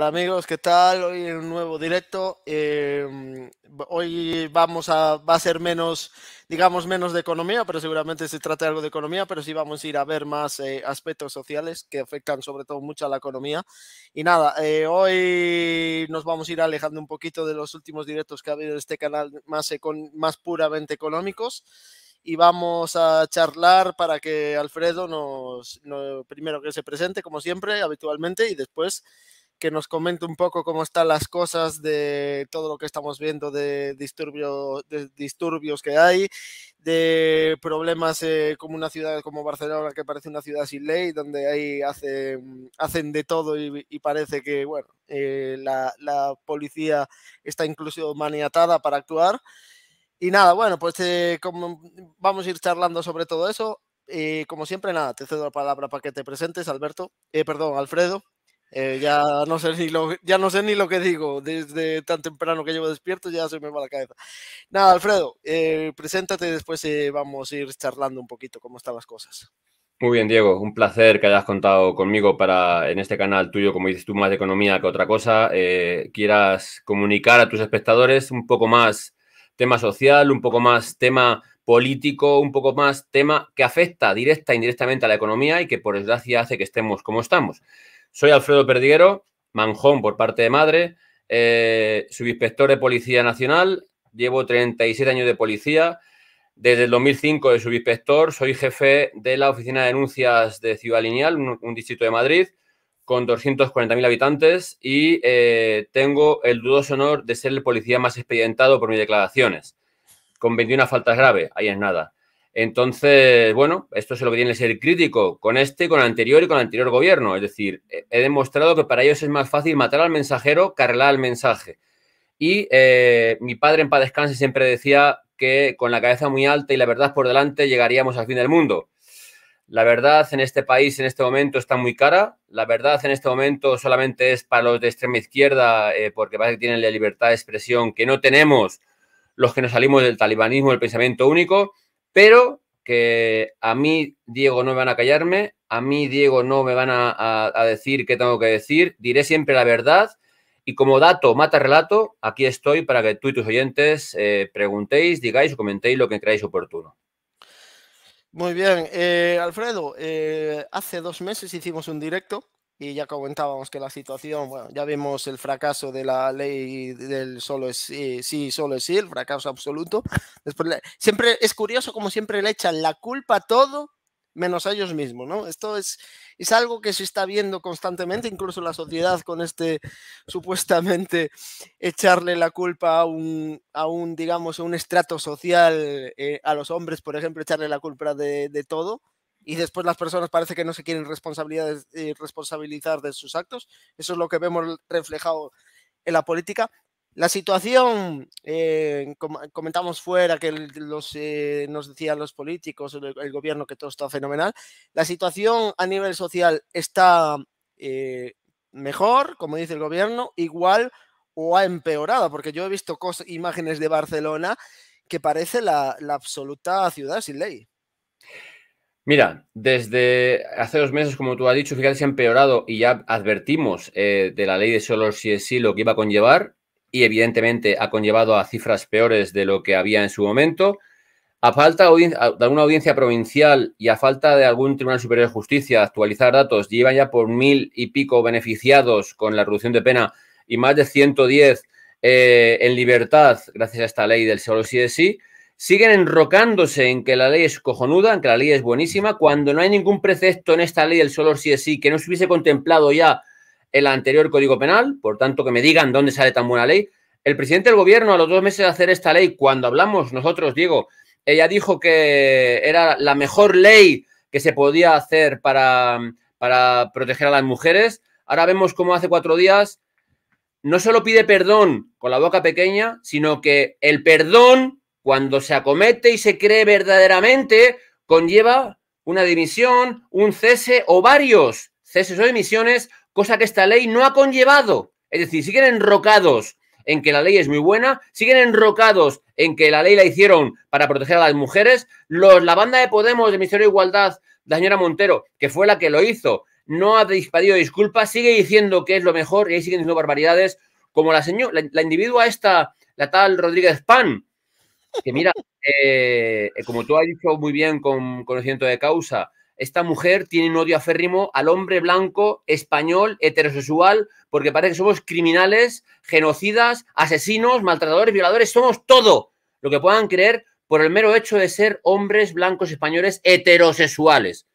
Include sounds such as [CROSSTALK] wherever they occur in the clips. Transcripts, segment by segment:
Hola amigos, ¿qué tal? Hoy en un nuevo directo. Em, hoy vamos a, va a ser menos, digamos, menos de economía, pero seguramente se trata de algo de economía, pero sí vamos a ir a ver más eh, aspectos sociales que afectan sobre todo mucho a la economía. Y nada, eh, hoy nos vamos a ir alejando un poquito de los últimos directos que ha habido en este canal más, con, más puramente económicos y vamos a charlar para que Alfredo nos, nos, primero que se presente como siempre habitualmente y después que nos comente un poco cómo están las cosas de todo lo que estamos viendo de, disturbios que hay, de problemas eh, como una ciudad como Barcelona, que parece una ciudad sin ley, donde ahí hacen de todo y, parece que bueno, eh, la, policía está incluso maniatada para actuar. Y nada, bueno, pues eh, vamos a ir charlando sobre todo eso. y como siempre, nada, te cedo la palabra para que te presentes, Alberto. perdón, Alfredo. Eh, ya, no sé ni lo, ya no sé ni lo que digo desde tan temprano que llevo despierto, ya se me va la cabeza. Nada, Alfredo, eh, preséntate y después eh, vamos a ir charlando un poquito cómo están las cosas. Muy bien, Diego, un placer que hayas contado conmigo para en este canal tuyo, como dices tú, más de economía que otra cosa. quieras comunicar a tus espectadores un poco más tema social, un poco más tema político, un poco más tema que afecta directa e indirectamente a la economía y que por desgracia hace que estemos como estamos. Soy Alfredo Perdiguero, manjón por parte de madre, eh, subinspector de Policía Nacional, llevo 37 años de policía. Desde el 2005 de subinspector, soy jefe de la Oficina de Denuncias de Ciudad Lineal, un, distrito de Madrid, con 240.000 habitantes y eh, tengo el dudoso honor de ser el policía más expedientado por mis declaraciones, con 21 faltas graves, ahí es nada. Entonces, bueno, esto se lo que tiene que ser crítico con este, con el anterior y con el anterior gobierno. Es decir, he demostrado que para ellos es más fácil matar al mensajero que arreglar el mensaje. Y eh, mi padre en paz descanse siempre decía que con la cabeza muy alta y la verdad por delante llegaríamos al fin del mundo. La verdad en este país en este momento está muy cara. La verdad en este momento solamente es para los de extrema izquierda, eh, porque parece que tienen la libertad de expresión que no tenemos los que nos salimos del talibanismo, del pensamiento único pero que a mí, Diego, no me van a callarme, a mí, Diego, no me van a, decir qué tengo que decir, diré siempre la verdad. Y como dato, mata relato, aquí estoy para que tú y tus oyentes eh, preguntéis, digáis o comentéis lo que creáis oportuno. Muy bien, eh, Alfredo, eh, hace dos meses hicimos un directo y ya comentábamos que la situación, bueno, ya vimos el fracaso de la ley del solo es sí, eh, sí solo es sí, el fracaso absoluto. Después, siempre es curioso como siempre le echan la culpa a todo menos a ellos mismos, ¿no? Esto es, es algo que se está viendo constantemente, incluso la sociedad con este supuestamente echarle la culpa a un, a un digamos, a un estrato social, eh, a los hombres, por ejemplo, echarle la culpa de, de todo, y después las personas parece que no se quieren responsabilidades, eh, responsabilizar de sus actos. Eso es lo que vemos reflejado en la política. La situación, eh, comentamos fuera que los, eh, nos decían los políticos, el, gobierno, que todo está fenomenal. La situación a nivel social está mejor, como dice el gobierno, igual o ha empeorado, porque yo he visto cosas, imágenes de Barcelona que parece la absoluta ciudad sin ley. Mira, desde hace dos meses, como tú has dicho, fíjate, se ha empeorado y ya advertimos eh, de la ley de solo si es sí lo que iba a conllevar y evidentemente ha conllevado a cifras peores de lo que había en su momento. A falta de alguna audiencia provincial y a falta de algún Tribunal Superior de Justicia actualizar datos, llevan ya por mil y pico beneficiados con la reducción de pena y más de 110 eh, en libertad gracias a esta ley del solo sí es sí siguen enrocándose en que la ley es cojonuda, en que la ley es buenísima, cuando no hay ningún precepto en esta ley del solo sí es sí que no se hubiese contemplado ya el anterior Código Penal, por tanto que me digan dónde sale tan buena ley. El presidente del gobierno a los dos meses de hacer esta ley, cuando hablamos nosotros, Diego, ella dijo que era la mejor ley que se podía hacer para, para proteger a las mujeres. Ahora vemos cómo hace cuatro días no solo pide perdón con la boca pequeña, sino que el perdón cuando se acomete y se cree verdaderamente, conlleva una dimisión, un cese o varios ceses o dimisiones, cosa que esta ley no ha conllevado. Es decir, siguen enrocados en que la ley es muy buena, siguen enrocados en que la ley la hicieron para proteger a las mujeres. Los, la banda de Podemos de Ministerio de Igualdad, la señora Montero, que fue la que lo hizo, no ha disparado disculpas, sigue diciendo que es lo mejor y ahí siguen diciendo barbaridades, como la, señora, la individua esta, la tal Rodríguez Pan, que mira, eh, eh, como tú has dicho muy bien con conocimiento de causa, esta mujer tiene un odio aférrimo al hombre blanco, español, heterosexual, porque parece que somos criminales, genocidas, asesinos, maltratadores, violadores, somos todo lo que puedan creer por el mero hecho de ser hombres blancos españoles heterosexuales.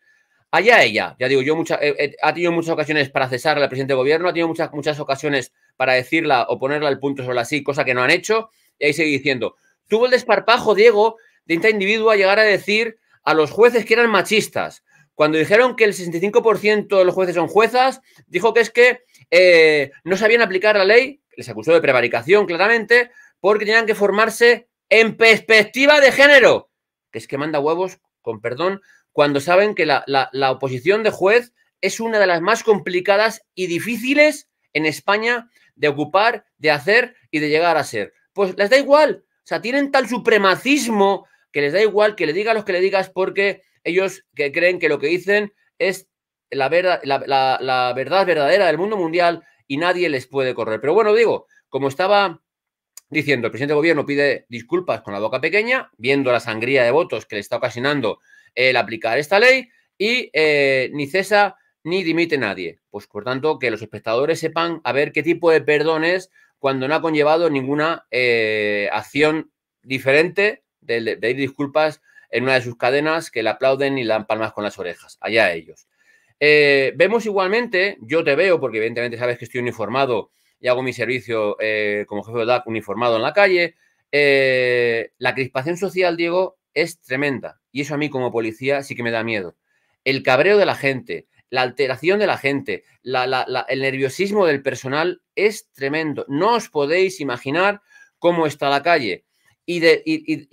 Allá ella, ya digo, yo eh, ha tenido muchas ocasiones para cesar al presidente de gobierno, ha tenido muchas, muchas ocasiones para decirla o ponerla al punto sobre la sí, cosa que no han hecho, y ahí sigue diciendo, tuvo el desparpajo, Diego, de esta individua llegar a decir a los jueces que eran machistas. Cuando dijeron que el 65% de los jueces son juezas, dijo que es que eh, no sabían aplicar la ley, les acusó de prevaricación claramente, porque tenían que formarse en perspectiva de género. Que es que manda huevos, con perdón, cuando saben que la, la, la oposición de juez es una de las más complicadas y difíciles en España de ocupar, de hacer y de llegar a ser. Pues les da igual, o sea, tienen tal supremacismo que les da igual que le diga a los que le digas porque ellos que creen que lo que dicen es la verdad, la, verdad verdadera del mundo mundial y nadie les puede correr. Pero bueno, digo, como estaba diciendo, el presidente del gobierno pide disculpas con la boca pequeña, viendo la sangría de votos que le está ocasionando el aplicar esta ley y eh, ni cesa ni dimite nadie. Pues por tanto, que los espectadores sepan a ver qué tipo de perdones cuando no ha conllevado ninguna eh, acción diferente de pedir disculpas en una de sus cadenas que le aplauden y le dan palmas con las orejas. Allá ellos. Eh, vemos igualmente, yo te veo, porque evidentemente sabes que estoy uniformado y hago mi servicio eh, como jefe de DAC uniformado en la calle. la crispación social, Diego, es tremenda. Y eso a mí como policía sí que me da miedo. El cabreo de la gente, la alteración de la gente, el nerviosismo del personal es tremendo. No os podéis imaginar cómo está la calle. Y,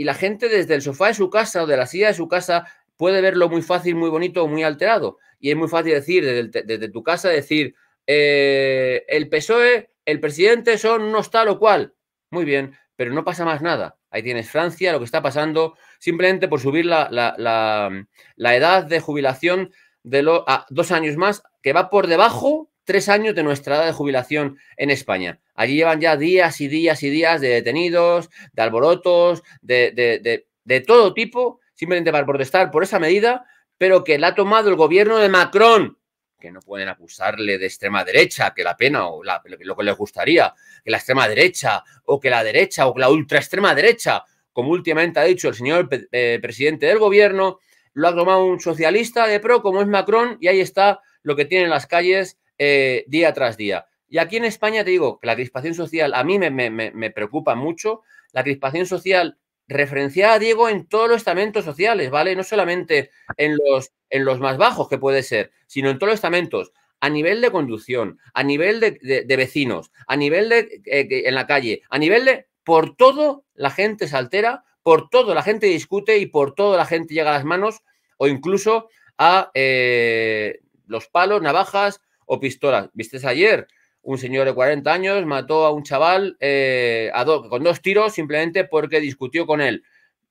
la gente desde el sofá de su casa o de la silla de su casa puede verlo muy fácil, muy bonito o muy alterado. Y es muy fácil decir desde, tu casa, decir, eh, el PSOE, el presidente son unos tal o cual. Muy bien, pero no pasa más nada. Ahí tienes Francia, lo que está pasando, simplemente por subir la, la edad de jubilación de los dos años más, que va por debajo tres años de nuestra edad de jubilación en España. Allí llevan ya días y días y días de detenidos, de alborotos, de, de, de, de todo tipo, simplemente para protestar por esa medida, pero que la ha tomado el gobierno de Macron que no pueden acusarle de extrema derecha, que la pena o lo que les gustaría, que la extrema derecha o que la derecha o que la ultra extrema derecha, como últimamente ha dicho el señor eh, presidente del gobierno, lo ha tomado un socialista de pro como es Macron y ahí está lo que tienen las calles eh, día tras día. Y aquí en España te digo que la crispación social a mí me, preocupa mucho, la crispación social referenciada, Diego, en todos los estamentos sociales, ¿vale? No solamente en los, en los más bajos que puede ser, sino en todos los estamentos, a nivel de conducción, a nivel de, vecinos, a nivel de eh, en la calle, a nivel de... Por todo la gente se altera, por todo la gente discute y por todo la gente llega a las manos o incluso a eh, los palos, navajas o pistolas. ¿Viste ayer? Un señor de 40 años mató a un chaval eh, a con dos tiros simplemente porque discutió con él.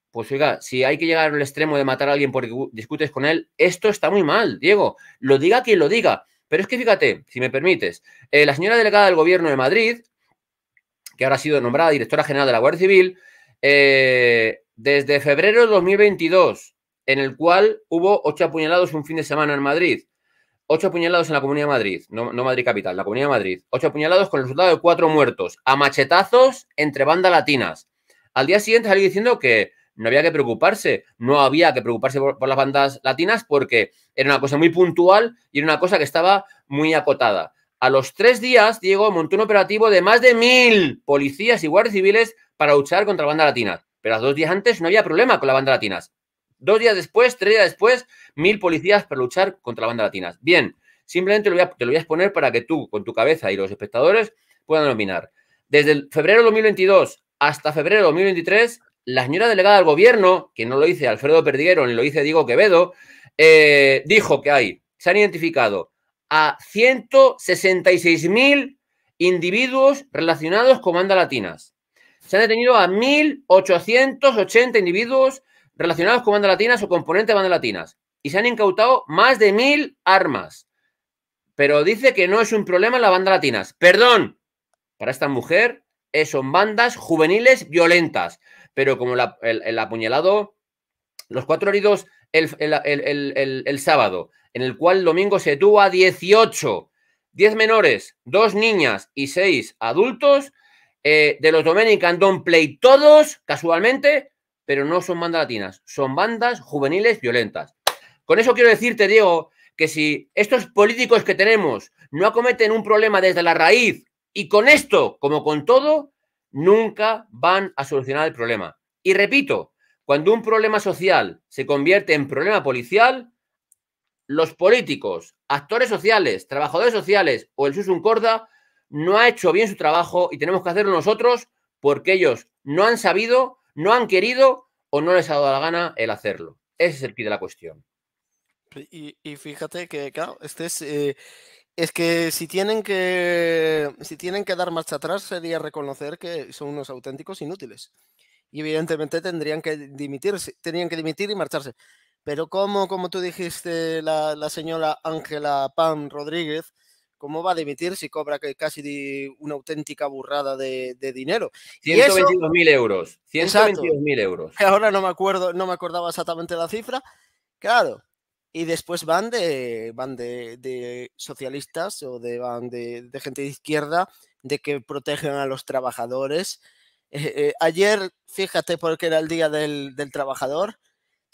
Pues oiga, si hay que llegar al extremo de matar a alguien porque discutes con él, esto está muy mal, Diego. Lo diga quien lo diga. Pero es que fíjate, si me permites, eh, la señora delegada del gobierno de Madrid, que ahora ha sido nombrada directora general de la Guardia Civil, desde febrero de 2022 en el cual hubo ocho apuñalados un fin de semana en Madrid, ocho apuñalados en la Comunidad de Madrid, no, Madrid capital, la Comunidad de Madrid, ocho apuñalados con el resultado de cuatro muertos, a machetazos entre bandas latinas. Al día siguiente salió diciendo que no había que preocuparse, no había que preocuparse por, las bandas latinas porque era una cosa muy puntual y era una cosa que estaba muy acotada. A los tres días, Diego montó un operativo de más de mil policías y guardias civiles para luchar contra la banda latina. Pero los dos días antes no había problema con la banda latinas. Dos días después, tres días después, mil policías para luchar contra la banda latina. Bien, simplemente te lo voy a exponer para que tú, con tu cabeza y los espectadores, puedan nominar Desde febrero de 2022 hasta febrero de 2023, la señora delegada del gobierno, que no lo dice Alfredo Perdiguero ni lo dice Diego Quevedo, eh, dijo que hay, se han identificado a mil individuos relacionados con banda latinas. Se han detenido a 1.880 individuos relacionados con bandas latinas o componentes de bandas latinas. Y se han incautado más de mil armas. Pero dice que no es un problema las banda latinas. Perdón, para esta mujer eh, son bandas juveniles violentas. Pero como el, apuñalado, los cuatro heridos el, sábado, en el cual el domingo se tuvo a 18, 10 menores, dos niñas y seis adultos, eh, de los Dominican Don't Play, todos, casualmente, pero no son bandas latinas, son bandas juveniles violentas. Con eso quiero decirte, Diego, que si estos políticos que tenemos no acometen un problema desde la raíz y con esto, como con todo, nunca van a solucionar el problema. Y repito, cuando un problema social se convierte en problema policial, los políticos, actores sociales, trabajadores sociales o el Susun Corda no ha hecho bien su trabajo y tenemos que hacerlo nosotros porque ellos no han sabido no han querido o no les ha dado la gana el hacerlo. Ese es el pie de la cuestión. Y, fíjate que, claro, este es, eh, es que si tienen que si tienen que dar marcha atrás sería reconocer que son unos auténticos inútiles. Y evidentemente tendrían que dimitirse, tenían que dimitir y marcharse. Pero como, como tú dijiste, la, la señora Ángela Pan Rodríguez, ¿Cómo va a dimitir si cobra casi una auténtica burrada de, dinero? 122.000 euros. 122.000 euros. [LAUGHS] Ahora no me acuerdo, no me acordaba exactamente la cifra. Claro. Y después van de, van de, socialistas o de, van de, gente de izquierda de que protegen a los trabajadores. Eh, eh, ayer, fíjate porque era el día del, trabajador,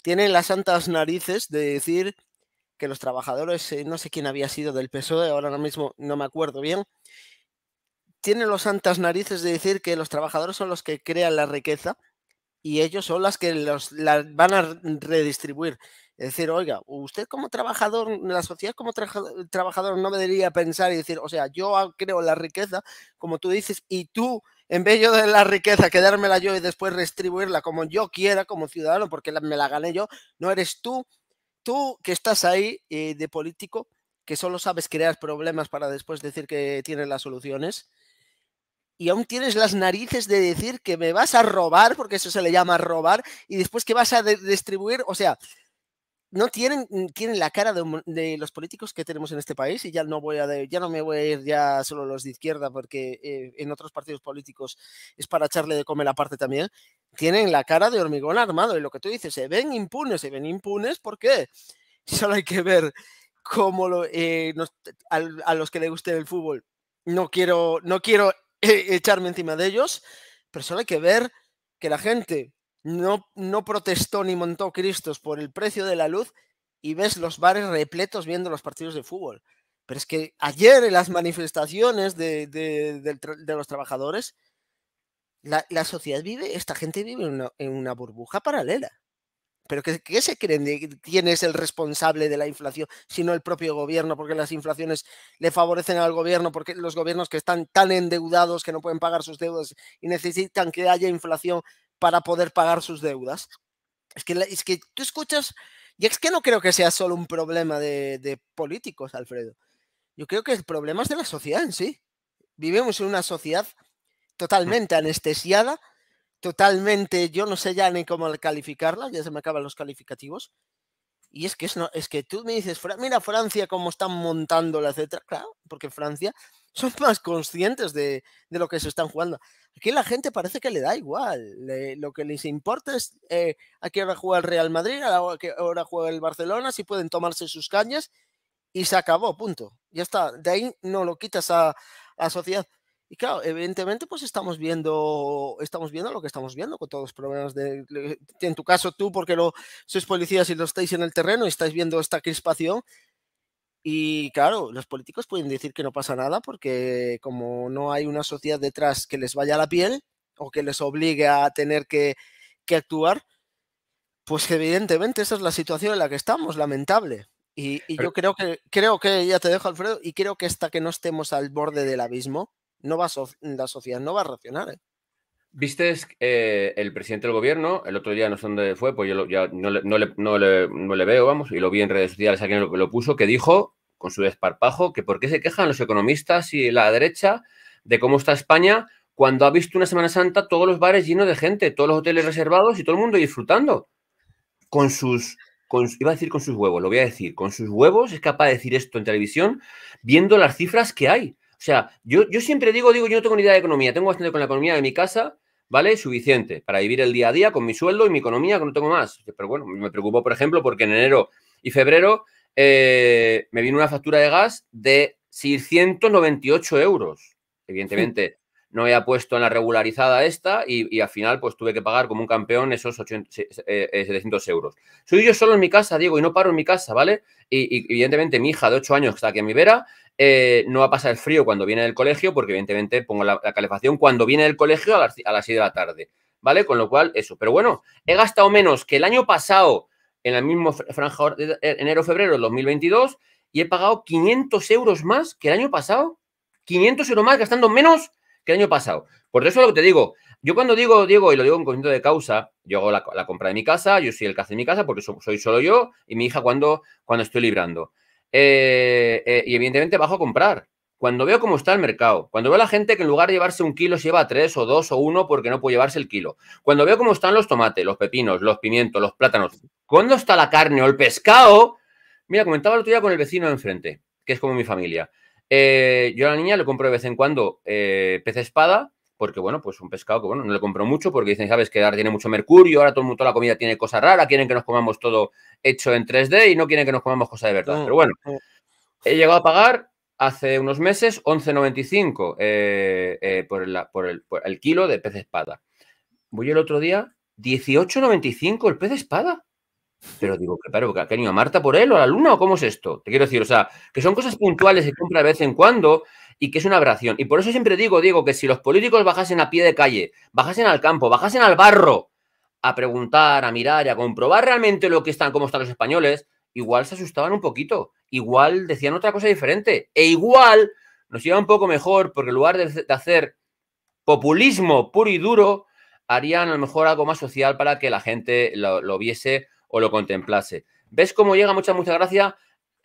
tienen las santas narices de decir que los trabajadores, eh, no sé quién había sido del PSOE, ahora mismo no me acuerdo bien, tienen los santas narices de decir que los trabajadores son los que crean la riqueza y ellos son las que los, la van a redistribuir. Es decir, oiga, usted como trabajador, la sociedad como trabajador no debería pensar y decir, o sea, yo creo la riqueza, como tú dices, y tú, en vez de la riqueza, quedármela yo y después redistribuirla como yo quiera, como ciudadano, porque me la gané yo, no eres tú tú que estás ahí eh, de político, que solo sabes crear problemas para después decir que tienes las soluciones, y aún tienes las narices de decir que me vas a robar, porque eso se le llama robar, y después que vas a distribuir, o sea, no tienen, mm, tienen la cara de, los políticos que tenemos en este país y ya no voy a ya no me voy a ir ya solo los de izquierda porque eh, en otros partidos políticos es para echarle de comer aparte también tienen la cara de hormigón armado y lo que tú dices se ven impunes se ven impunes por qué? [LAUGHS] solo hay que ver cómo lo, eh, a, los que le guste el fútbol no quiero no quiero eh, echarme encima de ellos pero solo hay que ver que la gente no, no protestó ni montó Cristos por el precio de la luz y ves los bares repletos viendo los partidos de fútbol. Pero es que ayer en las manifestaciones de, los trabajadores, la, sociedad vive, esta gente vive en una burbuja paralela. ¿Pero qué, qué se creen de quién es el responsable de la inflación, sino el propio gobierno? Porque las inflaciones le favorecen al gobierno, porque los gobiernos que están tan endeudados que no pueden pagar sus deudas y necesitan que haya inflación para poder pagar sus deudas. Es que, es que tú escuchas, y es que no creo que sea solo un problema de, políticos, Alfredo. Yo creo que el problema es de la sociedad en sí. Vivimos en una sociedad mm. totalmente anestesiada, totalmente, yo no sé ya ni cómo calificarla, ya se me acaban los calificativos. Y es que, es no, es que tú me dices, mira Francia cómo están montándola, etcétera. Claro, porque Francia son más conscientes de, de, lo que se están jugando. Aquí la gente parece que le da igual. lo que les importa es eh, a qué hora juega el Real Madrid, a, qué hora juega el Barcelona, si pueden tomarse sus cañas y se acabó, punto. Ya está. De ahí no lo quitas a, la sociedad. Y claro, evidentemente, pues estamos viendo, estamos viendo lo que estamos viendo con todos los problemas de, en tu caso tú, porque lo, sois policías y lo estáis en el terreno y estáis viendo esta crispación, y claro, los políticos pueden decir que no pasa nada porque como no hay una sociedad detrás que les vaya la piel o que les obligue a tener que, actuar, pues evidentemente esa es la situación en la que estamos, lamentable. Y, yo creo que, creo que, ya te dejo Alfredo, y creo que hasta que no estemos al borde del abismo, no va la sociedad no va a reaccionar. ¿eh? Viste eh, el presidente del gobierno, el otro día no sé dónde fue, pues yo no, le, veo, vamos, y lo vi en redes sociales, alguien lo, lo puso, que dijo con su desparpajo, que por qué se quejan los economistas y la derecha de cómo está España cuando ha visto una Semana Santa todos los bares llenos de gente, todos los hoteles reservados y todo el mundo disfrutando. Con sus, iba a decir con sus huevos, lo voy a decir, con sus huevos es capaz de decir esto en televisión viendo las cifras que hay. O sea, yo, yo siempre digo, digo, yo no tengo ni idea de economía, tengo bastante con la economía de mi casa, ¿vale? Suficiente para vivir el día a día con mi sueldo y mi economía, que no tengo más. Pero bueno, me preocupo, por ejemplo, porque en enero y febrero eh, me vino una factura de gas de 698 euros. Evidentemente, no había puesto en la regularizada esta y, al final pues tuve que pagar como un campeón esos 700 eh, eh, euros. Soy yo solo en mi casa, Diego, y no paro en mi casa, ¿vale? Y, evidentemente mi hija de 8 años que está aquí a mi vera no va a pasar el frío cuando viene del colegio porque evidentemente pongo la, calefacción cuando viene del colegio a las, a las 6 de la tarde, ¿vale? Con lo cual, eso. Pero bueno, he gastado menos que el año pasado en el mismo franja de eh, eh, enero-febrero del 2022 y he pagado 500 euros más que el año pasado. 500 euros más gastando menos que el año pasado. Por eso es lo que te digo. Yo cuando digo, Diego, y lo digo en conjunto de causa, yo hago la, compra de mi casa, yo soy el que hace mi casa porque soy solo yo y mi hija cuando, cuando estoy librando. Eh, y evidentemente bajo a comprar. Cuando veo cómo está el mercado, cuando veo a la gente que en lugar de llevarse un kilo se lleva tres o dos o uno porque no puede llevarse el kilo, cuando veo cómo están los tomates, los pepinos, los pimientos, los plátanos, cuando está la carne o el pescado, mira, comentaba el otro día con el vecino de enfrente, que es como mi familia. Eh, yo a la niña le compro de vez en cuando eh, pez espada, porque bueno, pues un pescado que bueno, no le compro mucho porque dicen, sabes, que ahora tiene mucho mercurio, ahora todo el mundo, la comida tiene cosas raras, quieren que nos comamos todo hecho en 3D y no quieren que nos comamos cosas de verdad. Mm, Pero bueno, mm. he llegado a pagar hace unos meses 11,95 eh, eh, por, por, el, kilo de pez de espada. Voy el otro día, 18,95 el pez de espada. Pero digo, ¿qué ha venido a Marta por él o la luna o cómo es esto? Te quiero decir, o sea, que son cosas puntuales que compra de vez en cuando y que es una aberración. Y por eso siempre digo, digo, que si los políticos bajasen a pie de calle, bajasen al campo, bajasen al barro a preguntar, a mirar y a comprobar realmente lo que están, cómo están los españoles, igual se asustaban un poquito igual decían otra cosa diferente. E igual nos iba un poco mejor porque en lugar de, hacer populismo puro y duro, harían a lo mejor algo más social para que la gente lo, viese o lo contemplase. ¿Ves cómo llega? mucha muchas gracias.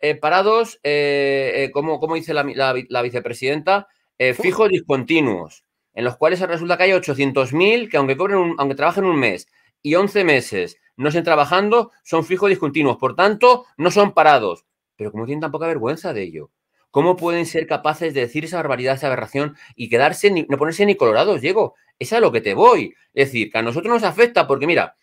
Eh, parados, eh, eh, como, como, dice la, vicepresidenta, fijos discontinuos, en los cuales resulta que hay 800.000 que aunque, cobren aunque trabajen un mes y 11 meses no estén trabajando, son fijos discontinuos. Por tanto, no son parados. Pero ¿cómo tienen tan poca vergüenza de ello? ¿Cómo pueden ser capaces de decir esa barbaridad, esa aberración y quedarse, ni, no ponerse ni colorados, Diego? Es a lo que te voy. Es decir, que a nosotros nos afecta porque, mira,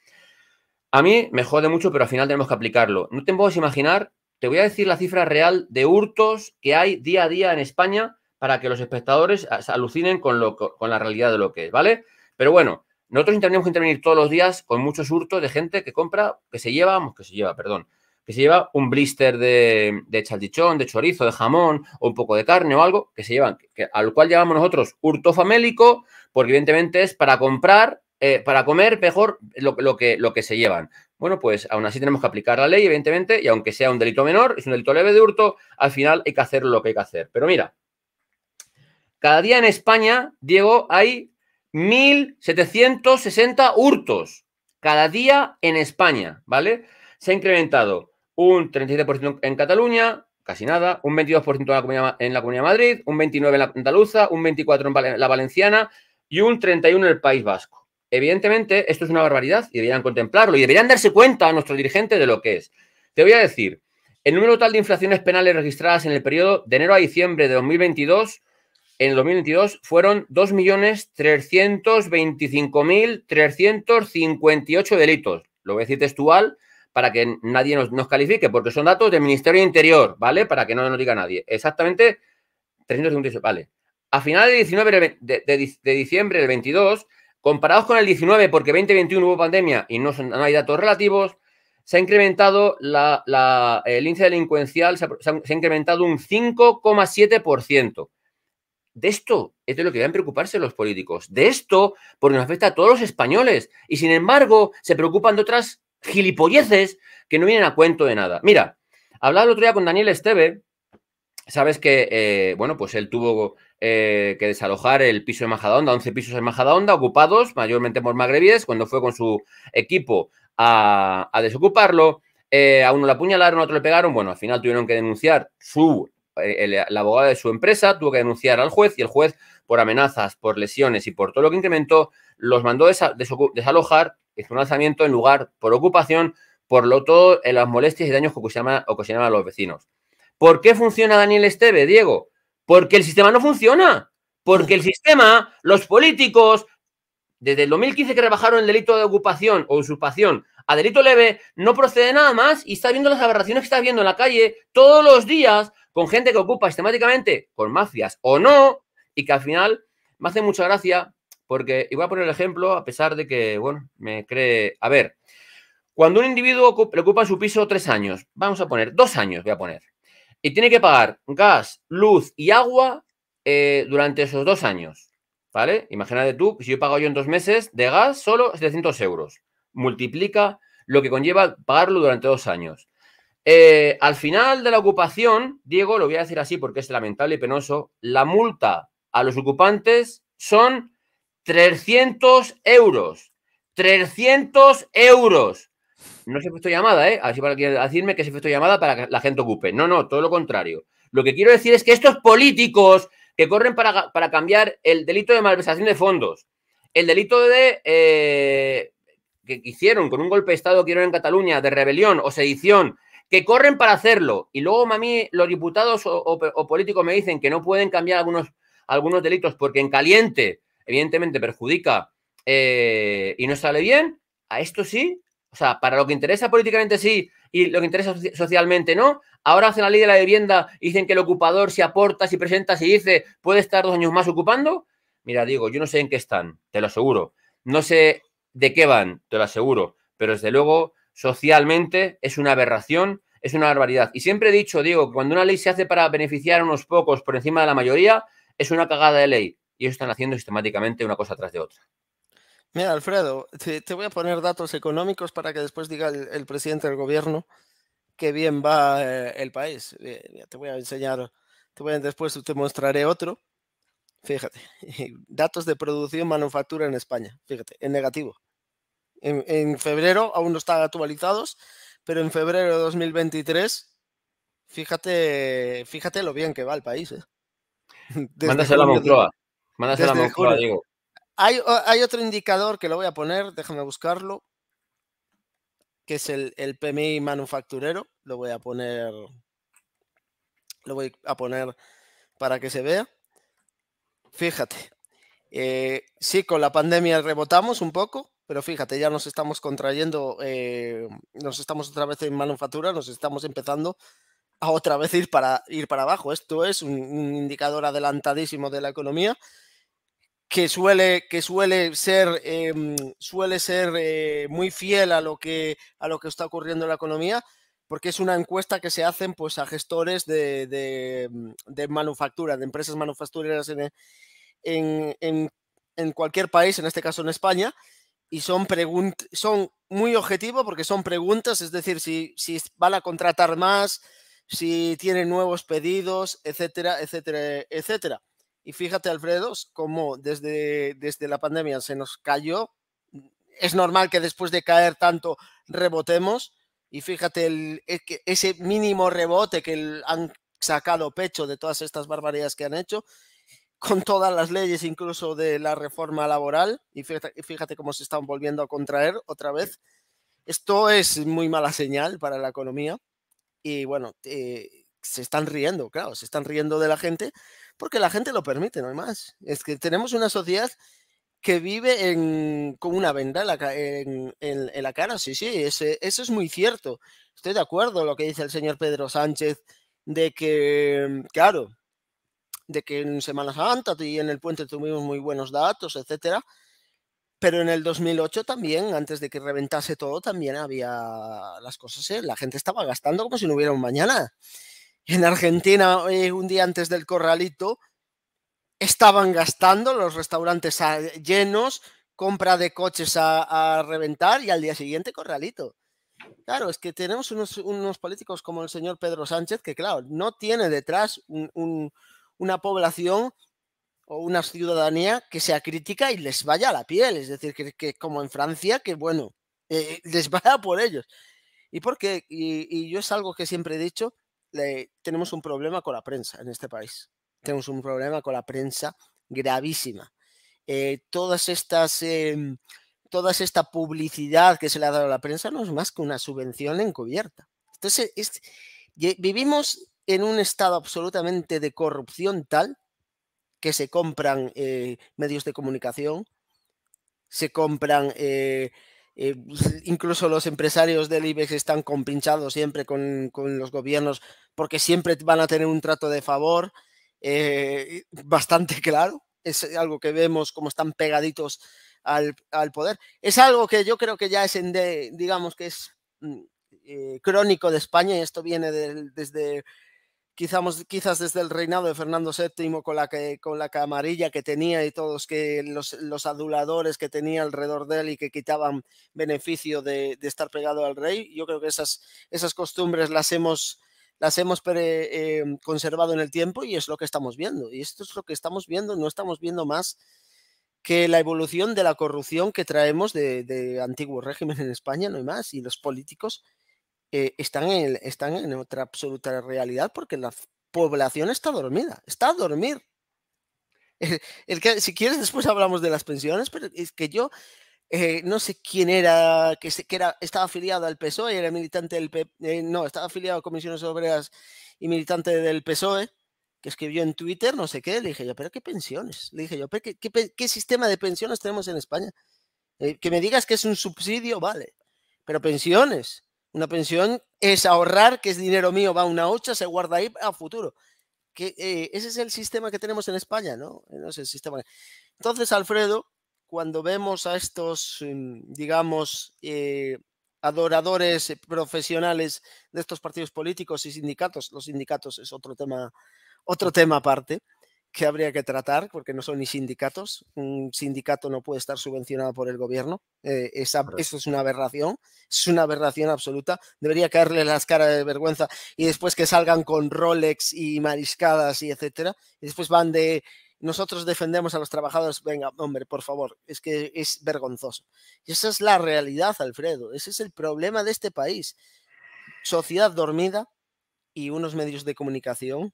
a mí me jode mucho, pero al final tenemos que aplicarlo. No te puedes imaginar, te voy a decir la cifra real de hurtos que hay día a día en España para que los espectadores se alucinen con, lo, con la realidad de lo que es, ¿vale? Pero bueno, nosotros tenemos que intervenir todos los días con muchos hurtos de gente que compra, que se lleva, que se lleva, perdón, que se lleva un blister de, de chalchichón, de chorizo, de jamón o un poco de carne o algo que se llevan, al cual llamamos nosotros hurto famélico, porque evidentemente es para comprar, eh, para comer mejor lo, que, lo que se llevan. Bueno, pues aún así tenemos que aplicar la ley, evidentemente, y aunque sea un delito menor, es un delito leve de hurto, al final hay que hacer lo que hay que hacer. Pero mira, cada día en España, Diego, hay 1.760 hurtos. Cada día en España, ¿vale? Se ha incrementado un 37% en Cataluña, casi nada, un 22% en la, comunidad, en la Comunidad de Madrid, un 29% en la andaluza, un 24% en la valenciana y un 31% en el País Vasco. Evidentemente, esto es una barbaridad y deberían contemplarlo y deberían darse cuenta a nuestros dirigentes de lo que es. Te voy a decir, el número total de inflaciones penales registradas en el periodo de enero a diciembre de 2022, en 2022, fueron 2.325.358 delitos. Lo voy a decir textual, para que nadie nos, califique, porque son datos del Ministerio Interior, ¿vale? Para que no nos diga nadie. Exactamente 358. vale. A finales de, 19, de, diciembre del 22, comparados con el 19, porque 2021 hubo pandemia y no, hay datos relativos, se ha incrementado la, el índice delincuencial, se ha, incrementado un 5,7%. De esto es de lo que deben preocuparse los políticos. De esto, porque nos afecta a todos los españoles. Y sin embargo, se preocupan de otras gilipolleces que no vienen a cuento de nada. Mira, hablaba el otro día con Daniel Esteve, sabes que, eh, bueno, pues él tuvo eh, que desalojar el piso de Majadahonda, 11 pisos de Majadahonda, ocupados mayormente por magrebíes, cuando fue con su equipo a, desocuparlo. Eh, a uno le apuñalaron, a otro le pegaron. Bueno, al final tuvieron que denunciar su, el, abogado de su empresa, tuvo que denunciar al juez y el juez, por amenazas, por lesiones y por todo lo que incrementó, los mandó a desalojar un en lugar por ocupación, por lo todo en las molestias y daños que ocasionaban a los vecinos. ¿Por qué funciona Daniel Esteve, Diego? Porque el sistema no funciona. Porque el sistema, los políticos, desde el 2015 que rebajaron el delito de ocupación o usurpación a delito leve, no procede nada más y está viendo las aberraciones que está viendo en la calle todos los días con gente que ocupa sistemáticamente, con mafias o no, y que al final me hace mucha gracia porque, y voy a poner el ejemplo, a pesar de que, bueno, me cree... A ver, cuando un individuo ocupa, su piso tres años, vamos a poner, dos años voy a poner, y tiene que pagar gas, luz y agua eh, durante esos dos años, ¿vale? Imagínate tú, si yo pago yo en dos meses de gas solo 700 euros, multiplica lo que conlleva pagarlo durante dos años. Eh, al final de la ocupación, Diego, lo voy a decir así porque es lamentable y penoso, la multa a los ocupantes son 300 euros. 300 euros. No se puesto llamada, ¿eh? Así para decirme que se puesto llamada para que la gente ocupe. No, no, todo lo contrario. Lo que quiero decir es que estos políticos que corren para, cambiar el delito de malversación de fondos, el delito de eh, que hicieron con un golpe de Estado que en Cataluña, de rebelión o sedición, que corren para hacerlo. Y luego a mí los diputados o, políticos me dicen que no pueden cambiar algunos, algunos delitos porque en caliente evidentemente perjudica eh, y no sale bien, a esto sí, o sea, para lo que interesa políticamente sí y lo que interesa socialmente no. Ahora hacen la ley de la vivienda y dicen que el ocupador si aporta, si presenta, si dice, puede estar dos años más ocupando. Mira, digo, yo no sé en qué están, te lo aseguro. No sé de qué van, te lo aseguro. Pero desde luego, socialmente es una aberración, es una barbaridad. Y siempre he dicho, digo, cuando una ley se hace para beneficiar a unos pocos por encima de la mayoría, es una cagada de ley y están haciendo sistemáticamente una cosa tras de otra. Mira, Alfredo, te, voy a poner datos económicos para que después diga el, presidente del gobierno qué bien va eh, el país. Eh, te voy a enseñar, te voy después te mostraré otro. Fíjate, [LAUGHS] datos de producción manufactura en España, fíjate, en negativo. En, febrero aún no están actualizados, pero en febrero de 2023, fíjate, fíjate lo bien que va el país. ¿eh? la [LAUGHS] Moncloa. Hay, otro indicador que lo voy a poner, déjame buscarlo, que es el, PMI manufacturero. Lo voy a poner. Lo voy a poner para que se vea. Fíjate, eh, sí, con la pandemia rebotamos un poco, pero fíjate, ya nos estamos contrayendo, eh, nos estamos otra vez en manufactura, nos estamos empezando a otra vez ir para, ir para abajo. Esto es un indicador adelantadísimo de la economía que suele, que suele ser, em, suele ser eh, muy fiel a lo, que, a lo que está ocurriendo en la economía, porque es una encuesta que se hacen pues, a gestores de, mm, manufactura, de empresas manufactureras en, en, cualquier país, en este caso en España, y son, son muy objetivos porque son preguntas, es decir, si, si van a contratar más, si tienen nuevos pedidos, etcétera, etcétera, etcétera. Y fíjate, Alfredo, cómo desde, desde la pandemia se nos cayó. Mm, es normal que después de caer tanto rebotemos. Y fíjate el, e, ese mínimo rebote que han sacado pecho de todas estas barbaridades que han hecho, con todas las leyes incluso de la reforma laboral. Y fíjate, cómo se están volviendo a contraer otra vez. Esto es muy mala señal para la economía. Y bueno, eh, se están riendo, claro, se están riendo de la gente porque la gente lo permite, no hay más. Es que tenemos una sociedad que vive con una venda en la, cara, sí, sí, eso es muy cierto. Estoy de acuerdo con lo que dice el señor Pedro Sánchez de que, claro, de que en Semana Santa y en el puente tuvimos muy buenos datos, etcétera. Pero en el 2008 también, antes de que reventase todo, también había las cosas, ¿eh? la gente estaba gastando como si no hubiera un mañana en Argentina eh, un día antes del corralito, estaban gastando los restaurantes ah, llenos, compra de coches a, reventar y al día siguiente corralito. Claro, es que tenemos unos, unos, políticos como el señor Pedro Sánchez que, claro, no tiene detrás una población o una ciudadanía que sea crítica y les vaya a la piel. Es decir, que, como en Francia, que bueno, eh, les [LAUGHS] vaya por ellos. ¿Y por qué? y yo es algo que siempre he dicho, tenemos un problema con la prensa en este país. Tenemos un problema con la prensa gravísima. Eh, todas estas, eh, em, toda esta publicidad que se le ha dado a la prensa no es más que una subvención encubierta. Entonces, vivimos en un estado absolutamente de corrupción tal que se compran eh, medios de comunicación, se compran eh, eh, pues, eh, incluso los empresarios del IBEX están compinchados siempre con, los gobiernos porque siempre van a tener un trato de favor eh, bastante [LAUGHS] claro. Es algo que vemos como están pegaditos al, poder. Es algo que yo creo que ya es, en digamos que es mm, crónico de España y esto viene desde quizás, desde el reinado de Fernando VII con la, camarilla que tenía y todos los, aduladores que tenía alrededor de él y que quitaban beneficio de, estar pegado al rey. Yo creo que esas, costumbres las hemos, em, conservado en el tiempo y es lo que estamos viendo. Y esto es lo que estamos viendo, no estamos viendo más que la evolución de la corrupción que traemos de, antiguos regímenes régimen en España, no hay más, y los políticos eh, están, en, están en otra absoluta realidad porque la población está dormida, está a dormir. El si quieres, después hablamos de las pensiones, pero es que yo eh, no sé quién era, que, que era, estaba afiliado al PSOE, era militante del eh, no, estaba afiliado a Comisiones Obreras y militante del PSOE, que escribió en Twitter, no sé qué, le dije yo, pero qué pensiones, le dije yo, pero qué, sistema de pensiones tenemos en España. que me digas que es un subsidio, vale, pero pensiones. Una pensión es ahorrar, que es dinero mío, va a una ocha, se guarda ahí a futuro. Que, eh, ese es el sistema que tenemos en España, ¿no? Eh, sistema. Entonces, Alfredo, cuando vemos a estos, mm, digamos, eh, adoradores profesionales de estos partidos políticos y sindicatos, los sindicatos es otro tema, otro tema aparte, que habría que tratar, porque no son ni sindicatos. Un sindicato no puede estar subvencionado por el gobierno. Eh, esa, eso es una aberración, es una aberración absoluta. Debería caerle las caras de vergüenza y después que salgan con Rolex y mariscadas y etcétera. Y después van de nosotros defendemos a los trabajadores. Venga, hombre, por favor, es que es vergonzoso. Y esa es la realidad, Alfredo. Ese es el problema de este país. Sociedad dormida y unos medios de comunicación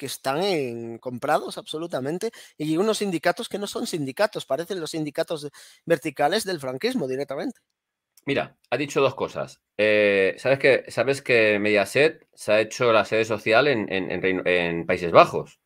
que están en, comprados absolutamente y unos sindicatos que no son sindicatos, parecen los sindicatos verticales del franquismo directamente. Mira, ha dicho dos cosas. Eh, ¿sabes, que, sabes que Mediaset se ha hecho la sede social en, Países Bajos.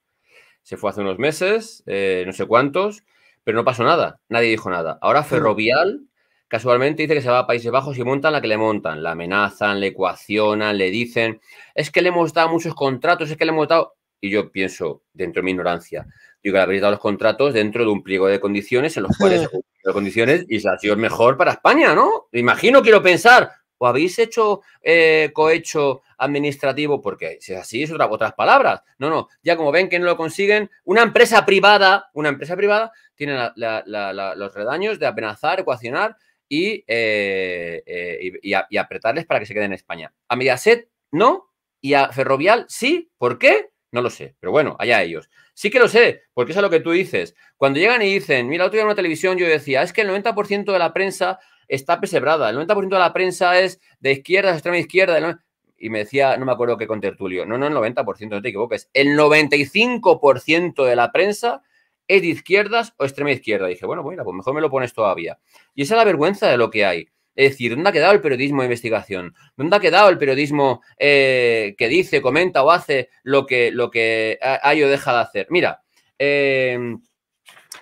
Se fue hace unos meses, eh, no sé cuántos, pero no pasó nada. Nadie dijo nada. Ahora mm. Ferrovial casualmente dice que se va a Países Bajos y montan la que le montan. La amenazan, le ecuacionan, le dicen, es que le hemos dado muchos contratos, es que le hemos dado y yo pienso, dentro de mi ignorancia, digo, habéis dado los contratos dentro de un pliego de condiciones en los cuales [LAUGHS] las condiciones y se ha sido mejor para España, ¿no? Imagino, quiero pensar, o habéis hecho eh, cohecho administrativo, porque si es así, es otra, otras palabras. No, no, ya como ven que no lo consiguen, una empresa privada, una empresa privada tiene los redaños de amenazar, ecuacionar y, eh, eh, y, y apretarles para que se queden en España. A Mediaset no, y a Ferrovial sí, ¿por qué? No lo sé, pero bueno, allá ellos. Sí que lo sé, porque es es lo que tú dices. Cuando llegan y dicen, mira, otro día en una televisión yo decía, es que el 90% de la prensa está pesebrada, el 90% de la prensa es de izquierdas, extrema izquierda, y me decía, no me acuerdo qué con Tertulio, no, no, el 90%, no te equivoques, el 95% de la prensa es de izquierdas o extrema izquierda. dije, bueno, pues mira, pues mejor me lo pones todavía. Y esa es la vergüenza de lo que hay. Es decir, ¿dónde ha quedado el periodismo de investigación? ¿Dónde ha quedado el periodismo eh, que dice, comenta o hace lo que, lo que hay o deja de hacer? Mira, eh,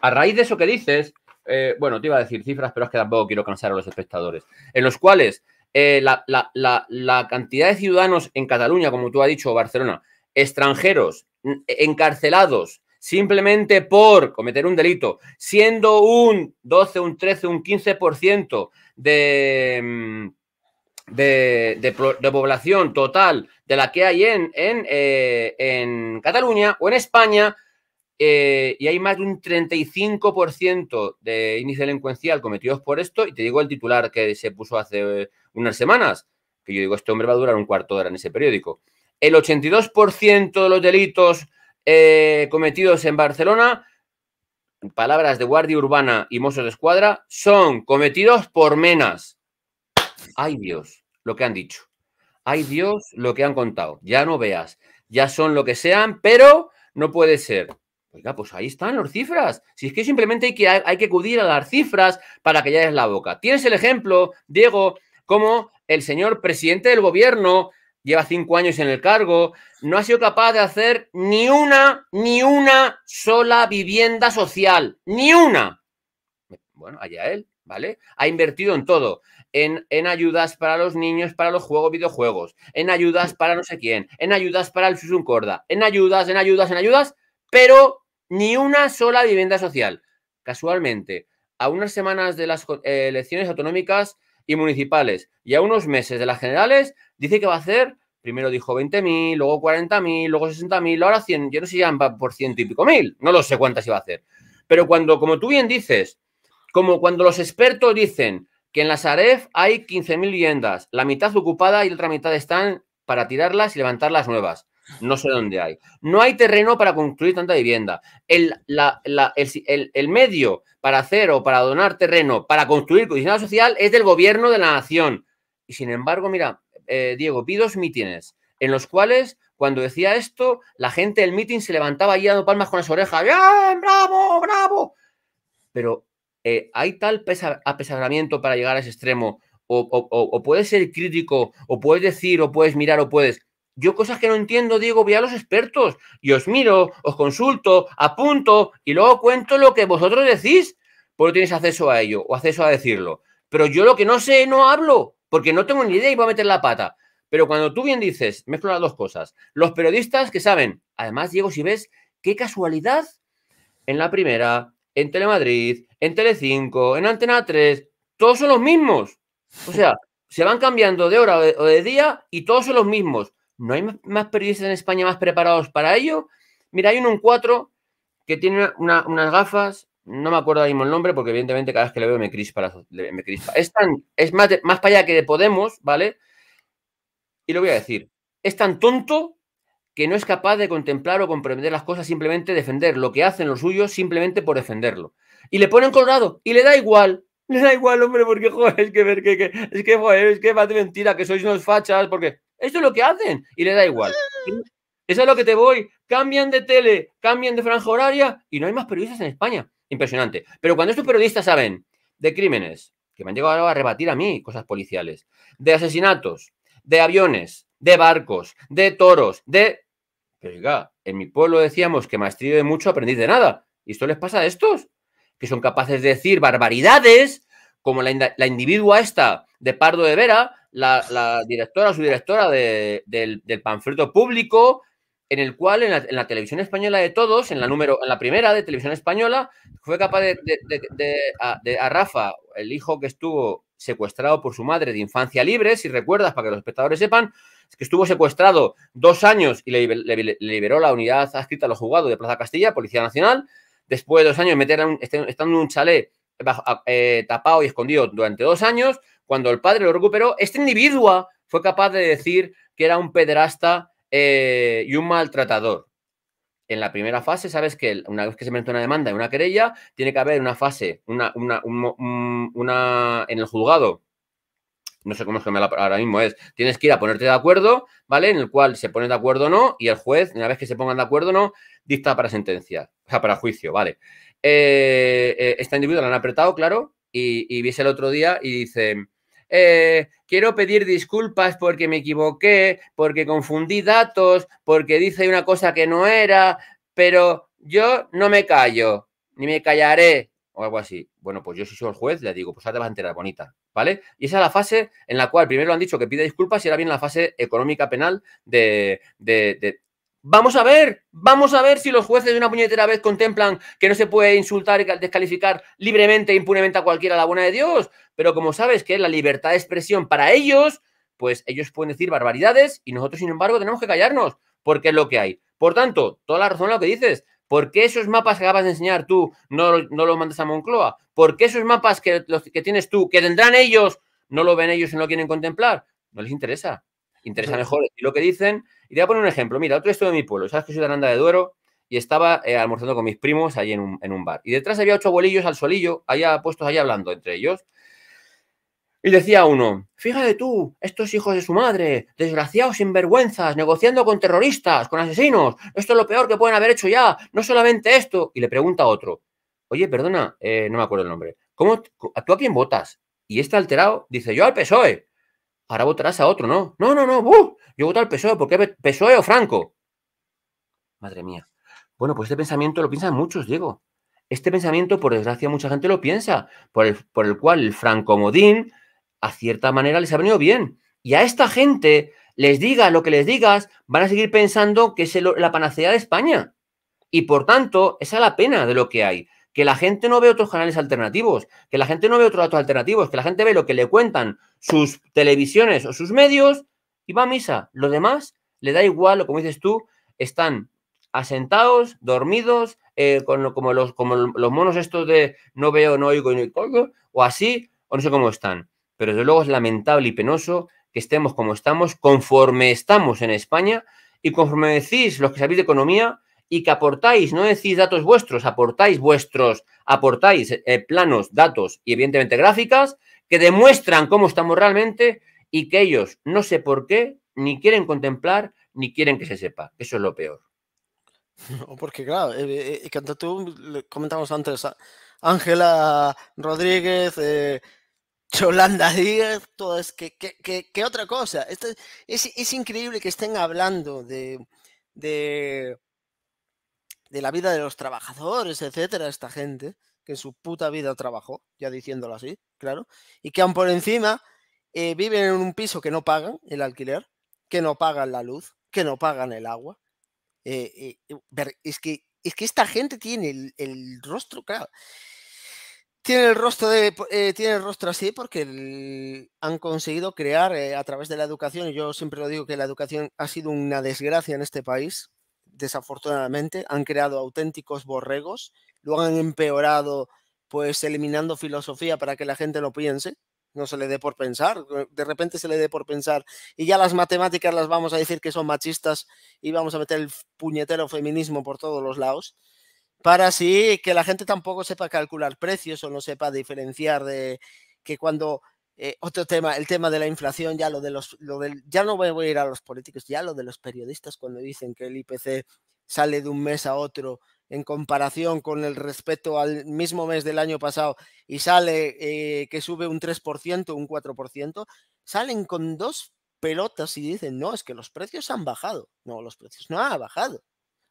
a raíz de eso que dices, eh, bueno, te iba a decir cifras, pero es que tampoco quiero cansar a los espectadores, en los cuales la, la cantidad de ciudadanos en Cataluña, como tú has dicho, o Barcelona, extranjeros encarcelados simplemente por cometer un delito, siendo un 12, un 13, un 15% de, mm, de, población total de la que hay en, en, eh, Cataluña o en España, eh, y hay más de un 35% de índice delincuencial cometidos por esto, y te digo el titular que se puso hace unas semanas, que yo digo, este hombre va a durar un cuarto de hora en ese periódico. El 82% de los delitos eh, cometidos en Barcelona palabras de Guardia Urbana y mozo de Escuadra, son cometidos por menas. Ay Dios, lo que han dicho. Ay Dios, lo que han contado. Ya no veas. Ya son lo que sean, pero no puede ser. Oiga, pues ahí están las cifras. Si es que simplemente hay que, hay que acudir a las cifras para que ya es la boca. Tienes el ejemplo, Diego, como el señor presidente del gobierno lleva cinco años en el cargo, no ha sido capaz de hacer ni una, ni una sola vivienda social, ni una. Bueno, allá él, ¿vale? Ha invertido en todo, en, ayudas para los niños, para los juegos, videojuegos, en ayudas para no sé quién, en ayudas para el Susun Corda, en ayudas, en ayudas, en ayudas, pero ni una sola vivienda social. Casualmente, a unas semanas de las eh, elecciones autonómicas y municipales y a unos meses de las generales, Dice que va a hacer, primero dijo 20.000, luego 40.000, luego 60.000, ahora 100, yo no sé si por ciento y pico mil, no lo sé cuántas iba a hacer. Pero cuando, como tú bien dices, como cuando los expertos dicen que en la Saref hay 15.000 viviendas, la mitad ocupada y la otra mitad están para tirarlas y levantar las nuevas. No sé dónde hay. No hay terreno para construir tanta vivienda. El, el medio para hacer o para donar terreno, para construir condicionado social, es del gobierno de la nación. Y sin embargo, mira, eh, Diego, vi dos mítines en los cuales cuando decía esto, la gente del mítin se levantaba y dando palmas con las orejas. bravo, bravo! Pero eh, ¿hay tal pesa para llegar a ese extremo? O, puedes ser crítico, o puedes decir, o puedes mirar, o puedes... Yo cosas que no entiendo, Diego, voy a los expertos y os miro, os consulto, apunto y luego cuento lo que vosotros decís, porque tienes acceso a ello o acceso a decirlo. Pero yo lo que no sé, no hablo porque no tengo ni idea y voy a meter la pata. Pero cuando tú bien dices, mezclo las dos cosas. Los periodistas que saben, además, Diego, si ves, qué casualidad, en la primera, en Telemadrid, en Telecinco, en Antena 3, todos son los mismos. O sea, se van cambiando de hora o de, día y todos son los mismos. ¿No hay más periodistas en España más preparados para ello? Mira, hay uno en que tiene unas gafas, no me acuerdo ahora mismo el nombre porque evidentemente cada vez que le veo me crispa. Me crispa. Es, tan, es más, para allá que de Podemos, ¿vale? Y lo voy a decir. Es tan tonto que no es capaz de contemplar o comprender las cosas, simplemente defender lo que hacen los suyos simplemente por defenderlo. Y le ponen colorado y le da igual. Le da igual, hombre, porque joder, es que, ver que es que, es que va de mentira, que sois unos fachas, porque esto es lo que hacen y le da igual. Eso es lo que te voy. Cambian de tele, cambian de franja horaria y no hay más periodistas en España impresionante. Pero cuando estos periodistas saben de crímenes, que me han llegado a rebatir a mí cosas policiales, de asesinatos, de aviones, de barcos, de toros, de... Pero en mi pueblo decíamos que maestrío de mucho aprendí de nada. ¿Y esto les pasa a estos? Que son capaces de decir barbaridades como la, individua esta de Pardo de Vera, la, directora, su directora del panfleto público, en el cual en la, televisión española de todos, en la número, en la primera de televisión española, fue capaz de, de, a, Rafa, el hijo que estuvo secuestrado por su madre de infancia libre, si recuerdas, para que los espectadores sepan, que estuvo secuestrado dos años y le, liberó la unidad adscrita a los juzgados de Plaza Castilla, Policía Nacional, después de dos años meter este, estando en un chalet eh, tapado y escondido durante dos años, cuando el padre lo recuperó, este individuo fue capaz de decir que era un pederasta eh, y un maltratador. En la primera fase, sabes que una vez que se mete una demanda y una querella, tiene que haber una fase, una, una, una en el juzgado. No sé cómo es que me la ahora mismo es. Tienes que ir a ponerte de acuerdo, ¿vale? En el cual se pone de acuerdo o no, y el juez, una vez que se pongan de acuerdo o no, dicta para sentencia, o sea, para juicio, ¿vale? Eh, eh, esta individuo la han apretado, claro, y, y viese el otro día y dice, eh, quiero pedir disculpas porque me equivoqué, porque confundí datos, porque dice una cosa que no era, pero yo no me callo, ni me callaré, o algo así. Bueno, pues yo si soy el juez, le digo, pues ahora te vas a enterar, bonita, ¿vale? Y esa es la fase en la cual primero han dicho que pide disculpas y ahora viene la fase económica penal de, de Vamos a ver, vamos a ver si los jueces de una puñetera vez contemplan que no se puede insultar y descalificar libremente e impunemente a cualquiera la buena de Dios. Pero como sabes que es la libertad de expresión para ellos, pues ellos pueden decir barbaridades y nosotros, sin embargo, tenemos que callarnos porque es lo que hay. Por tanto, toda la razón lo que dices. ¿Por qué esos mapas que acabas de enseñar tú no, no los mandas a Moncloa? ¿Por qué esos mapas que, los que tienes tú, que tendrán ellos, no lo ven ellos y no lo quieren contemplar? No les interesa interesa mejor lo que dicen. Y te voy a poner un ejemplo. Mira, otro esto de mi pueblo. Sabes que soy de Aranda de Duero y estaba eh, almorzando con mis primos allí en un, bar. Y detrás había ocho bolillos al solillo, allá puestos allá hablando entre ellos. Y decía uno, fíjate tú, estos hijos de su madre, desgraciados sinvergüenzas, negociando con terroristas, con asesinos, esto es lo peor que pueden haber hecho ya, no solamente esto. Y le pregunta a otro, oye, perdona, eh, no me acuerdo el nombre, ¿cómo, ¿tú a quién votas? Y este alterado dice, yo al PSOE ahora votarás a otro, ¿no? No, no, no, yo voto al PSOE qué PSOE o Franco. Madre mía. Bueno, pues este pensamiento lo piensan muchos, Diego. Este pensamiento, por desgracia, mucha gente lo piensa, por el, el cual Franco Modín, a cierta manera, les ha venido bien. Y a esta gente, les diga lo que les digas, van a seguir pensando que es la panacea de España. Y por tanto, esa es la pena de lo que hay que la gente no ve otros canales alternativos, que la gente no ve otros datos alternativos, que la gente ve lo que le cuentan sus televisiones o sus medios y va a misa. Lo demás le da igual, o como dices tú, están asentados, dormidos, eh, como, los, como los monos estos de no veo, no oigo y no oigo, o así, o no sé cómo están. Pero desde luego es lamentable y penoso que estemos como estamos, conforme estamos en España y conforme decís los que sabéis de economía, y que aportáis, no decís datos vuestros, aportáis vuestros, aportáis eh, planos, datos y evidentemente gráficas que demuestran cómo estamos realmente y que ellos no sé por qué ni quieren contemplar ni quieren que se sepa. Eso es lo peor. [LAUGHS] porque claro, y eh, eh, tú comentamos antes, Ángela Rodríguez, Cholanda Díaz, todo es que, otra cosa. es, increíble que estén hablando de de la vida de los trabajadores, etcétera, esta gente que en su puta vida trabajó, ya diciéndolo así, claro, y que aún por encima eh, viven en un piso que no pagan el alquiler, que no pagan la luz, que no pagan el agua. Eh, eh, es, que, es que esta gente tiene el, rostro, claro. Tiene el rostro, de, tiene el rostro así porque han conseguido crear a través de la educación, y yo siempre lo digo que la educación ha sido una desgracia en este país, desafortunadamente, han creado auténticos borregos, lo han empeorado pues eliminando filosofía para que la gente lo piense, no se le dé por pensar, eh, de repente se le dé por pensar y ya las matemáticas las vamos a decir que son machistas y vamos a meter el puñetero feminismo por todos los lados, para así que la gente tampoco sepa calcular precios o no sepa diferenciar de que cuando eh, otro tema, el tema de la inflación, ya lo de los, ya no voy a ir a los políticos, ya lo de los periodistas cuando dicen que el IPC sale de un mes a otro en comparación con el respeto al mismo mes del año pasado y sale eh, que sube un 3%, un 4%, salen con dos pelotas y dicen, no, es que los precios han bajado. No, los precios no han bajado.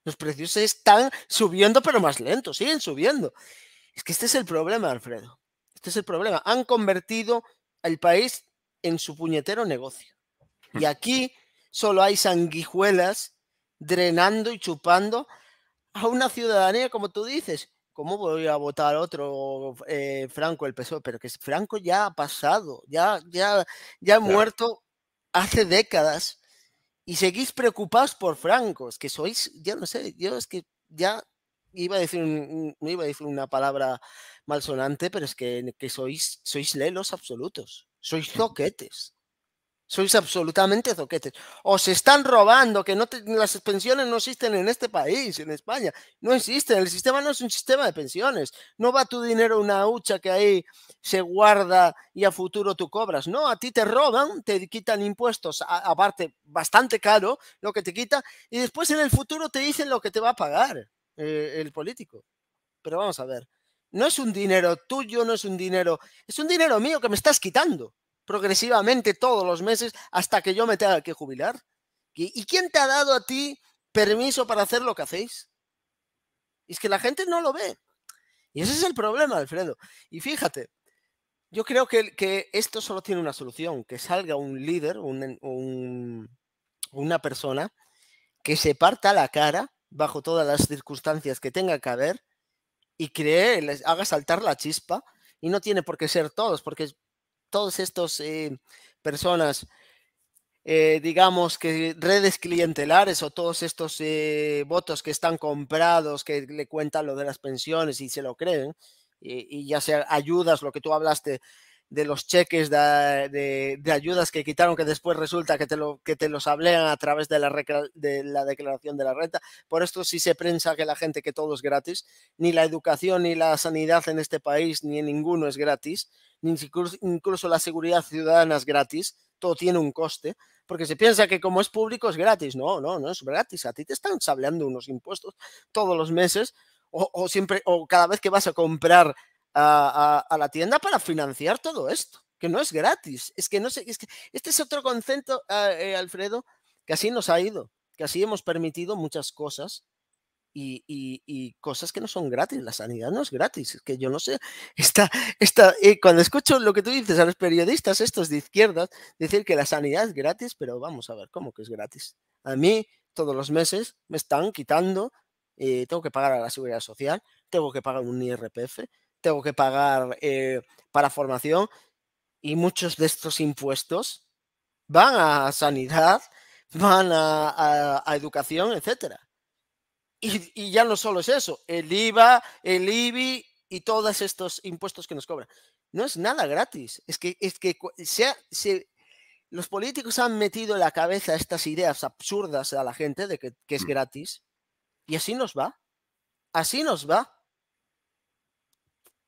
Los precios están subiendo, pero más lento, siguen subiendo. Es que este es el problema, Alfredo. Este es el problema. Han convertido el país en su puñetero negocio. Y aquí solo hay sanguijuelas drenando y chupando a una ciudadanía, como tú dices. ¿Cómo voy a votar otro eh, Franco, el PSOE? Pero que Franco ya ha pasado, ya, ya, ya ha muerto hace décadas y seguís preocupados por Franco. Es que sois, ya no sé, yo es que ya iba a decir, iba a decir una palabra malsonante, pero es que, sois, sois lelos absolutos, sois zoquetes. Sois absolutamente zoquetes. Os están robando, que no las pensiones no existen en este país, en España. No existen. El sistema no es un sistema de pensiones. No va tu dinero a una hucha que ahí se guarda y a futuro tú cobras. No, a ti te roban, te quitan impuestos, aparte bastante caro lo que te quita, y después en el futuro te dicen lo que te va a pagar. Eh, el político. Pero vamos a ver. No es un dinero tuyo, no es un dinero. Es un dinero mío que me estás quitando progresivamente todos los meses hasta que yo me tenga que jubilar. ¿Y, quién te ha dado a ti permiso para hacer lo que hacéis? Y es que la gente no lo ve. Y ese es el problema, Alfredo. Y fíjate, yo creo que, esto solo tiene una solución, que salga un líder, un, una persona que se parta la cara bajo todas las circunstancias que tenga que haber y cree, les haga saltar la chispa. Y no tiene por qué ser todos, porque todas estas eh, personas, eh, digamos que redes clientelares o todos estos eh, votos que están comprados, que le cuentan lo de las pensiones y se lo creen, y, y ya sea ayudas, lo que tú hablaste, de los cheques de, ayudas que quitaron, que después resulta que te, lo, que te los hablean a través de la, de la declaración de la renta. Por esto sí se prensa que la gente que todo es gratis, ni la educación ni la sanidad en este país, ni en ninguno es gratis, ni incluso, la seguridad ciudadana es gratis, todo tiene un coste, porque se piensa que como es público es gratis. No, no, no es gratis. A ti te están sableando unos impuestos todos los meses o, o siempre o cada vez que vas a comprar a, la tienda para financiar todo esto, que no es gratis. Es que no sé, que este es otro concepto, ah, eh, Alfredo, que así nos ha ido, que así hemos permitido muchas cosas y, cosas que no son gratis. La sanidad no es gratis. Es que yo no sé. Esta, [LAUGHS] esta, eh, cuando escucho lo que tú dices a los periodistas, estos de izquierdas, decir que la sanidad es gratis, pero vamos a ver, ¿cómo que es gratis? A mí todos los meses me están quitando, eh, tengo que pagar a la seguridad social, tengo que pagar un IRPF, tengo que pagar eh, para formación y muchos de estos impuestos van a sanidad, [LAUGHS] van a, educación, etc. Y, ya no solo es eso, el IVA, el IBI y todos estos impuestos que nos cobran. No es nada gratis, es que, es que sea, los políticos han metido en la cabeza estas ideas absurdas a la gente de que es mm. gratis y así nos va, así nos va.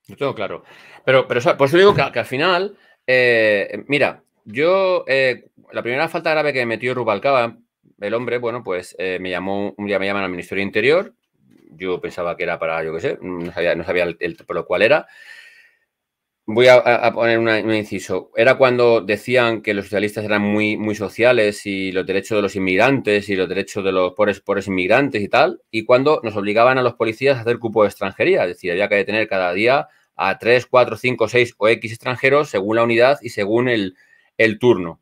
Lo tengo claro. Pero, pero por eso digo que, al final, eh, mira, yo, eh, la primera falta grave que metió Rubalcaba, el hombre, bueno, pues eh, me llamó, un día me llaman al Ministerio Interior, yo pensaba que era para, yo qué sé, no sabía, por lo cual era. Voy a, poner un inciso. Era cuando decían que los socialistas eran muy, muy sociales y los derechos de los inmigrantes y los derechos de los pobres, pobres inmigrantes y tal, y cuando nos obligaban a los policías a hacer cupo de extranjería, es decir, había que detener cada día a tres, cuatro, cinco, seis o X extranjeros según la unidad y según el, el turno.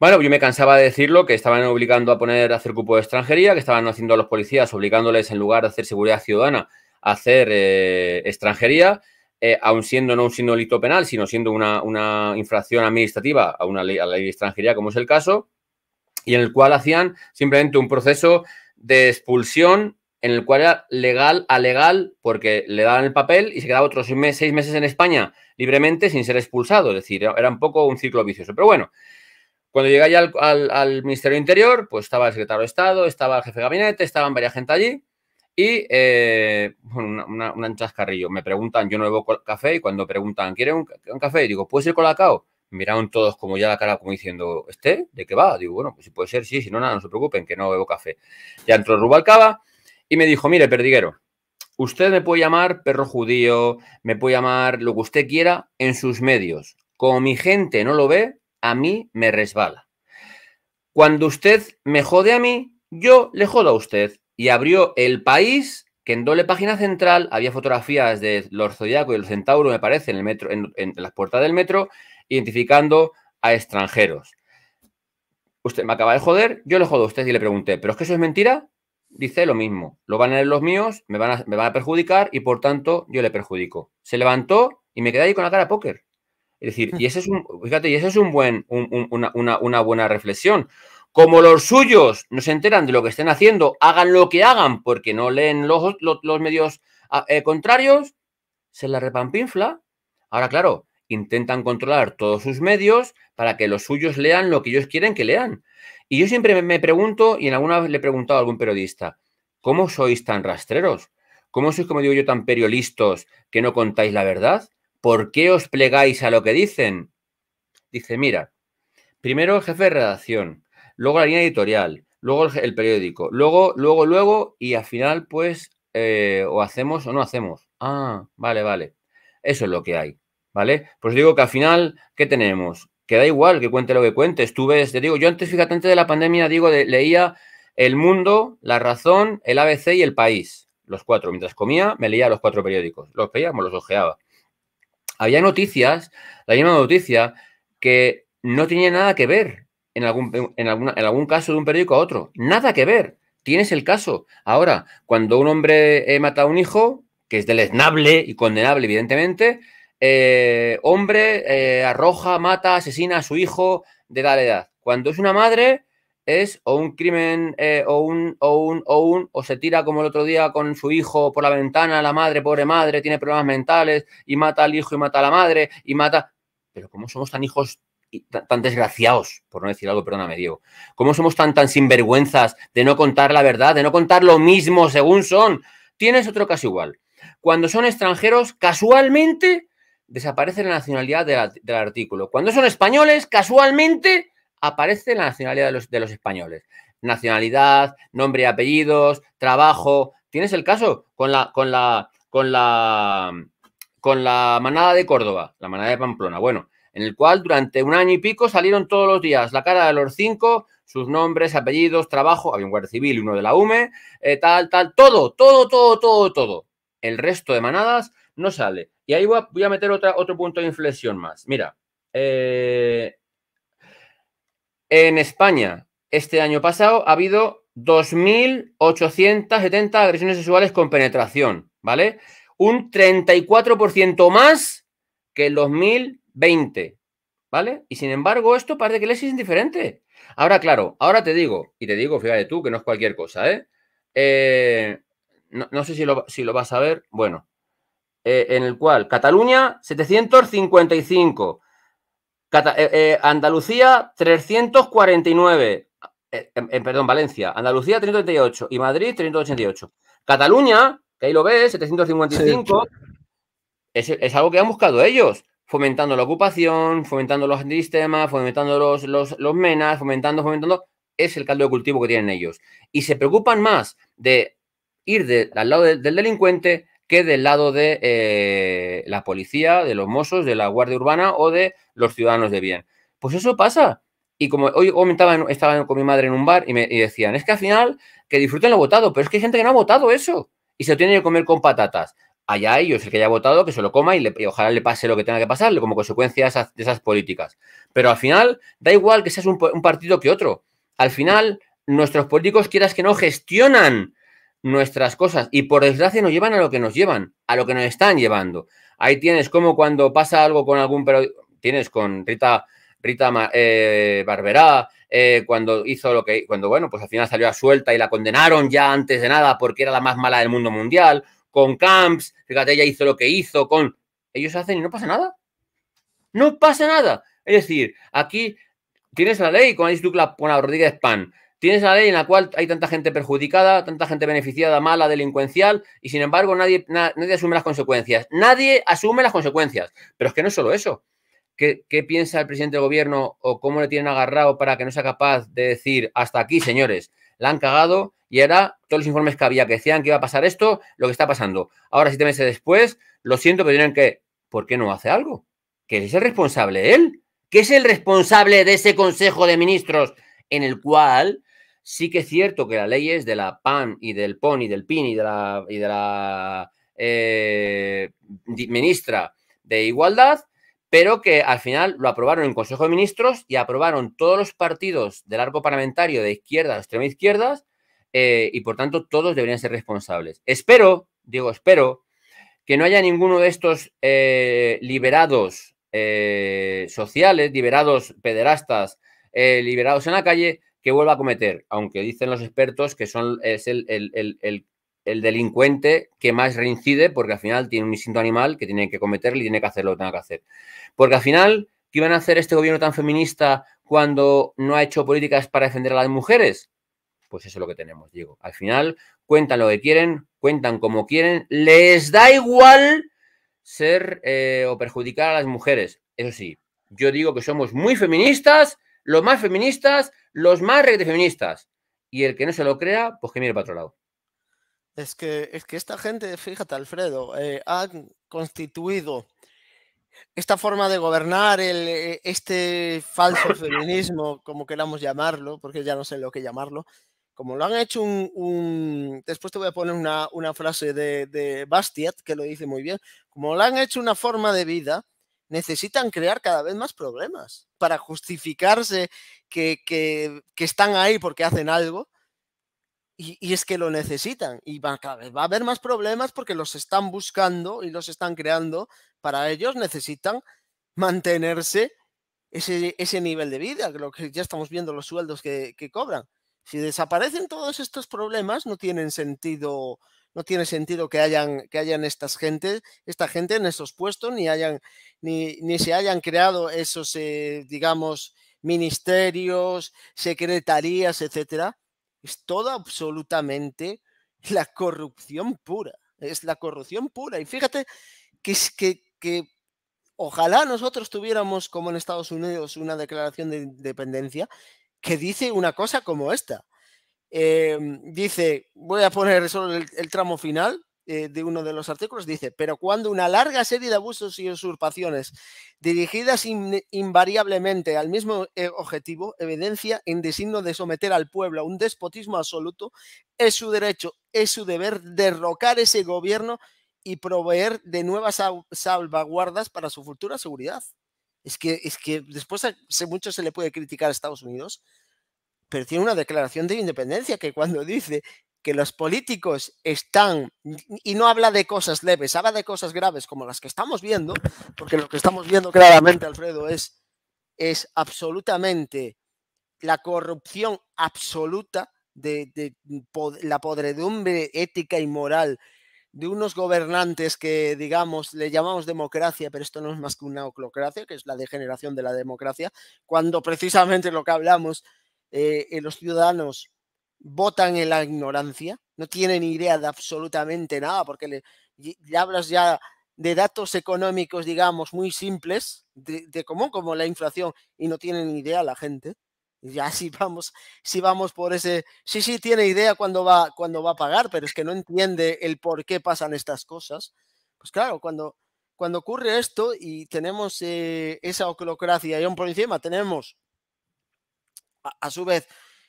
Bueno, yo me cansaba de decirlo, que estaban obligando a poner a hacer cupo de extranjería, que estaban haciendo a los policías, obligándoles en lugar de hacer seguridad ciudadana, a hacer eh, extranjería, eh, aun siendo no un siendo delito penal, sino siendo una, infracción administrativa a una ley, a la ley de extranjería, como es el caso, y en el cual hacían simplemente un proceso de expulsión en el cual era legal a legal porque le daban el papel y se quedaba otros seis meses en España libremente sin ser expulsado. Es decir, era un poco un ciclo vicioso. Pero bueno, cuando llegué ya al, Ministerio del Interior, pues estaba el secretario de Estado, estaba el jefe de gabinete, estaban varias gente allí y, eh, una, un chascarrillo. Me preguntan, yo no bebo café y cuando preguntan, ¿quiere un, café? Y digo, ¿puede ser colacao? Miraron todos como ya la cara, como diciendo, ¿este? ¿De qué va? Digo, bueno, pues si puede ser, sí, si no, nada, no se preocupen, que no bebo café. Ya entró Rubalcaba y me dijo, mire, perdiguero, usted me puede llamar perro judío, me puede llamar lo que usted quiera en sus medios. Como mi gente no lo ve, a mí me resbala. Cuando usted me jode a mí, yo le jodo a usted y abrió El País, que en doble página central había fotografías de los zodiacos y el Centauro, me parece, en, el metro, en, las puertas del metro, identificando a extranjeros. Usted me acaba de joder, yo le jodo a usted y le pregunté, ¿pero es que eso es mentira? Dice lo mismo, lo van a leer los míos, me van a, me a perjudicar y por tanto yo le perjudico. Se levantó y me quedé ahí con la cara póker. Es decir, y mm. eso es un, fíjate, y es un buen, una buena reflexión. Como los suyos no se enteran de lo que estén haciendo, hagan lo que hagan porque no leen los, medios ah, eh, contrarios, se la repampinfla. Ahora, claro, intentan controlar todos sus medios para que los suyos lean lo que ellos quieren que lean. Y yo siempre me pregunto, y en alguna vez le he preguntado a algún periodista, ¿cómo sois tan rastreros? ¿Cómo sois, como digo yo, tan periodistas que no contáis la verdad? ¿Por qué os plegáis a lo que dicen? Dice, mira, primero el jefe de redacción, luego la línea editorial, luego el, periódico, luego, luego, luego, y al final, pues, eh, o hacemos o no hacemos. Ah, vale, vale. Eso es lo que hay, ¿vale? Pues digo que al final, ¿qué tenemos? Que da igual que cuente lo que cuentes. Tú te digo, yo antes, fíjate, antes de la pandemia, digo, leía El Mundo, La Razón, el ABC y El País, los cuatro. Mientras comía, me leía los cuatro periódicos. Los veíamos, los ojeaba. Había noticias, la misma noticia, que no tenía nada que ver en algún, en, algún caso de un periódico a otro. Nada que ver. Tienes el caso. Ahora, cuando un hombre eh, mata a un hijo, que es deleznable y condenable, evidentemente, eh, hombre eh, arroja, mata, asesina a su hijo de tal edad. Cuando es una madre, es o un crimen o, o o se tira como el otro día con su hijo por la ventana, la madre, pobre madre, tiene problemas mentales y mata al hijo y mata a la madre y mata. Pero ¿cómo somos tan hijos tan desgraciados, por no decir algo, perdóname, Diego? ¿Cómo somos tan, tan sinvergüenzas de no contar la verdad, de no contar lo mismo según son? Tienes otro caso igual. Cuando son extranjeros, casualmente desaparece la nacionalidad del artículo. Cuando son españoles, casualmente aparece la nacionalidad de los, de los españoles. Nacionalidad, nombre y apellidos, trabajo. Tienes el caso con la, con la, con la, con la manada de Córdoba, la manada de Pamplona. Bueno, en el cual durante un año y pico salieron todos los días la cara de los cinco, sus nombres, apellidos, trabajo, había un guardia civil, y uno de la UME, eh, tal, tal, todo, todo, todo, todo, todo. El resto de manadas no sale. Y ahí voy a, meter otro punto de inflexión más. Mira, eh, en España, este año pasado, ha habido 2.870 agresiones sexuales con penetración, ¿vale? Un 34% más que los 2000 20, ¿vale? Y sin embargo, esto parece que les es indiferente. Ahora, claro, ahora te digo, y te digo, fíjate tú, que no es cualquier cosa, ¿eh? eh no, sé si lo, vas a ver, bueno, eh, en el cual Cataluña 755, eh, Andalucía 349, perdón, Valencia, Andalucía 338 y Madrid 388. Cataluña, que ahí lo ves, 755, es, es algo que han buscado ellos fomentando la ocupación, fomentando los sistemas, fomentando los, los, menas, fomentando, fomentando, es el caldo de cultivo que tienen ellos. Y se preocupan más de ir del al lado del delincuente que del lado de eh, la policía, de los mozos, de la guardia urbana o de los ciudadanos de bien. Pues eso pasa. Y como hoy comentaba, estaba con mi madre en un bar y me decían, es que al final que disfruten lo votado, pero es que hay gente que no ha votado eso y se lo tiene que comer con patatas allá ellos, el que haya votado, que se lo coma y, le, ojalá le pase lo que tenga que pasarle como consecuencia de esas, políticas. Pero al final, da igual que seas un, partido que otro. Al final, nuestros políticos, quieras que no, gestionan nuestras cosas y por desgracia nos llevan a lo que nos llevan, a lo que nos están llevando. Ahí tienes como cuando pasa algo con algún pero tienes con Rita Rita eh, Barberá, eh, cuando hizo lo que, cuando bueno, pues al final salió a suelta y la condenaron ya antes de nada porque era la más mala del mundo mundial, con Camps, fíjate, ella hizo lo que hizo, con... Ellos hacen y no pasa nada. No pasa nada. Es decir, aquí tienes la ley con la, con la Rodríguez Pan, tienes la ley en la cual hay tanta gente perjudicada, tanta gente beneficiada, mala, delincuencial, y sin embargo nadie, asume las consecuencias. Nadie asume las consecuencias. Pero es que no es solo eso. ¿Qué, ¿Qué, piensa el presidente del gobierno o cómo le tienen agarrado para que no sea capaz de decir hasta aquí, señores? la han cagado y era, todos los informes que había que decían que iba a pasar esto, lo que está pasando. Ahora, siete meses después, lo siento, pero tienen que, ¿por qué no hace algo? Que es el responsable él, que es el responsable de ese Consejo de Ministros en el cual sí que es cierto que las leyes de la PAN y del PON y del PIN y de la, de la eh, ministra de Igualdad pero que al final lo aprobaron en Consejo de Ministros y aprobaron todos los partidos del arco parlamentario de izquierda, extrema izquierdas, eh, y por tanto todos deberían ser responsables. Espero, digo, espero que no haya ninguno de estos eh, liberados eh, sociales, liberados pederastas, liberados en la calle, que vuelva a cometer, aunque dicen los expertos que son, es el el delincuente que más reincide, porque al final tiene un instinto animal que tiene que cometerlo y tiene que hacer lo que tenga que hacer. Porque al final, ¿qué iban a hacer este gobierno tan feminista cuando no ha hecho políticas para defender a las mujeres? Pues eso es lo que tenemos, Diego. Al final, cuentan lo que quieren, cuentan como quieren, les da igual ser eh, o perjudicar a las mujeres. Eso sí, yo digo que somos muy feministas, los más feministas, los más feministas. Y el que no se lo crea, pues que mire para otro lado. Es que, es que esta gente, fíjate, Alfredo, eh, han ha constituido esta forma de gobernar, eh, este falso feminismo, como queramos llamarlo, porque ya no sé lo que llamarlo, como lo han hecho un... después te voy a poner una, frase de, Bastiat, que lo dice muy bien, como lo han hecho una forma de vida, necesitan crear cada vez más problemas para justificarse que están ahí porque hacen algo y, es que lo necesitan y va, va a haber más problemas porque los están buscando y los están creando. Para ellos necesitan mantenerse ese, ese nivel de vida, lo que ya estamos viendo los sueldos que, cobran. Si desaparecen todos estos problemas, no tienen sentido, no tiene sentido que hayan, que hayan estas gente, esta gente en esos puestos, ni hayan, ni, se hayan creado esos, eh, digamos, ministerios, secretarías, etcétera es toda absolutamente la corrupción pura. Es la corrupción pura. Y fíjate que es que, ojalá nosotros tuviéramos, como en Estados Unidos, una declaración de independencia que dice una cosa como esta. Em, dice, voy a poner solo el tramo final, eh, de uno de los artículos, dice, pero cuando una larga serie de abusos y usurpaciones dirigidas invariablemente al mismo eh, objetivo, evidencia en designo de someter al pueblo a un despotismo absoluto, es su derecho, es su deber derrocar ese gobierno y proveer de nuevas salvaguardas para su futura seguridad. Es que, es que después mucho se le puede criticar a Estados Unidos, pero tiene una declaración de independencia que cuando dice que los políticos están, y no habla de cosas leves, habla de cosas graves como las que estamos viendo, porque lo que estamos viendo claramente, Alfredo, es, es absolutamente la corrupción absoluta de, la podredumbre ética y moral de unos gobernantes que, digamos, le llamamos democracia, pero esto no es más que una oclocracia, que es la degeneración de la democracia, cuando precisamente lo que hablamos, eh, los ciudadanos votan en la ignorancia, no tienen idea de absolutamente nada, porque le, hablas ya de datos económicos, digamos, muy simples, de, común como la inflación, y no tienen idea la gente. Ya si vamos, si vamos por ese. Sí, sí, tiene idea cuando va, cuando va a pagar, pero es que no entiende el por qué pasan estas cosas. Pues claro, cuando, cuando ocurre esto y tenemos eh, esa oclocracia y aún por encima tenemos a su vez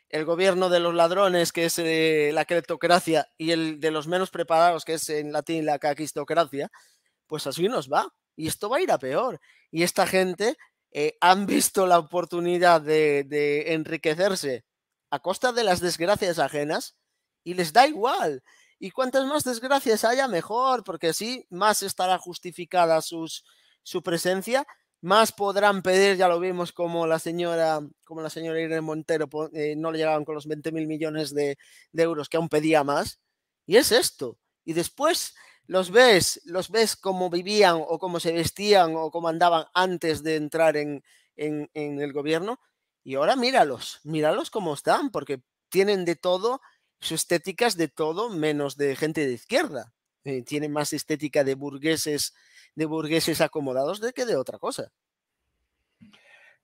el gobierno de los ladrones, que es eh, la criptocracia y el de los menos preparados, que es en latín la caquistocracia, pues así nos va. Y esto va a ir a peor. Y esta gente eh, han visto la oportunidad de, enriquecerse a costa de las desgracias ajenas y les da igual. Y cuantas más desgracias haya, mejor, porque así más estará justificada su presencia más podrán pedir, ya lo vimos como la señora, como la señora Irene Montero eh, no le llegaban con los 20 mil millones de, euros, que aún pedía más. Y es esto. Y después los ves, los ves cómo vivían o como se vestían o como andaban antes de entrar en, en, el gobierno. Y ahora míralos, míralos cómo están, porque tienen de todo, su estética de todo menos de gente de izquierda. Eh, tienen más estética de burgueses de burgueses acomodados de que de otra cosa.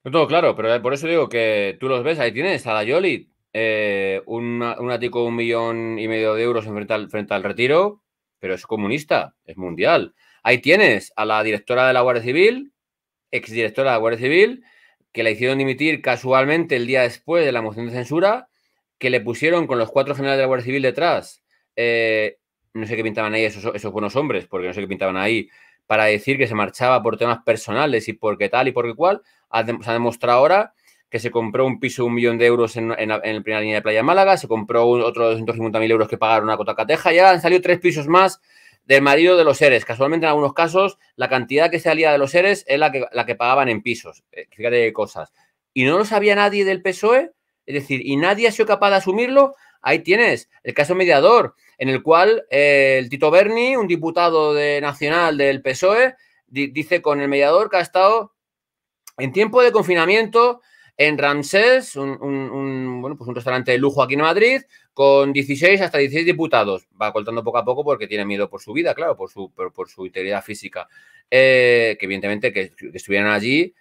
No, todo claro, pero eh, por eso digo que tú los ves, ahí tienes a la Yoli, eh, un, ático de un millón y medio de euros frente al, frente al retiro, pero es comunista, es mundial. Ahí tienes a la directora de la Guardia Civil, exdirectora de la Guardia Civil, que la hicieron dimitir casualmente el día después de la moción de censura, que le pusieron con los cuatro generales de la Guardia Civil detrás. Eh, no sé qué pintaban ahí esos, esos buenos hombres, porque no sé qué pintaban ahí para decir que se marchaba por temas personales y por qué tal y qué cual, se ha demostrado ahora que se compró un piso de un millón de euros en, la primera línea de Playa de Málaga, se compró otros otro 250.000 euros que pagaron a Cotacateja, ya han salido tres pisos más del marido de los seres. Casualmente, en algunos casos, la cantidad que salía de los seres es la que, la que pagaban en pisos. Eh, fíjate cosas. Y no lo sabía nadie del PSOE, es decir, y nadie ha sido capaz de asumirlo. Ahí tienes el caso mediador, en el cual eh, el Tito Berni, un diputado de, nacional del PSOE, dice con el mediador que ha estado en tiempo de confinamiento en Ramsés, un, bueno, pues un restaurante de lujo aquí en Madrid, con 16 hasta 16 diputados. Va contando poco a poco porque tiene miedo por su vida, claro, por su, por, su integridad física. Eh, que evidentemente que, estuvieran allí,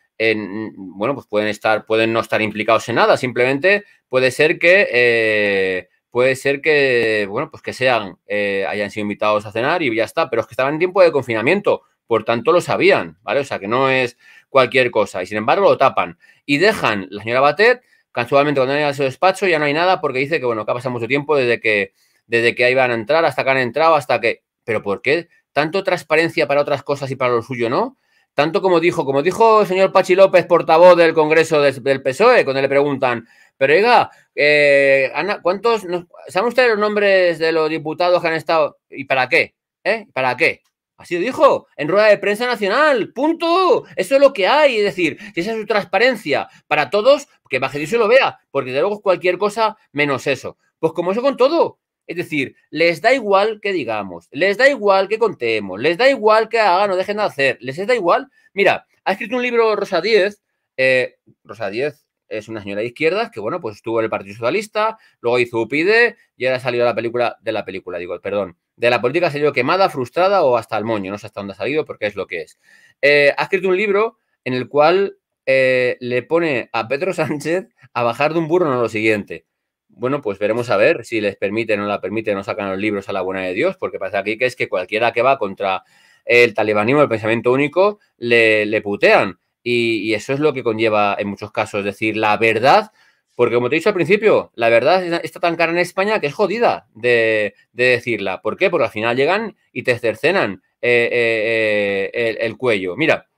bueno, pues pueden estar, pueden no estar implicados en nada, simplemente puede ser que... Eh, puede ser que, bueno, pues que sean, eh, hayan sido invitados a cenar y ya está, pero es que estaban en tiempo de confinamiento, por tanto lo sabían, ¿vale? O sea, que no es cualquier cosa y sin embargo lo tapan y dejan la señora Batet, casualmente cuando llega a su despacho ya no hay nada porque dice que, bueno, que ha pasado mucho tiempo desde que, desde que iban a entrar, hasta que han entrado, hasta que, pero ¿por qué? Tanto transparencia para otras cosas y para lo suyo no, tanto como dijo, como dijo el señor Pachi López, portavoz del Congreso del PSOE, cuando le preguntan, pero oiga, eh, ¿cuántos, ¿saben ustedes los nombres de los diputados que han estado? ¿Y para qué? ¿Eh? ¿Para qué? Así dijo, en rueda de prensa nacional, punto. Eso es lo que hay, es decir, si esa es su transparencia para todos, que se lo vea, porque de luego cualquier cosa menos eso. Pues como eso con todo, es decir, les da igual que digamos, les da igual que contemos, les da igual que hagan o dejen de hacer, les da igual. Mira, ha escrito un libro Rosa Diez, eh, Rosa Diez es una señora de izquierdas que, bueno, pues estuvo en el Partido Socialista, luego hizo UPIDE y ahora salido la película, de la película, digo, perdón, de la política salido quemada, frustrada o hasta el moño, no sé hasta dónde ha salido porque es lo que es. Eh, ha escrito un libro en el cual eh, le pone a Pedro [LAUGHS] Sánchez a bajar de un burro en lo siguiente bueno, pues veremos a ver si les permite, o no la permite, no sacan los libros a la buena de Dios, porque pasa aquí que es que cualquiera que va contra el talibanismo, el pensamiento único, le, le putean. Y, eso es lo que conlleva en muchos casos decir la verdad, porque como te he dicho al principio, la verdad está tan cara en España que es jodida de, de decirla. ¿Por qué? Porque al final llegan y te cercenan eh, eh, eh, el cuello. Mira,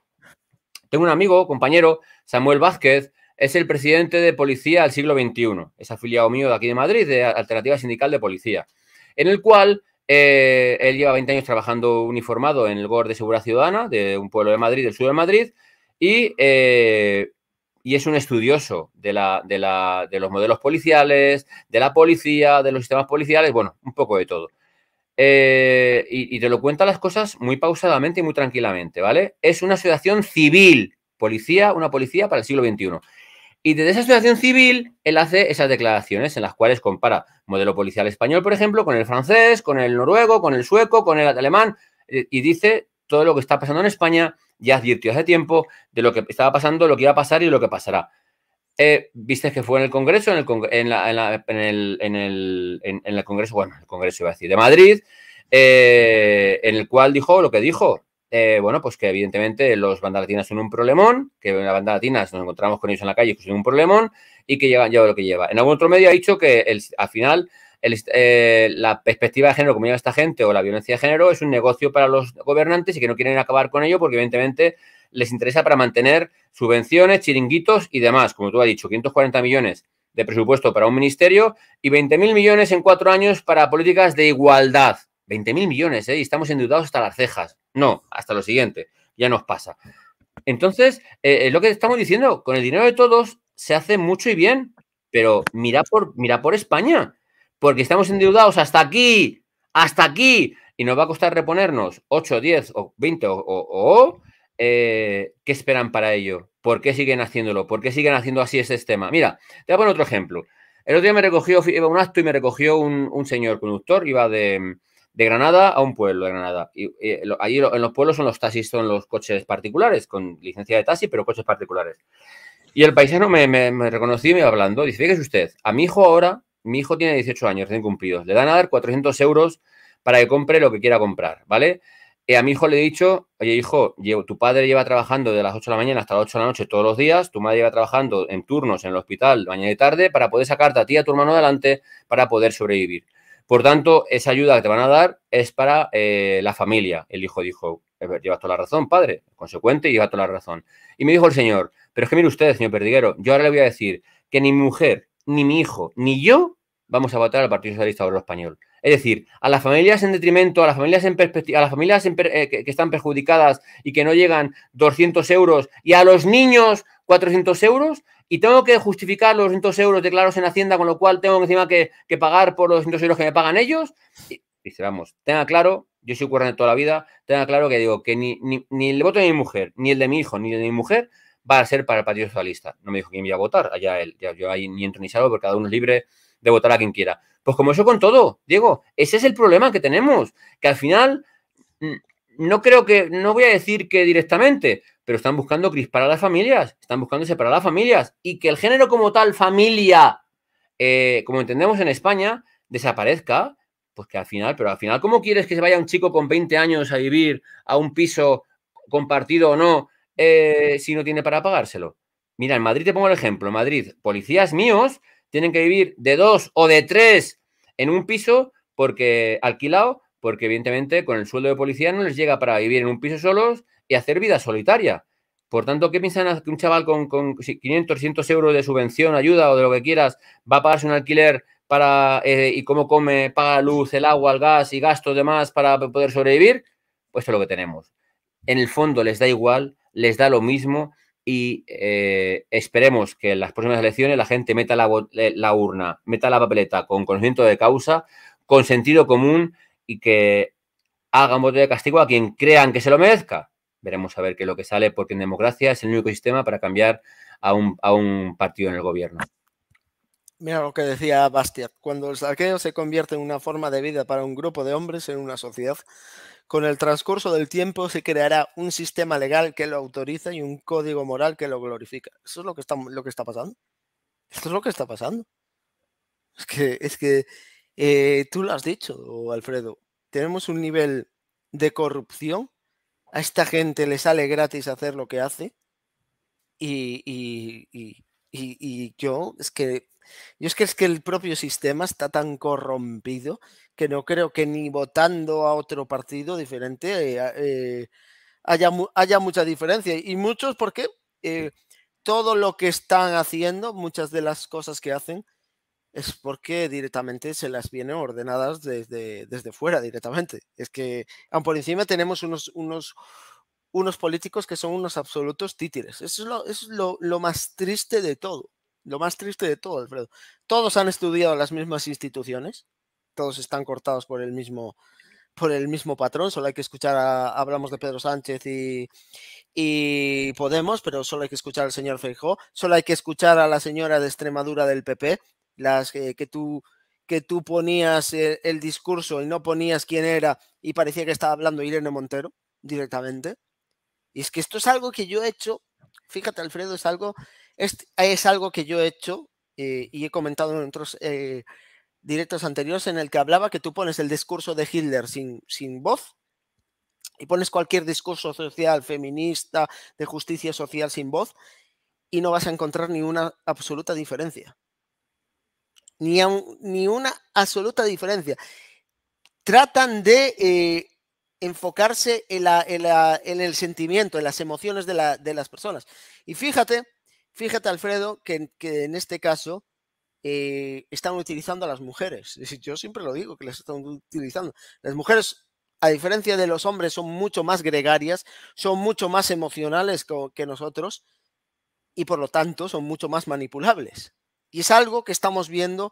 tengo un amigo, compañero, Samuel Vázquez, es el presidente de policía del siglo XXI. Es afiliado mío de aquí de Madrid, de Alternativa Sindical de Policía, en el cual eh, él lleva 20 años trabajando uniformado en el GOR de Seguridad Ciudadana, de un pueblo de Madrid, del sur de Madrid, y, eh, y es un estudioso de, de, los modelos policiales, de la policía, de los sistemas policiales, bueno, un poco de todo. Eh, y, y te lo cuenta las cosas muy pausadamente y muy tranquilamente, ¿vale? Es una asociación civil, policía, una policía para el siglo XXI. Y desde esa asociación civil, él hace esas declaraciones en las cuales compara modelo policial español, por ejemplo, con el francés, con el noruego, con el sueco, con el alemán, eh, y dice todo lo que está pasando en España, ya advirtió hace tiempo de lo que estaba pasando, lo que iba a pasar y lo que pasará. Eh, Viste que fue en el Congreso, en el, Congreso, bueno, el Congreso iba a decir, de Madrid, eh, en el cual dijo lo que dijo, eh, bueno, pues que evidentemente los bandas son un problemón, que en las bandas latinas nos encontramos con ellos en la calle, que pues son un problemón y que llevan lleva lo que lleva. En algún otro medio ha dicho que al final eh, la perspectiva de género, como lleva esta gente, o la violencia de género, es un negocio para los gobernantes y que no quieren acabar con ello porque evidentemente les interesa para mantener subvenciones, chiringuitos y demás. Como tú has dicho, 540 millones de presupuesto para un ministerio y 20.000 millones en cuatro años para políticas de igualdad. 20.000 millones, ¿eh? Y estamos endeudados hasta las cejas. No, hasta lo siguiente, ya nos pasa. Entonces, eh, lo que estamos diciendo, con el dinero de todos se hace mucho y bien, pero mira por, mira por España, porque estamos endeudados hasta aquí, hasta aquí, y nos va a costar reponernos 8, 10 o 20 o... Eh, ¿Qué esperan para ello? ¿Por qué siguen haciéndolo? ¿Por qué siguen haciendo así ese sistema? Mira, te voy a poner otro ejemplo. El otro día me recogió, iba un acto y me recogió un, un señor conductor, iba de, de Granada a un pueblo de Granada. Y, eh, en los pueblos son los taxis, son los coches particulares, con licencia de taxi, pero coches particulares. Y el paisano me, me, me reconoció y me iba hablando. Dice, ¿qué es usted? A mi hijo ahora, mi hijo tiene 18 años recién cumplidos. Le dan a dar 400 euros para que compre lo que quiera comprar, ¿vale? Y a mi hijo le he dicho, oye hijo, tu padre lleva trabajando de las 8 de la mañana hasta las 8 de la noche todos los días, tu madre lleva trabajando en turnos en el hospital mañana y tarde para poder sacar a ti a tu hermano adelante para poder sobrevivir. Por tanto, esa ayuda que te van a dar es para eh, la familia. El hijo dijo, llevas toda la razón, padre, consecuente, llevas toda la razón. Y me dijo el señor, pero es que mire usted, señor Perdiguero, yo ahora le voy a decir que ni mi mujer, ni mi hijo, ni yo vamos a votar al Partido Socialista Obrero Español. Es decir, a las familias en detrimento, a las familias, en a las familias eh, que, que, están perjudicadas y que no llegan 200 euros y a los niños 400 euros, y tengo que justificar los 200 euros declarados en Hacienda, con lo cual tengo encima que, pagar por los 200 euros que me pagan ellos. Y, dice, vamos, tenga claro, yo soy de toda la vida, tenga claro que digo que ni, ni, ni, el voto de mi mujer, ni el de mi hijo, ni el de mi mujer va a ser para el Partido Socialista. No me dijo quién iba a votar, allá yo ahí ni entro ni salgo, porque cada uno es libre de votar a quien quiera. Pues como eso con todo, Diego, ese es el problema que tenemos, que al final mm, no creo que, no voy a decir que directamente, pero están buscando crispar a las familias, están buscando separar las familias y que el género como tal, familia, eh, como entendemos en España, desaparezca, pues que al final, pero al final, ¿cómo quieres que se vaya un chico con 20 años a vivir a un piso compartido o no eh, si no tiene para pagárselo? Mira, en Madrid te pongo el ejemplo, en Madrid, policías míos tienen que vivir de dos o de tres en un piso porque alquilado, porque evidentemente con el sueldo de policía no les llega para vivir en un piso solos y hacer vida solitaria. Por tanto, ¿qué piensan que un chaval con, 500, 600 euros de subvención, ayuda o de lo que quieras, va a pagarse un alquiler para eh, y cómo come, paga luz, el agua, el gas y gastos demás para poder sobrevivir? Pues es lo que tenemos. En el fondo les da igual, les da lo mismo y eh, esperemos que en las próximas elecciones la gente meta la, eh, la urna, meta la papeleta con conocimiento de causa, con sentido común y que hagan voto de castigo a quien crean que se lo merezca Veremos a ver qué es lo que sale, porque en democracia es el único sistema para cambiar a un, a un partido en el gobierno. Mira lo que decía Bastiat. Cuando el saqueo se convierte en una forma de vida para un grupo de hombres en una sociedad, con el transcurso del tiempo se creará un sistema legal que lo autoriza y un código moral que lo glorifica. Eso es lo que está, lo que está pasando. Esto es lo que está pasando. Es que, es que eh, tú lo has dicho, Alfredo. Tenemos un nivel de corrupción a esta gente le sale gratis hacer lo que hace. Y, y, yo es que yo es que es que el propio sistema está tan corrompido que no creo que ni votando a otro partido diferente eh, eh, haya, haya mucha diferencia. Y muchos porque eh, todo lo que están haciendo, muchas de las cosas que hacen, es porque directamente se las viene ordenadas desde, desde fuera directamente. Es que aun por encima tenemos unos, unos, unos políticos que son unos absolutos títeres. Eso es, lo, más triste de todo. Lo más triste de todo, Alfredo. Todos han estudiado las mismas instituciones, todos están cortados por el mismo, por el mismo patrón. Solo hay que escuchar, a, hablamos de Pedro Sánchez y, y Podemos, pero solo hay que escuchar al señor Feijó, solo hay que escuchar a la señora de Extremadura del PP, las que tú que tú ponías eh, el, discurso y no ponías quién era y parecía que estaba hablando Irene Montero directamente. Y es que esto es algo que yo he hecho, fíjate Alfredo, es algo, es, algo que yo he hecho eh, y he comentado en otros eh, directos anteriores en el que hablaba que tú pones el discurso de Hitler sin, sin voz y pones cualquier discurso social, feminista, de justicia social sin voz y no vas a encontrar ninguna absoluta diferencia ni, ni una absoluta diferencia. Tratan de eh, enfocarse en, la, en, el sentimiento, en las emociones de, de, las personas. Y fíjate, fíjate Alfredo, que, en este caso eh, están utilizando a las mujeres. [LAUGHS] Yo siempre lo digo, que las están utilizando. Las mujeres, a diferencia de los hombres, son mucho más gregarias, son mucho más emocionales que nosotros y por lo tanto son mucho más manipulables. Y es algo que estamos viendo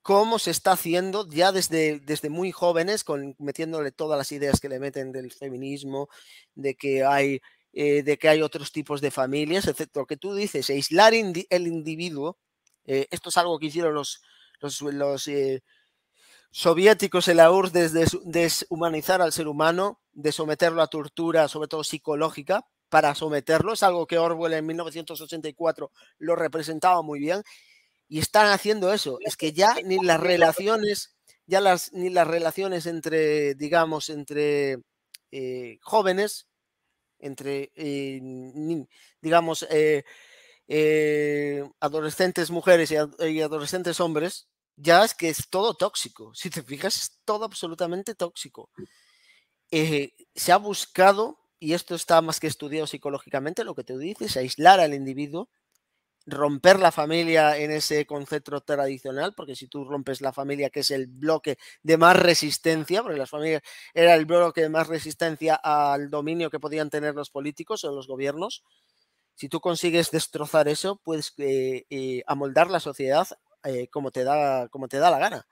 cómo se está haciendo ya desde, desde muy jóvenes, metiéndole todas las ideas que le meten del feminismo, de que hay, eh, de que hay otros tipos de familias, etc. lo que tú dices, aislar el individuo. Eh, esto es algo que hicieron los, los, eh, soviéticos en la URSS desde deshumanizar al ser humano, de someterlo a tortura, sobre todo psicológica, para someterlo. Es algo que Orwell en 1984 lo representaba muy bien. Y están haciendo eso. Es que ya ni las relaciones, ya las, ni las relaciones entre, digamos, entre eh, jóvenes, entre, eh, digamos, eh, adolescentes mujeres y, adolescentes hombres, ya es que es todo tóxico. Si te fijas, es todo absolutamente tóxico. se ha buscado, y esto está más que estudiado psicológicamente, lo que te dices, aislar al individuo romper la familia en ese concepto tradicional, porque si tú rompes la familia, que es el bloque de más resistencia, porque las familias era el bloque de más resistencia al dominio que podían tener los políticos o los gobiernos, si tú consigues destrozar eso, puedes eh, eh, amoldar la sociedad eh, como, te da, como te da la gana.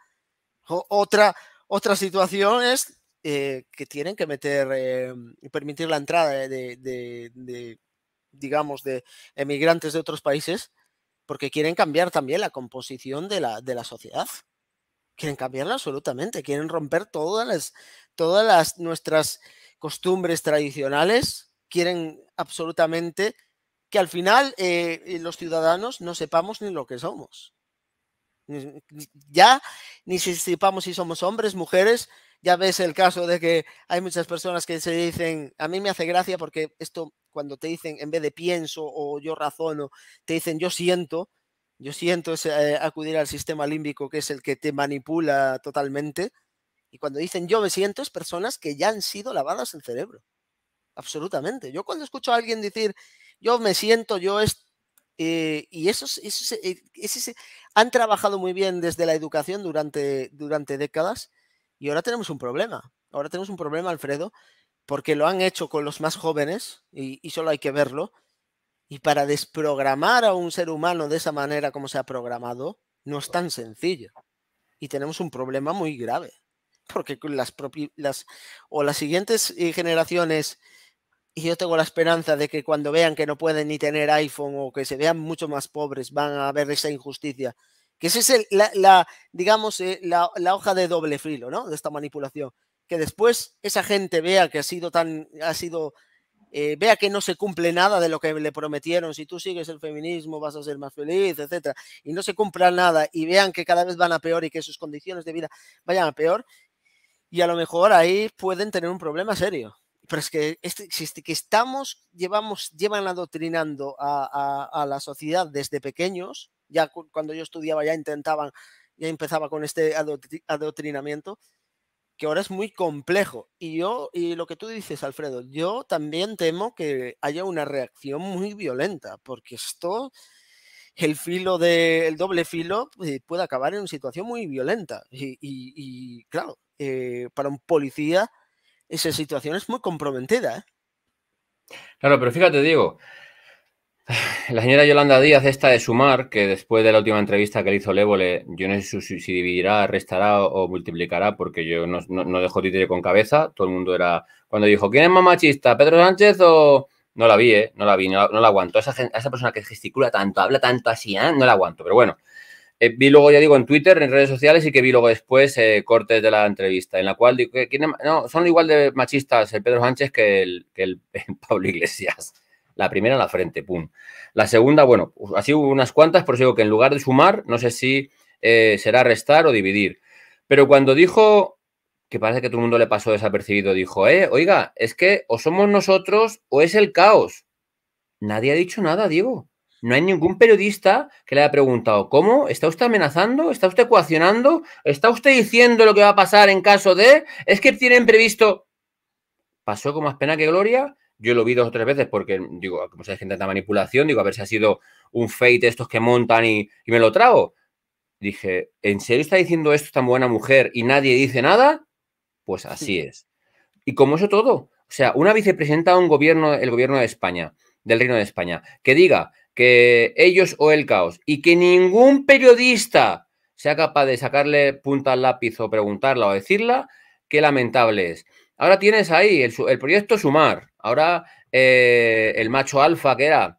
otra, otra situación es que tienen que meter, permitir la entrada de digamos, de emigrantes de otros países, porque quieren cambiar también la composición de la, de la sociedad. Quieren cambiarla absolutamente, quieren romper todas las, todas las nuestras costumbres tradicionales, quieren absolutamente que al final eh, los ciudadanos no sepamos ni lo que somos. Ya ni si sepamos si somos hombres, mujeres, ya ves el caso de que hay muchas personas que se dicen, a mí me hace gracia porque esto cuando te dicen, en vez de pienso o yo razono, te dicen yo siento, yo siento es eh, acudir al sistema límbico que es el que te manipula totalmente. Y cuando dicen yo me siento es personas que ya han sido lavadas el cerebro. Absolutamente. Yo cuando escucho a alguien decir yo me siento, yo es... Eh, y eso es... Eh, han trabajado muy bien desde la educación durante, durante décadas y ahora tenemos un problema. Ahora tenemos un problema, Alfredo, porque lo han hecho con los más jóvenes y, solo hay que verlo. Y para desprogramar a un ser humano de esa manera como se ha programado, no es tan sencillo. Y tenemos un problema muy grave, porque las, las o las siguientes eh, generaciones y yo tengo la esperanza de que cuando vean que no pueden ni tener iPhone o que se vean mucho más pobres, van a ver esa injusticia. Que esa es la, digamos, eh, la, hoja de doble filo, ¿no? De esta manipulación que después esa gente vea que ha sido tan, ha sido, eh, vea que no se cumple nada de lo que le prometieron, si tú sigues el feminismo vas a ser más feliz, etcétera, y no se cumpla nada y vean que cada vez van a peor y que sus condiciones de vida vayan a peor, y a lo mejor ahí pueden tener un problema serio. Pero es que, este, este que estamos, llevamos, llevan adoctrinando a, a, a la sociedad desde pequeños, ya cuando yo estudiaba ya intentaban, ya empezaba con este adoctrinamiento, ahora es muy complejo. Y yo, y lo que tú dices, Alfredo, yo también temo que haya una reacción muy violenta, porque esto, el filo del el doble filo, eh, puede acabar en una situación muy violenta. Y, claro, eh, para un policía, esa situación es muy comprometida. ¿eh? Claro, pero fíjate, Diego, [SIGHS] La señora Yolanda Díaz, esta de Sumar, que después de la última entrevista que le hizo Lévole yo no sé si, dividirá, restará o, multiplicará, porque yo no, dejo títere con cabeza. Todo el mundo era. Cuando dijo, ¿quién es más machista, Pedro Sánchez o.? No la vi, ¿eh? No la vi, no la, aguanto. esa, esa, persona que gesticula tanto, habla tanto así, ¿eh? No la aguanto, pero bueno. Eh, vi luego, ya digo, en Twitter, en redes sociales y que vi luego después cortes de la entrevista, en la cual digo que no, son igual de machistas el Pedro Sánchez que el [LAUGHS] Pablo Iglesias. La primera en la frente, pum. La segunda, bueno, así unas cuantas, por eso digo que en lugar de sumar, no sé si eh, será restar o dividir. Pero cuando dijo, que parece que todo el mundo le pasó desapercibido, dijo, eh, oiga, es que o somos nosotros o es el caos. Nadie ha dicho nada, Diego. No hay ningún periodista que le haya preguntado, ¿cómo? ¿Está usted amenazando? ¿Está usted coaccionando? ¿Está usted diciendo lo que va a pasar en caso de... Es que tienen previsto... Pasó con más pena que gloria yo lo vi dos o tres veces porque, digo, como sabes gente la manipulación, digo, a ver si ha sido un fake de estos que montan y, me lo trago. Dije, ¿en serio está diciendo esto tan buena mujer y nadie dice nada? Pues así es. Y como eso todo, o sea, una vicepresidenta de un gobierno, el gobierno de España, del Reino de España, que diga que ellos o el caos y que ningún periodista sea capaz de sacarle punta al lápiz o preguntarla o decirla, qué lamentable es. Ahora tienes ahí el, proyecto Sumar. Ahora eh, el macho alfa que era,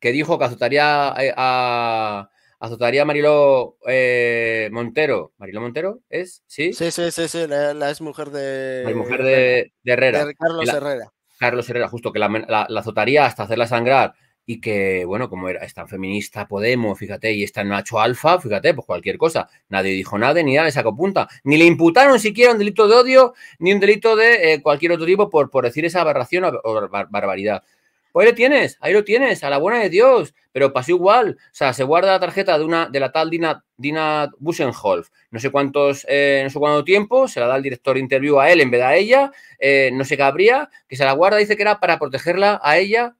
que dijo que azotaría eh, a, azotaría a Mariló eh, Montero. Marilo Montero es? ¿Sí? Sí, sí, sí, sí la, es mujer de... La mujer de, Herrera. Carlos Herrera. Carlos Herrera, justo, que la, la azotaría hasta hacerla sangrar y que, bueno, como era, tan feminista Podemos, fíjate, y está Nacho Alfa, fíjate, pues cualquier cosa. Nadie dijo nada, ni nada le sacó punta. Ni le imputaron siquiera un delito de odio, ni un delito de eh, cualquier otro tipo por, por decir esa aberración o, barbaridad. Pues ahí lo tienes, ahí lo tienes, a la buena de Dios. Pero pasó igual. O sea, se guarda la tarjeta de una de la tal Dina, Dina Busenholf. No sé cuántos, eh, no sé cuánto tiempo, se la da el director de interview a él en vez de a ella. Eh, no sé qué habría, que se la guarda, dice que era para protegerla a ella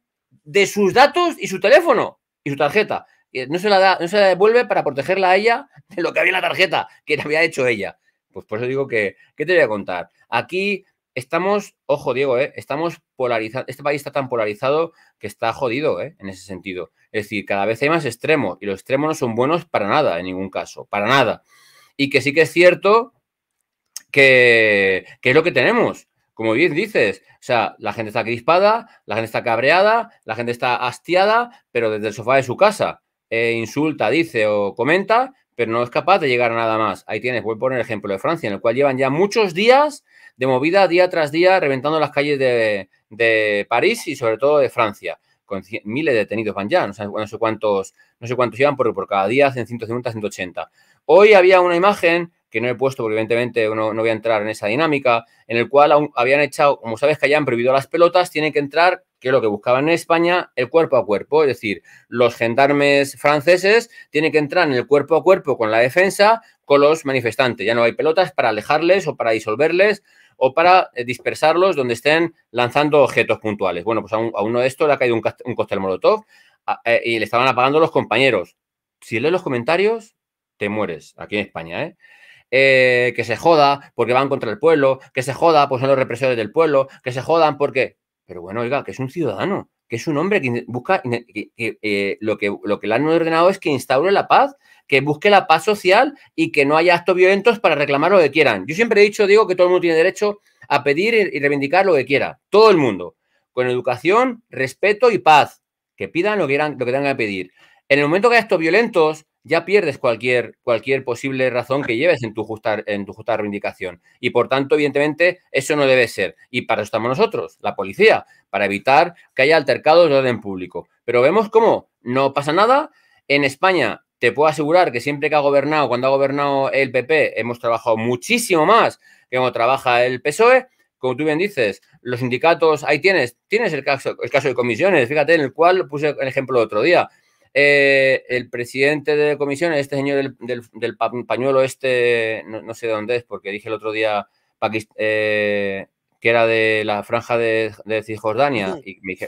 de sus datos y su teléfono y su tarjeta. No se, la da, no se la devuelve para protegerla a ella de lo que había en la tarjeta que le había hecho ella. Pues por eso digo que, ¿qué te voy a contar? Aquí estamos, ojo Diego, eh, estamos polarizados, este país está tan polarizado que está jodido eh, en ese sentido. Es decir, cada vez hay más extremos y los extremos no son buenos para nada, en ningún caso, para nada. Y que sí que es cierto que, que es lo que tenemos como bien dices, o sea, la gente está crispada, la gente está cabreada, la gente está hastiada, pero desde el sofá de su casa. E insulta, dice o comenta, pero no es capaz de llegar a nada más. Ahí tienes, voy a poner el ejemplo de Francia, en el cual llevan ya muchos días de movida, día tras día, reventando las calles de, París y sobre todo de Francia. Con miles de detenidos van ya, no sé, cuántos, no sé cuántos llevan porque por cada día, hacen 150, 180. Hoy había una imagen que no he puesto, porque evidentemente no, no voy a entrar en esa dinámica, en el cual aún habían echado, como sabes que hayan prohibido las pelotas, tienen que entrar, que es lo que buscaban en España, el cuerpo a cuerpo. Es decir, los gendarmes franceses tienen que entrar en el cuerpo a cuerpo con la defensa, con los manifestantes. Ya no hay pelotas para alejarles o para disolverles o para eh, dispersarlos donde estén lanzando objetos puntuales. Bueno, pues a, uno de estos le ha caído un, un molotov eh, y le estaban apagando los compañeros. Si lees los comentarios, te mueres aquí en España, ¿eh? Eh, que se joda porque van contra el pueblo, que se joda porque son los represores del pueblo, que se jodan porque... Pero bueno, oiga, que es un ciudadano, que es un hombre que busca, eh, lo, que, lo que le han ordenado es que instaure la paz, que busque la paz social y que no haya actos violentos para reclamar lo que quieran. Yo siempre he dicho, digo, que todo el mundo tiene derecho a pedir y reivindicar lo que quiera, todo el mundo, con educación, respeto y paz, que pidan lo que, lo que tengan que pedir. En el momento que hay actos violentos, ya pierdes cualquier, cualquier posible razón que lleves en tu, justa, en tu justa reivindicación. Y por tanto, evidentemente, eso no debe ser. Y para eso estamos nosotros, la policía, para evitar que haya altercados de orden público. Pero vemos cómo no pasa nada. En España te puedo asegurar que siempre que ha gobernado, cuando ha gobernado el PP, hemos trabajado muchísimo más que cuando trabaja el PSOE. Como tú bien dices, los sindicatos, ahí tienes, tienes el caso, el caso de comisiones, fíjate, en el cual puse el ejemplo el otro día. Eh, el presidente de comisiones, este señor del, pañuelo este, no, sé de dónde es, porque dije el otro día eh, que era de la franja de, Cisjordania, y me dije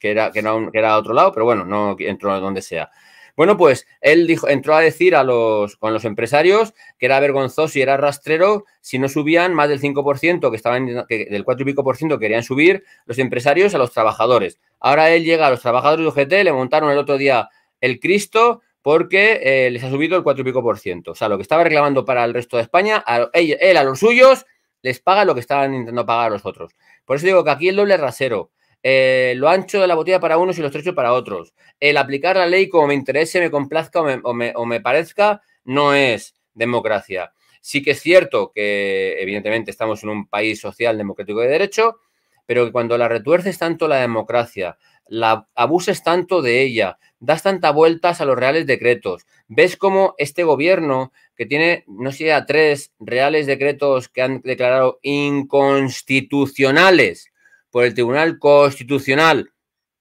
que era, que, era otro lado, pero bueno, no entro donde sea. Bueno, pues él dijo, entró a decir a los, con los empresarios que era vergonzoso y era rastrero si no subían más del 5%, que estaban del 4 y pico por ciento querían subir los empresarios a los trabajadores. Ahora él llega a los trabajadores de UGT, le montaron el otro día el Cristo porque eh, les ha subido el 4 y pico por ciento. O sea, lo que estaba reclamando para el resto de España, él, él a los suyos les paga lo que estaban intentando pagar a los otros. Por eso digo que aquí el doble rasero. Eh, lo ancho de la botella para unos y lo estrecho para otros. El aplicar la ley como me interese, me complazca o me, o me, parezca, no es democracia. Sí que es cierto que, evidentemente, estamos en un país social, democrático de derecho, pero cuando la retuerces tanto la democracia, la abuses tanto de ella, das tantas vueltas a los reales decretos, ves cómo este gobierno, que tiene, no sé, a tres reales decretos que han declarado inconstitucionales, por el Tribunal Constitucional.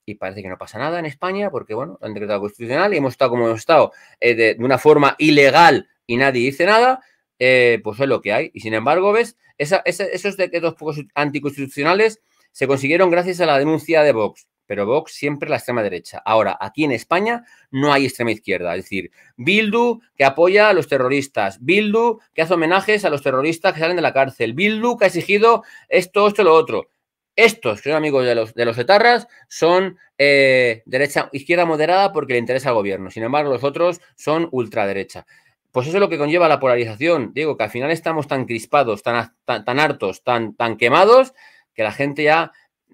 Y parece que no pasa nada en España porque, bueno, han decretado constitucional y hemos estado como hemos estado eh, de, una forma ilegal y nadie dice nada, eh, pues es lo que hay. Y sin embargo, ves, esos decretos anticonstitucionales se consiguieron gracias a la denuncia de Vox pero Vox siempre la extrema derecha. Ahora, aquí en España no hay extrema izquierda, es decir, Bildu que apoya a los terroristas, Bildu que hace homenajes a los terroristas que salen de la cárcel, Bildu que ha exigido esto, esto, lo otro. Estos, que son amigos de los, de los etarras, son eh, derecha, izquierda moderada porque le interesa al gobierno. Sin embargo, los otros son ultraderecha. Pues eso es lo que conlleva la polarización. Digo que al final estamos tan crispados, tan, tan, hartos, tan, tan quemados, que la gente ya,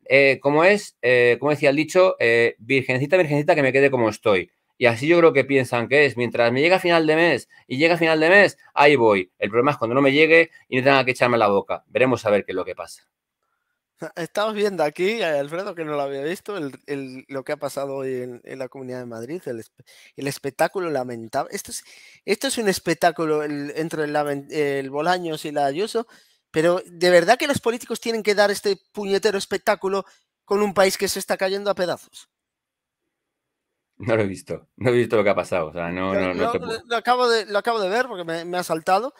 eh, como es, eh, como decía el dicho, virgencita, virgencita, que me quede como estoy. Y así yo creo que piensan que es, mientras me llega a final de mes y llega a final de mes, ahí voy. El problema es cuando no me llegue y no tenga que echarme la boca. Veremos a ver qué es lo que pasa. [LAUGHS] Estamos viendo aquí, eh, Alfredo, que no lo había visto, el, lo que ha pasado hoy en, la Comunidad de Madrid, el, espectáculo lamentable. Esto es, esto es un espectáculo entre el, Bolaños y la Ayuso, pero de verdad que los políticos tienen que dar este puñetero espectáculo con un país que se está cayendo a pedazos. No lo he visto, no he visto lo que ha pasado. lo, acabo de, lo acabo de ver porque me ha saltado,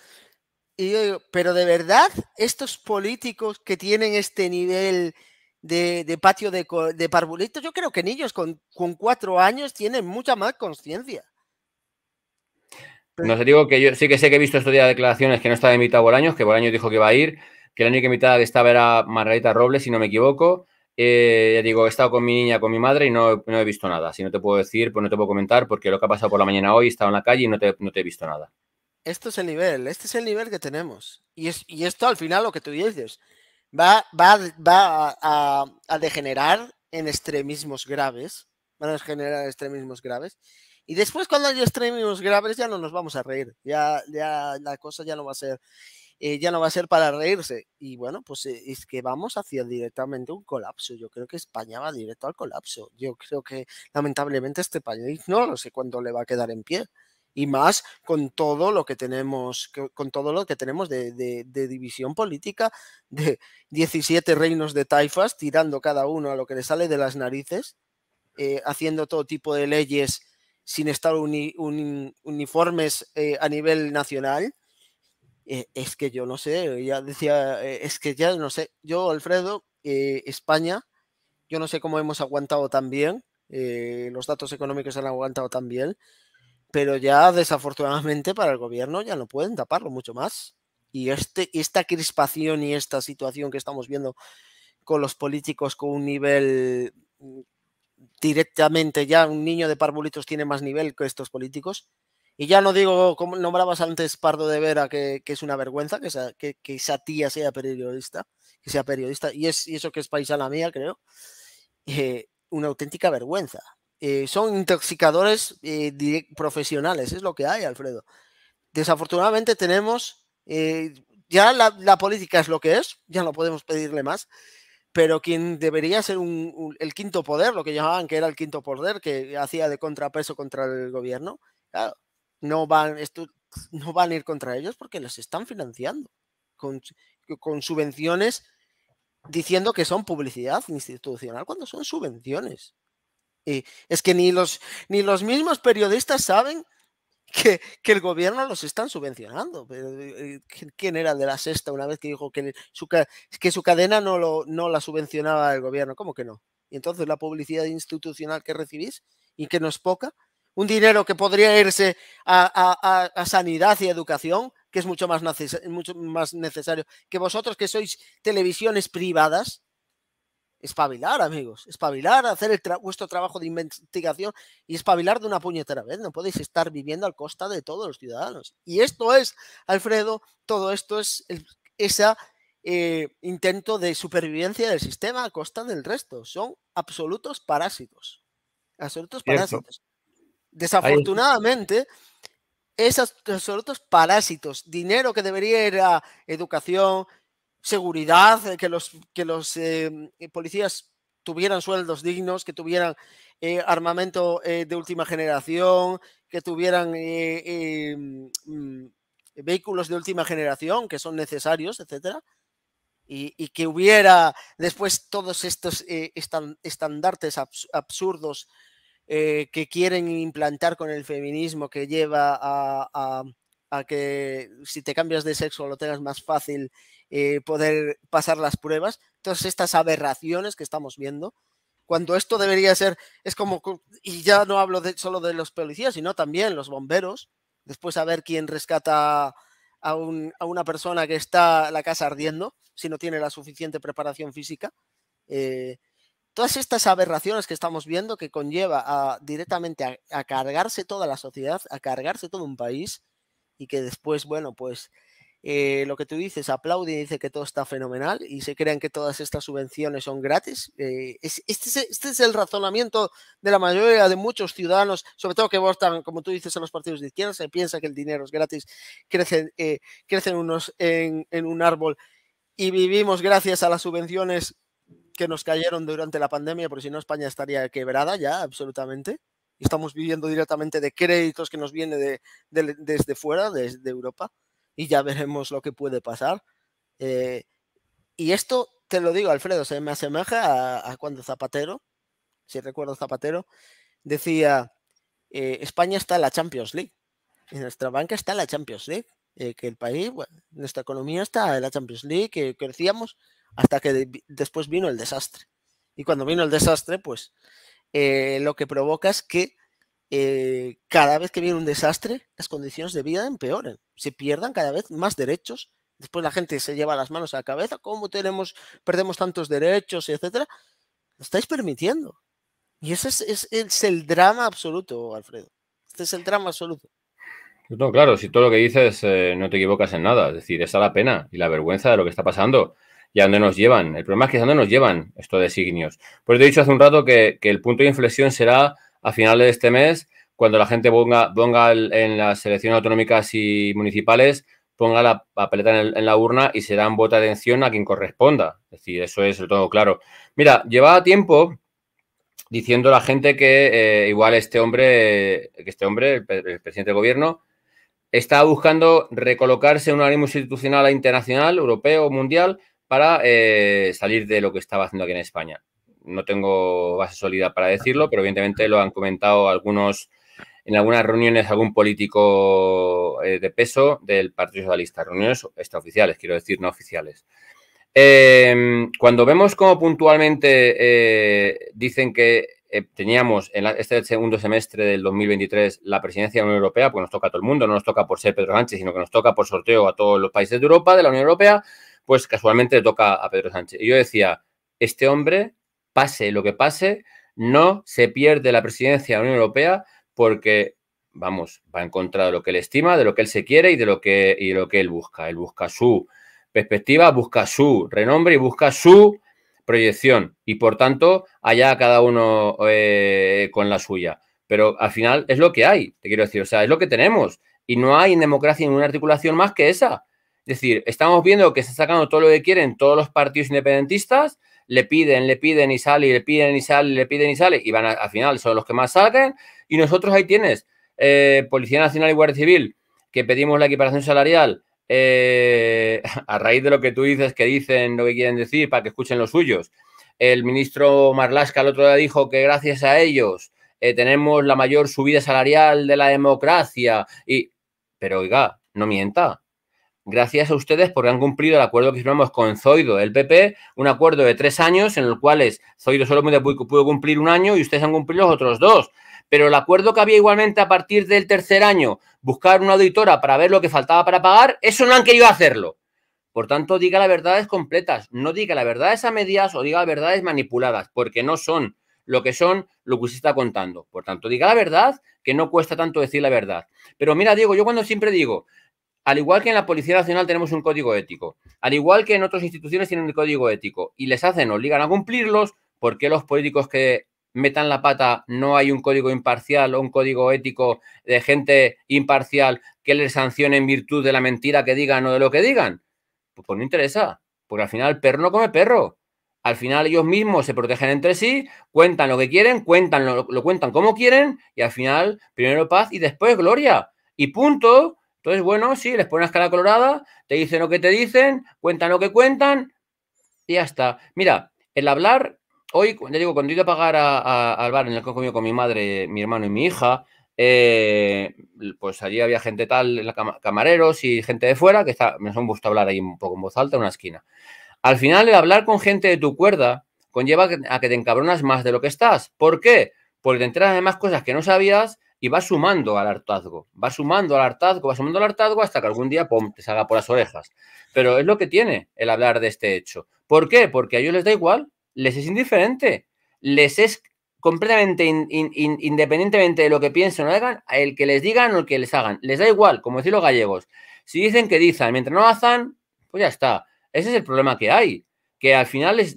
y yo digo, pero de verdad, estos políticos que tienen este nivel de, patio de, de parvulitos, yo creo que niños con, cuatro años tienen mucha más conciencia. No te digo que yo sí que sé que he visto estos días declaraciones que no estaba invitado Bolaños, que Bolaños dijo que iba a ir, que la única invitada que estaba era Margarita Robles, si no me equivoco. Eh, digo, he estado con mi niña, con mi madre y no, he visto nada. Si no te puedo decir, pues no te puedo comentar porque lo que ha pasado por la mañana hoy, he estado en la calle y no te he visto nada esto es el nivel, este es el nivel que tenemos. Y, esto al final, lo que tú dices, va, a, degenerar en extremismos graves. Van a generar extremismos graves. Y después cuando hay extremismos graves ya no nos vamos a reír. Ya, ya la cosa ya no va a ser, eh, ya no va a ser para reírse. Y bueno, pues eh, es que vamos hacia directamente un colapso. Yo creo que España va directo al colapso. Yo creo que lamentablemente este país no, no sé cuándo le va a quedar en pie y más con todo lo que tenemos, con todo lo que tenemos de, división política, de 17 reinos de taifas, tirando cada uno a lo que le sale de las narices, eh, haciendo todo tipo de leyes sin estar uniformes eh, a nivel nacional. Eh, es que yo no sé, ya decía, es que ya no sé, yo, Alfredo, España, yo no sé cómo hemos aguantado tan bien, los datos económicos han aguantado tan bien, pero ya desafortunadamente para el gobierno ya no pueden taparlo mucho más. Y este, esta crispación y esta situación que estamos viendo con los políticos con un nivel mm, directamente ya un niño de parvulitos tiene más nivel que estos políticos. Y ya no digo, como nombrabas antes Pardo de Vera, que, que es una vergüenza que esa, que, tía sea periodista, que sea periodista, y, es, y eso que es paisana mía, creo, eh, una auténtica vergüenza. Eh, son intoxicadores eh, profesionales, es lo que hay, Alfredo. Desafortunadamente tenemos, eh, ya la, política es lo que es, ya no podemos pedirle más, pero quien debería ser un, el quinto poder, lo que llamaban que era el quinto poder, que hacía de contrapeso contra el gobierno, no van, esto, [LAUGHS] no van a ir contra ellos porque los están financiando con, con subvenciones diciendo que son publicidad institucional cuando son subvenciones es que ni los, ni los mismos periodistas saben que, el gobierno los están subvencionando. Eh, eh, ¿Quién era de la sexta una vez que dijo que su, que su cadena no, lo, no la subvencionaba el gobierno? ¿Cómo que no? Y entonces la publicidad institucional que recibís y que no es poca, un dinero que podría irse a, a sanidad y educación, que es mucho más, mucho más necesario, que vosotros que sois televisiones privadas, Espabilar, amigos, espabilar, hacer el vuestro trabajo de investigación y espabilar de una puñetera vez. No podéis estar viviendo al costa de todos los ciudadanos. Y esto es, Alfredo, todo esto es ese eh, intento de supervivencia del sistema a costa del resto. Son absolutos parásitos. Absolutos parásitos. Desafortunadamente, esos absolutos parásitos, dinero que debería ir a educación, seguridad, eh, que los, que los eh, eh, policías tuvieran sueldos dignos, que tuvieran armamento de última generación, que tuvieran em, mm, vehículos de última generación que son necesarios, etcétera, y, que hubiera después todos estos estandartes absurdos que quieren implantar con el feminismo que lleva a que si te cambias de sexo lo tengas más fácil eh, poder pasar las pruebas, todas estas aberraciones que estamos viendo, cuando esto debería ser, es como, y ya no hablo solo de los policías, sino también los bomberos, después a ver quién rescata a, una persona que está la casa ardiendo, si no tiene la suficiente preparación física. Eh, todas estas aberraciones que estamos viendo que conlleva directamente a, cargarse toda la sociedad, a cargarse todo un país y que después, bueno, pues eh, lo que tú dices, aplaude y dice que todo está fenomenal y se crean que todas estas subvenciones son gratis. Eh, este, este, es, el razonamiento de la mayoría de muchos ciudadanos, sobre todo que votan, como tú dices, en los partidos de izquierda, se piensa que el dinero es gratis, crecen, eh, crecen unos en, un árbol y vivimos gracias a las subvenciones que nos cayeron durante la pandemia, porque si no España estaría quebrada ya, absolutamente estamos viviendo directamente de créditos que nos vienen desde fuera, desde Europa y ya veremos lo que puede pasar. Eh, y esto, te lo digo, Alfredo, se me asemeja a, cuando Zapatero, si recuerdo Zapatero, decía, eh, España está en la Champions League, en nuestra banca está en la Champions League, eh, que el país, nuestra economía está en la Champions League, que crecíamos hasta que después vino el desastre. Y cuando vino el desastre, pues lo que provoca es que eh, cada vez que viene un desastre, las condiciones de vida empeoran, se pierdan cada vez más derechos. Después la gente se lleva las manos a la cabeza, ¿cómo tenemos, perdemos tantos derechos, etcétera? Lo estáis permitiendo. Y ese es, el drama absoluto, Alfredo. Este es el drama absoluto. No, claro, si todo lo que dices eh, no te equivocas en nada, es decir, está la pena y la vergüenza de lo que está pasando y a dónde nos llevan. El problema es que a dónde nos llevan estos designios. Pues te he dicho hace un rato que el punto de inflexión será a finales de este mes, cuando la gente ponga, en las elecciones autonómicas y municipales, ponga la papeleta en, la urna y se dan voto de atención a quien corresponda. Es decir, eso es todo claro. Mira, llevaba tiempo diciendo a la gente que eh, igual este hombre, que este hombre, el, presidente del gobierno, está buscando recolocarse en un ánimo institucional internacional, europeo, mundial, para eh, salir de lo que estaba haciendo aquí en España no tengo base sólida para decirlo, pero evidentemente lo han comentado algunos en algunas reuniones algún político eh, de peso del Partido Socialista, reuniones extraoficiales, quiero decir, no oficiales. Em, cuando vemos cómo puntualmente eh, dicen que eh, teníamos en este segundo semestre del 2023 la presidencia de la Unión Europea, porque nos toca a todo el mundo, no nos toca por ser Pedro Sánchez, sino que nos toca por sorteo a todos los países de Europa, de la Unión Europea, pues casualmente toca a Pedro Sánchez. Y yo decía, este hombre pase lo que pase, no se pierde la presidencia de la Unión Europea porque, vamos, va en contra de lo que él estima, de lo que él se quiere y de lo que, y lo que él busca. Él busca su perspectiva, busca su renombre y busca su proyección. Y por tanto, allá cada uno eh, con la suya. Pero al final es lo que hay, te quiero decir, o sea, es lo que tenemos. Y no hay en democracia ninguna articulación más que esa. Es decir, estamos viendo que se está sacando todo lo que quieren todos los partidos independentistas le piden, le piden y sale, y le piden y sale, le piden y sale, y van al final, son los que más salen. Y nosotros ahí tienes, eh, Policía Nacional y Guardia Civil, que pedimos la equiparación salarial eh, [LAUGHS] a raíz de lo que tú dices, que dicen lo que quieren decir para que escuchen los suyos. El ministro Marlasca el otro día dijo que gracias a ellos eh, tenemos la mayor subida salarial de la democracia. Y, pero oiga, no mienta gracias a ustedes porque han cumplido el acuerdo que firmamos con Zoido, el PP, un acuerdo de tres años en el cual Zoido solo pudo cumplir un año y ustedes han cumplido los otros dos. Pero el acuerdo que había igualmente a partir del tercer año, buscar una auditora para ver lo que faltaba para pagar, eso no han querido hacerlo. Por tanto, diga las verdades completas, no diga las verdades a medias o diga las verdades manipuladas, porque no son lo que son, lo que usted está contando. Por tanto, diga la verdad, que no cuesta tanto decir la verdad. Pero mira, Diego, yo cuando siempre digo, al igual que en la Policía Nacional tenemos un código ético, al igual que en otras instituciones tienen el código ético y les hacen, obligan a cumplirlos, ¿por qué los políticos que metan la pata no hay un código imparcial o un código ético de gente imparcial que les sancione en virtud de la mentira que digan o de lo que digan? Pues, pues no interesa, porque al final el perro no come perro. Al final ellos mismos se protegen entre sí, cuentan lo que quieren, cuentan lo cuentan como quieren y al final primero paz y después gloria. Y punto, entonces, bueno, sí, les pones cara colorada, te dicen lo que te dicen, cuentan lo que cuentan y ya está. Mira, el hablar, hoy, ya digo, cuando he ido a pagar al bar en el que he con mi madre, mi hermano y mi hija, eh, pues allí había gente tal, camareros y gente de fuera, que está, me han gustado hablar ahí un poco en voz alta, en una esquina. Al final, el hablar con gente de tu cuerda conlleva a que te encabronas más de lo que estás. ¿Por qué? Porque te enteras de más cosas que no sabías y va sumando al hartazgo, va sumando al hartazgo, va sumando al hartazgo hasta que algún día, te salga por las orejas. Pero es lo que tiene el hablar de este hecho. ¿Por qué? Porque a ellos les da igual, les es indiferente, les es completamente independientemente de lo que piensen o hagan, el que les digan o el que les hagan, les da igual, como decir los gallegos. Si dicen que dicen mientras no hacen, pues ya está. Ese es el problema que hay, que al final les,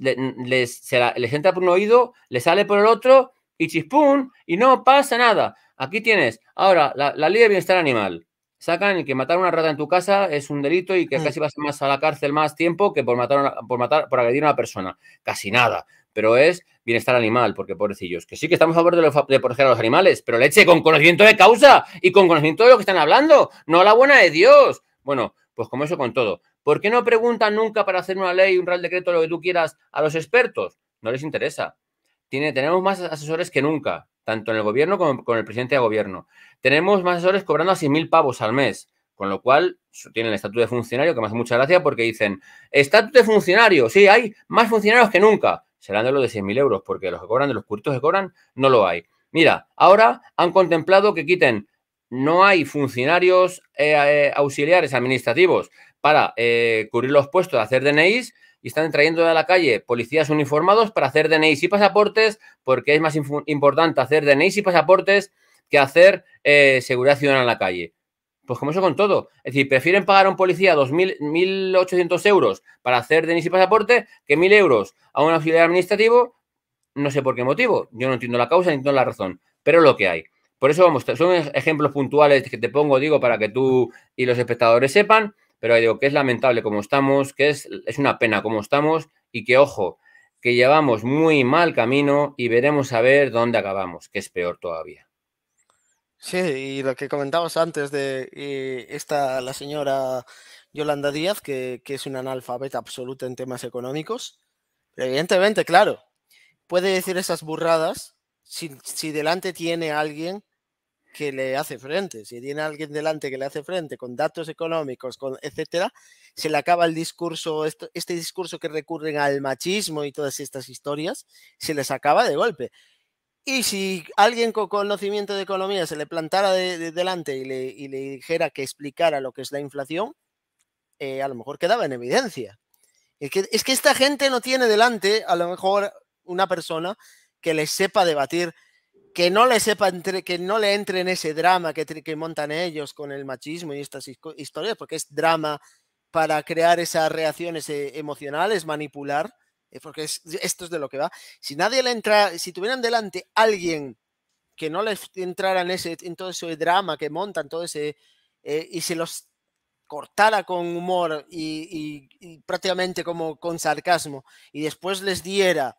entra por un oído, les sale por el otro y chispum, y no pasa nada. Aquí tienes, ahora, la, ley de bienestar animal. Sacan que matar una rata en tu casa es un delito y que mm. casi vas más a la cárcel más tiempo que por matar, por matar, por agredir a una persona. Casi nada. Pero es bienestar animal, porque pobrecillos, que sí que estamos a favor de, proteger a los animales, pero leche con conocimiento de causa y con conocimiento de lo que están hablando, no la buena de Dios. Bueno, pues como eso con todo. ¿Por qué no preguntan nunca para hacer una ley, un real decreto, lo que tú quieras, a los expertos? No les interesa. tenemos más asesores que nunca tanto en el gobierno como con el presidente de gobierno. Tenemos más asesores cobrando a mil pavos al mes, con lo cual tienen el estatuto de funcionario, que me hace mucha gracia porque dicen, estatuto de funcionario, sí, hay más funcionarios que nunca. Serán de los de 100.000 euros, porque los que cobran, de los curtos que cobran, no lo hay. Mira, ahora han contemplado que quiten, no hay funcionarios eh, eh, auxiliares administrativos para eh, cubrir los puestos de hacer DNIs, y están trayendo a la calle policías uniformados para hacer DNIs y pasaportes, porque es más importante hacer DNIs y pasaportes que hacer eh, seguridad ciudadana en la calle. Pues como eso con todo. Es decir, prefieren pagar a un policía 2.800 euros para hacer DNIs y pasaporte que 1.000 euros a un auxiliar administrativo, no sé por qué motivo. Yo no entiendo la causa ni entiendo la razón, pero lo que hay. Por eso vamos, son ejemplos puntuales que te pongo, digo, para que tú y los espectadores sepan. Pero digo que es lamentable como estamos, que es, una pena como estamos y que, ojo, que llevamos muy mal camino y veremos a ver dónde acabamos, que es peor todavía. Sí, y lo que comentabas antes de eh, esta, la señora Yolanda Díaz, que, es una analfabeta absoluta en temas económicos, evidentemente, claro, puede decir esas burradas si, si delante tiene alguien que le hace frente. Si tiene alguien delante que le hace frente con datos económicos, con etcétera, se le acaba el discurso, este discurso que recurren al machismo y todas estas historias, se les acaba de golpe. Y si alguien con conocimiento de economía se le plantara de, delante y le, dijera que explicara lo que es la inflación, eh, a lo mejor quedaba en evidencia. Es que, es que esta gente no tiene delante a lo mejor una persona que les sepa debatir que no le sepa entre, que no le entre en ese drama que, que montan ellos con el machismo y estas historias, porque es drama para crear esas reacciones eh, emocionales, manipular, eh, porque esto es de lo que va. Si nadie le entra, si tuvieran delante alguien que no les entrara en, ese, todo ese drama que montan, todo ese, eh, y se los cortara con humor y, y prácticamente como con sarcasmo, y después les diera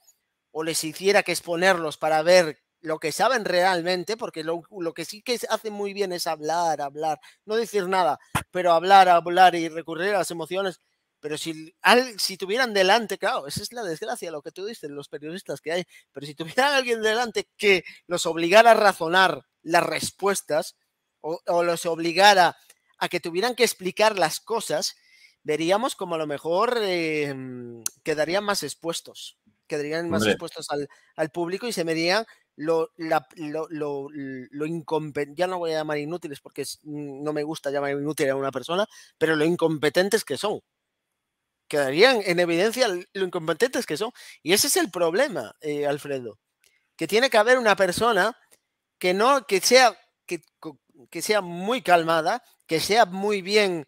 o les hiciera que exponerlos para ver lo que saben realmente, porque lo, que sí que hacen muy bien es hablar, hablar, no decir nada, pero hablar, hablar y recurrir a las emociones. Pero si, si tuvieran delante, claro, esa es la desgracia, lo que tú dices, los periodistas que hay, pero si tuvieran [LAUGHS] alguien delante que los obligara a razonar las respuestas o, los obligara a que tuvieran que explicar las cosas, veríamos como a lo mejor eh, quedarían más expuestos, quedarían más expuestos al, al, público y se verían lo, la, lo, lo, incompetente, ya no voy a llamar inútiles porque no me gusta llamar inútil a una persona, pero lo incompetentes que son. Quedarían en evidencia lo incompetentes que son. Y ese es el problema, eh, Alfredo, que tiene que haber una persona que no, que sea, que, sea muy calmada, que sea muy bien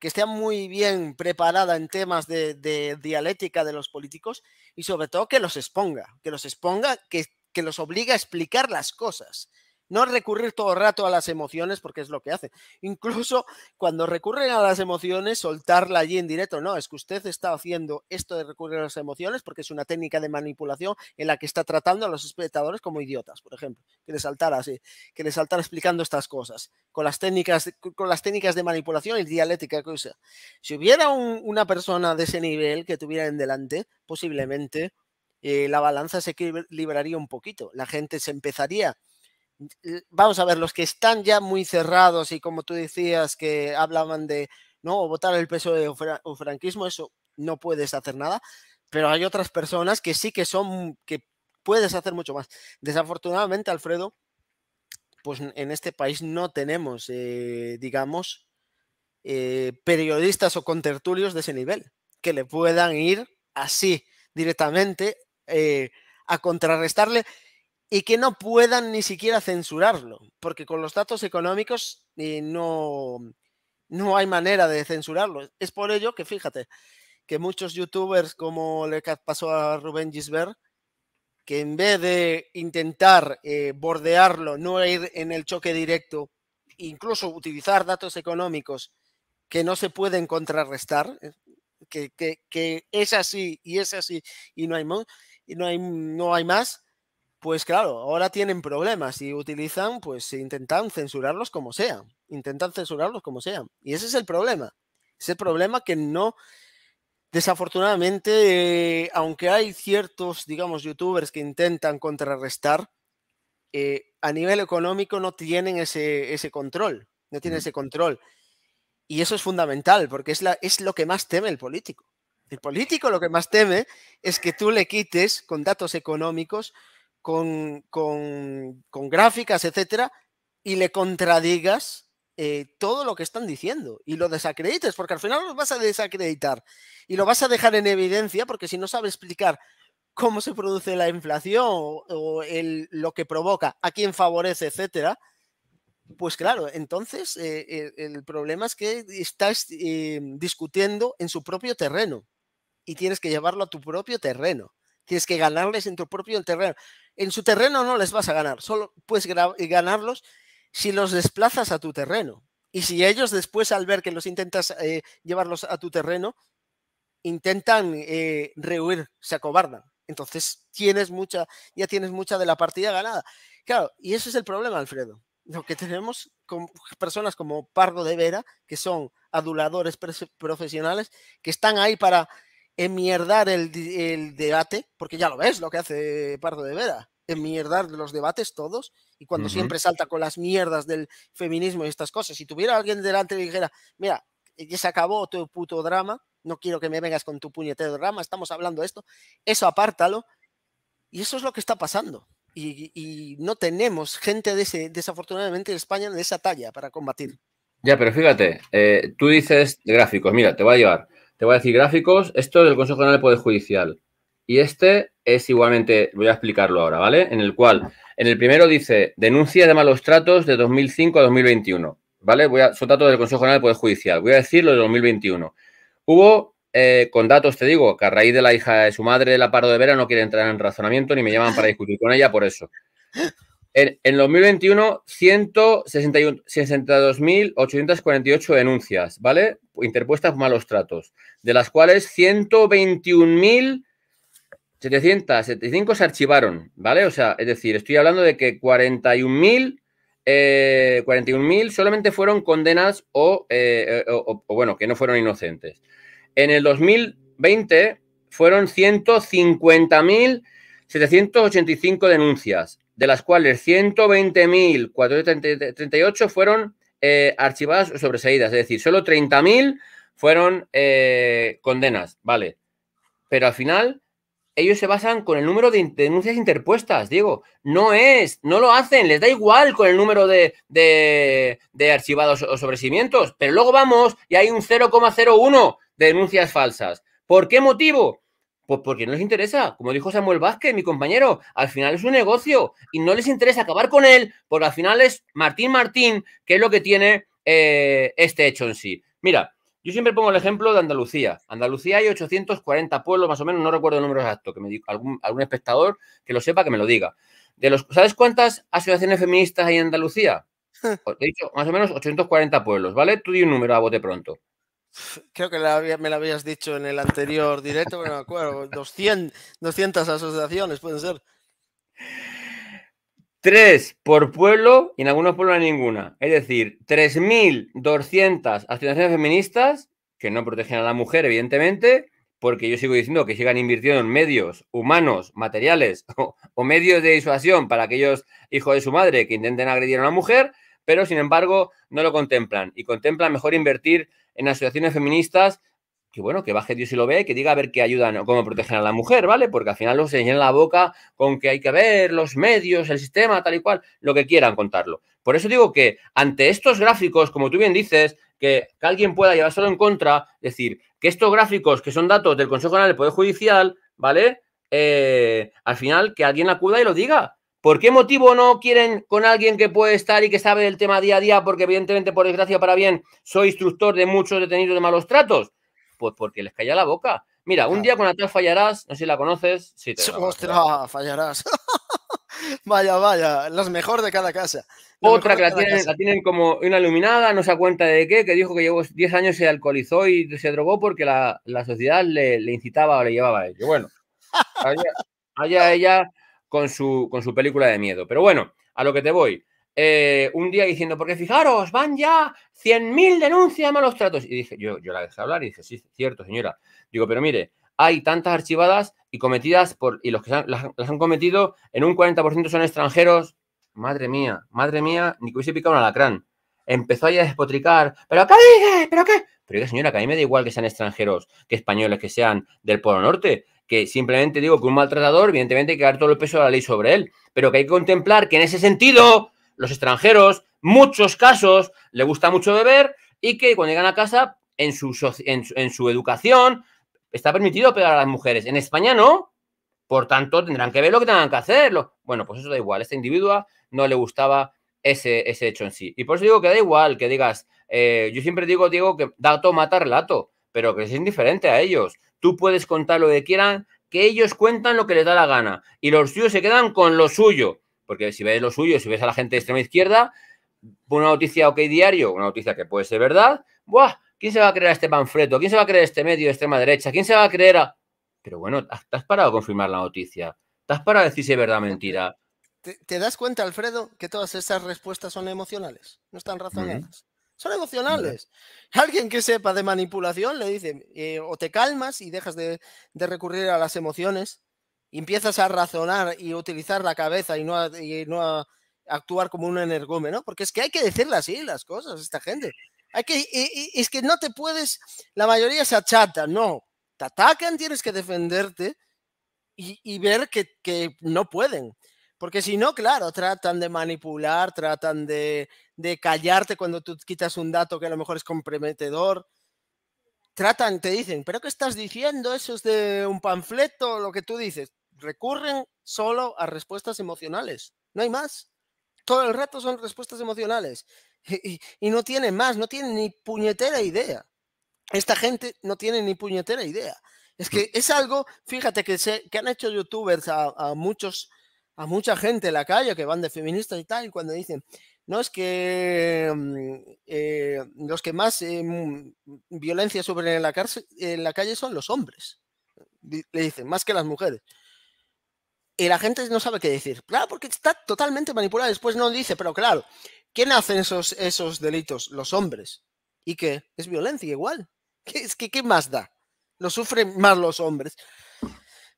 que esté muy bien preparada en temas de, de, dialéctica de los políticos y sobre todo que los exponga, que los exponga, que que los obliga a explicar las cosas. No recurrir todo el rato a las emociones porque es lo que hace. [LAUGHS] Incluso cuando recurren a las emociones, soltarla allí en directo. No, es que usted está haciendo esto de recurrir a las emociones porque es una técnica de manipulación en la que está tratando a los espectadores como idiotas, por ejemplo. Que le saltara así, que le saltara explicando estas cosas con las técnicas, con las técnicas de manipulación y dialéctica que Si hubiera una persona de ese nivel que tuviera en delante, posiblemente eh, la balanza se equilibraría un poquito. La gente se empezaría. Mm, vamos a ver, los que están ya muy cerrados y como tú decías que hablaban de no votar el peso de o franquismo, eso no puedes hacer nada, pero hay otras personas que sí que son, que puedes hacer mucho más. Desafortunadamente, Alfredo, pues en este país no tenemos, eh, digamos, eh, periodistas o contertulios de ese nivel que le puedan ir así directamente eh, a contrarrestarle y que no puedan ni siquiera censurarlo, porque con los datos económicos eh, no, no hay manera de censurarlo. Es por ello que fíjate que muchos youtubers, como le pasó a Rubén Gisbert, que en vez de intentar eh, bordearlo, no ir en el choque directo, incluso utilizar datos económicos que no se pueden contrarrestar, que, que, que es así y es así y no hay más, y no hay, no hay más, pues claro, ahora tienen problemas y utilizan, pues intentan censurarlos como sea, intentan censurarlos como sea. Y ese es el problema, ese problema que no, desafortunadamente, aunque hay ciertos, digamos, youtubers que intentan contrarrestar, eh, a nivel económico no tienen ese, ese control, no tienen ese control. Y eso es fundamental, porque es, la, es lo que más teme el político. El político lo que más teme es que tú le quites con datos económicos, con, gráficas, etcétera, y le contradigas eh, todo lo que están diciendo y lo desacredites, porque al final lo vas a desacreditar y lo vas a dejar en evidencia, porque si no sabe explicar cómo se produce la inflación o, lo que provoca, a quién favorece, etcétera, pues claro, entonces eh, eh, el, problema es que estás discutiendo en su propio terreno y tienes que llevarlo a tu propio terreno. Tienes que ganarles en tu propio terreno. En su terreno no les vas a ganar, solo puedes ganarlos si los desplazas a tu terreno. Y si ellos después al ver que los intentas eh, llevarlos a tu terreno, intentan eh, rehuir, se acobardan. Entonces tienes mucha, ya tienes mucha de la partida ganada. Claro, y ese es el problema, Alfredo. Lo que tenemos con personas como Pardo de Vera, que son aduladores profesionales, que están ahí para enmierdar el, el debate, porque ya lo ves lo que hace Pardo de Vera, enmierdar los debates todos, y cuando siempre salta con las mierdas del feminismo y estas cosas, si tuviera alguien delante y dijera, mira, eh, ya se acabó tu puto drama, no quiero que me vengas con tu puñetero drama, estamos hablando de esto, eso apártalo, y eso es lo que está pasando. Y, no tenemos gente de desafortunadamente en España de esa talla para combatir. Ya, pero fíjate, eh, tú dices gráficos, mira, te voy a llevar voy a decir gráficos, esto es del Consejo General de Poder Judicial. Y este es igualmente, voy a explicarlo ahora, ¿vale? En el cual, en el primero dice, denuncia de malos tratos de 2005 a 2021, ¿vale? Voy a, son datos del Consejo General de Poder Judicial, voy a decir lo de 2021. Hubo, eh, con datos te digo, que a raíz de la hija de su madre, la paro de vera, no quiere entrar en razonamiento ni me llaman para discutir con ella por eso. En, en 2021, 162.848 denuncias, ¿vale? Interpuestas por malos tratos, de las cuales 121.775 se archivaron, ¿vale? O sea, es decir, estoy hablando de que 41.000 eh, solamente fueron condenas eh, o, o, bueno, que no fueron inocentes. En el 2020 fueron 150.785 denuncias, de las cuales 120.438 fueron eh, archivadas o sobreseídas, es decir, solo 30.000 fueron eh, condenas, ¿vale? Pero al final ellos se basan con el número de denuncias interpuestas, Diego. No es, no lo hacen, les da igual con el número de, de, de archivados o sobresimientos, pero luego vamos y hay un 0,01 de denuncias falsas. ¿Por qué motivo? Pues porque no les interesa. Como dijo Samuel Vázquez, mi compañero, al final es un negocio y no les interesa acabar con él porque al final es Martín Martín, que es lo que tiene eh, este hecho en sí. Mira, yo siempre pongo el ejemplo de Andalucía. Andalucía hay 840 pueblos, más o menos, no recuerdo el número exacto, que me algún, espectador que lo sepa, que me lo diga. De los, ¿Sabes cuántas asociaciones feministas hay en Andalucía? [LAUGHS] Pues, he dicho, más o menos 840 pueblos, ¿vale? Tú di un número a bote pronto creo que me lo habías dicho en el anterior directo, pero no me acuerdo, 200, asociaciones pueden ser. Tres por pueblo y en algunos pueblos ninguna. Es decir, 3.200 asociaciones feministas que no protegen a la mujer, evidentemente, porque yo sigo diciendo que sigan invirtiendo en medios humanos, materiales [LAUGHS] o medios de disuasión para aquellos hijos de su madre que intenten agredir a una mujer, pero sin embargo no lo contemplan y contemplan mejor invertir en asociaciones feministas, que bueno, que baje Dios y lo ve, que diga a ver qué ayudan o cómo protegen a la mujer, ¿vale? Porque al final los se llena la boca con que hay que ver los medios, el sistema, tal y cual, lo que quieran contarlo. Por eso digo que ante estos gráficos, como tú bien dices, que, alguien pueda llevárselo en contra, decir que estos gráficos que son datos del Consejo General del Poder Judicial, ¿vale? Eh, al final que alguien acuda y lo diga. ¿Por qué motivo no quieren con alguien que puede estar y que sabe del tema día a día? Porque evidentemente, por desgracia para bien, soy instructor de muchos detenidos de malos tratos. Pues porque les calla la boca. Mira, un día con atrás fallarás, no sé si la conoces. Sí, te Ostras, fallarás. [LAUGHS] vaya, vaya, Los mejor de cada casa. Otra que la tienen, como una iluminada, no se da cuenta de qué, que dijo que llevo 10 años, se alcoholizó y se drogó porque la, sociedad le, incitaba o le llevaba a ello. Bueno, allá ella con su, con su película de miedo. Pero bueno, a lo que te voy. Eh, un día diciendo, porque fijaros, van ya 100.000 denuncias de malos tratos. Y dije, yo, yo la dejé hablar y dije, sí, cierto, señora. Digo, pero mire, hay tantas archivadas y cometidas por, y los que las, han cometido en un 40% son extranjeros. Madre mía, madre mía, ni que hubiese picado un alacrán. Empezó ahí a despotricar, pero acá dije, ¿Pero qué? Pero señora, que a mí me da igual que sean extranjeros, que españoles, que sean del Polo Norte que simplemente digo que un maltratador, evidentemente, hay que dar todo el peso de la ley sobre él, pero que hay que contemplar que en ese sentido, los extranjeros, muchos casos, le gusta mucho beber y que cuando llegan a casa, en su, en, su educación, está permitido pegar a las mujeres. En España no, por tanto, tendrán que ver lo que tengan que hacer, Bueno, pues eso da igual, este individuo no le gustaba ese, ese hecho en sí. Y por eso digo que da igual que digas, eh, yo siempre digo, Diego, que dato mata relato, pero que es indiferente a ellos. Tú puedes contar lo que quieran, que ellos cuentan lo que les da la gana y los suyos se quedan con lo suyo. Porque si ves lo suyo, si ves a la gente de extrema izquierda, una noticia OK Diario, una noticia que puede ser verdad, ¡buah! ¿Quién se va a creer a este panfleto? ¿Quién se va a creer a este medio de extrema derecha? ¿Quién se va a creer a...? Pero bueno, estás parado a confirmar la noticia. estás para parado a decir si es verdad o mentira. ¿Te, das cuenta, Alfredo, que todas esas respuestas son emocionales? No están razonadas. Son emocionales. Alguien que sepa de manipulación le dice, eh, o te calmas y dejas de, de recurrir a las emociones, y empiezas a razonar y utilizar la cabeza y no a, no actuar como un energúmeno, porque es que hay que decirle así las cosas a esta gente. Hay que, es que no te puedes, la mayoría se achata, no, te atacan, tienes que defenderte y, ver que, que no pueden. Porque si no, claro, tratan de manipular, tratan de, callarte cuando tú quitas un dato que a lo mejor es comprometedor. Tratan, te dicen, pero ¿qué estás diciendo? Eso es de un panfleto, lo que tú dices. Recurren solo a respuestas emocionales. No hay más. Todo el rato son respuestas emocionales. [LAUGHS] Y, no tienen más, no tienen ni puñetera idea. Esta gente no tiene ni puñetera idea. Es mm. que es algo, fíjate, que, se, han hecho youtubers a, a muchos a mucha gente en la calle que van de feministas y tal, cuando dicen, no es que mm, eh, los que más eh, mm, violencia sufren en la, en la calle son los hombres, le dicen, más que las mujeres. Y la gente no sabe qué decir. Claro, porque está totalmente manipulada. Después no dice, pero claro, ¿quién hacen esos, esos delitos? Los hombres. ¿Y qué? Es violencia igual. [LAUGHS] ¿Qué, es que, ¿Qué más da? Lo sufren más los hombres.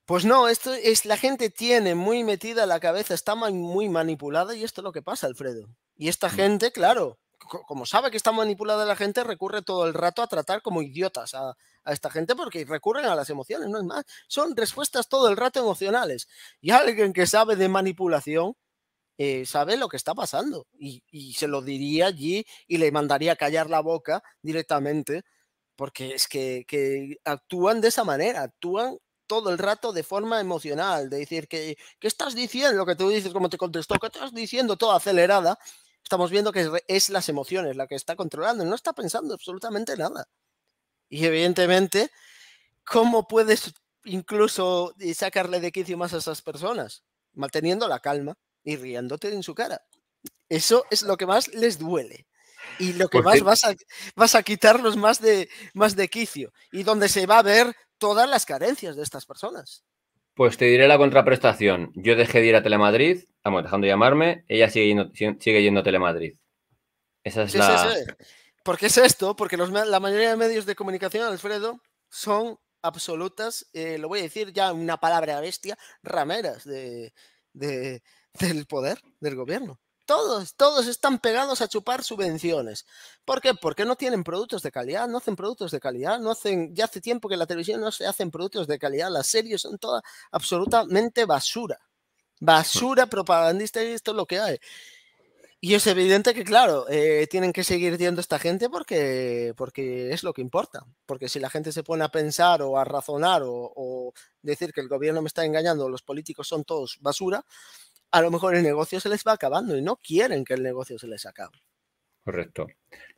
Pues no, esto es la gente tiene muy metida la cabeza, está muy manipulada y esto es lo que pasa, Alfredo. Y esta mm. gente, claro, como sabe que está manipulada la gente, recurre todo el rato a tratar como idiotas a, esta gente porque recurren a las emociones, no es más. Son respuestas todo el rato emocionales. Y alguien que sabe de manipulación eh, sabe lo que está pasando y, se lo diría allí y le mandaría a callar la boca directamente porque es que, actúan de esa manera, actúan todo el rato de forma emocional, de decir que, ¿qué estás diciendo? Lo que tú dices, como te contestó, ¿qué estás diciendo? Todo acelerada. Estamos viendo que es las emociones la que está controlando, no está pensando absolutamente nada. Y evidentemente, ¿cómo puedes incluso eh, sacarle de quicio más a esas personas? Manteniendo la calma y riéndote en su cara. Eso es lo que más les duele. Y lo que pues más vas a, vas a quitarlos más de, más de quicio. Y donde se va a ver todas las carencias de estas personas. Pues te diré la contraprestación. Yo dejé de ir a Telemadrid, vamos dejando de llamarme, ella sigue yendo, sigue yendo a Telemadrid. Esa es la... ¿Por qué es esto? Porque la mayoría de medios de comunicación, Alfredo, son absolutas, eh, lo voy a decir ya una palabra bestia, rameras de, del poder, del gobierno. Todos, todos están pegados a chupar subvenciones. ¿Por qué? Porque no tienen productos de calidad, no hacen productos de calidad, no hacen, ya hace tiempo que la televisión no se hacen productos de calidad, las series son todas absolutamente basura. Basura pues propagandista y esto es lo que hay. Y es evidente que, claro, eh, tienen que seguir viendo esta gente porque, porque es lo que importa. Porque si la gente se pone a pensar o a razonar o, o decir que el gobierno me está engañando, los políticos son todos basura, a lo mejor el negocio se les va acabando y no quieren que el negocio se les acabe. Correcto.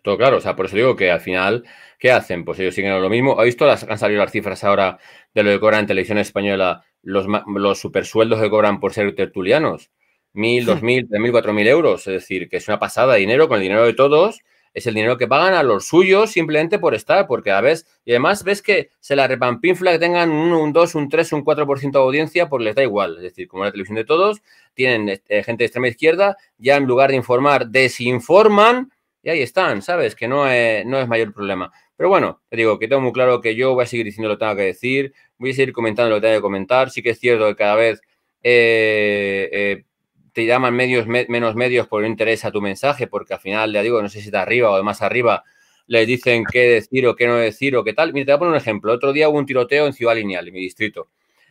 Todo claro, o sea, por eso digo que al final, ¿qué hacen? Pues ellos siguen lo mismo. ¿Ha visto las han salido las cifras ahora de lo que cobran en televisión española los, los supersueldos que cobran por ser tertulianos? Mil, dos mil, tres mil, cuatro mil euros. Es decir, que es una pasada de dinero con el dinero de todos es el dinero que pagan a los suyos simplemente por estar, porque a veces, y además ves que se la repampinfla que tengan un, un 2, un 3, un 4% de audiencia, pues les da igual. Es decir, como la televisión de todos, tienen eh, gente de extrema izquierda, ya en lugar de informar, desinforman y ahí están, ¿sabes? Que no, no es mayor problema. Pero bueno, te digo que tengo muy claro que yo voy a seguir diciendo lo que tengo que decir, voy a seguir comentando lo que tengo que comentar. Sí que es cierto que cada vez eh, eh, te llaman medios, menos medios por interés a tu mensaje, porque al final, ya digo, no sé si está arriba o de más arriba, le dicen qué decir o qué no decir o qué tal. Mira, te voy a poner un ejemplo. Otro día hubo un tiroteo en Ciudad Lineal, en mi distrito.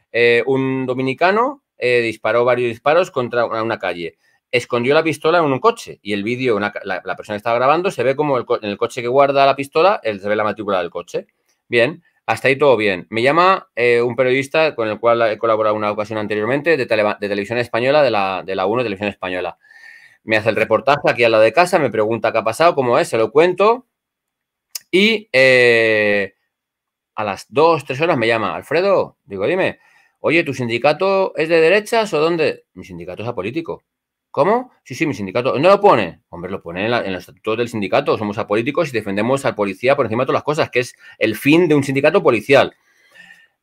Eh, un dominicano eh, disparó varios disparos contra una, calle. Escondió la pistola en un coche y el vídeo, la, persona que estaba grabando, se ve como en el coche que guarda la pistola, él, se ve la matrícula del coche. Bien, hasta ahí todo bien. Me llama eh, un periodista con el cual he colaborado una ocasión anteriormente de, Televisión Española, de la, de la 1 Televisión Española. Me hace el reportaje aquí al lado de casa, me pregunta qué ha pasado, cómo es, se lo cuento. Y eh, a las 2, 3 horas me llama, Alfredo, digo, dime, oye, ¿tu sindicato es de derechas o dónde? Mi sindicato es apolítico. ¿Cómo? Sí, sí, mi sindicato. No lo pone? Hombre, lo pone en, el estatuto los estatutos del sindicato. Somos apolíticos y defendemos al policía por encima de todas las cosas, que es el fin de un sindicato policial.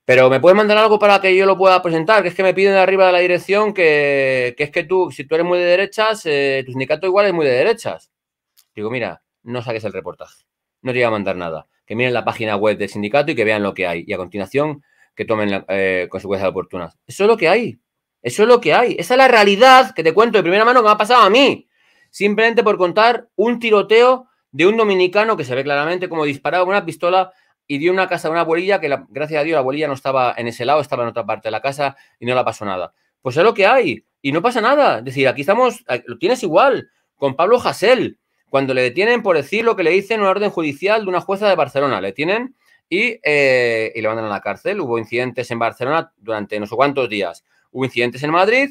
Pero me puedes mandar algo para que yo lo pueda presentar, que es que me piden de arriba de la dirección que, es que tú, si tú eres muy de derechas, eh, tu sindicato igual es muy de derechas. Digo, mira, no saques el reportaje, no te voy a mandar nada. Que miren la página web del sindicato y que vean lo que hay. Y a continuación, que tomen eh, consecuencias oportunas. Eso es lo que hay. Eso es lo que hay. Esa es la realidad que te cuento de primera mano que me ha pasado a mí. Simplemente por contar un tiroteo de un dominicano que se ve claramente como disparaba con una pistola y dio una casa a una abuelilla que, gracias a Dios, la abuelilla no estaba en ese lado, estaba en otra parte de la casa y no le pasó nada. Pues es lo que hay. Y no pasa nada. Es decir, aquí estamos, eh, lo tienes igual con Pablo Hasél, cuando le detienen por decir lo que le dicen una orden judicial de una jueza de Barcelona. Le tienen y, eh, y, le mandan a la cárcel. Hubo incidentes en Barcelona durante no sé cuántos días. Hubo incidentes en Madrid,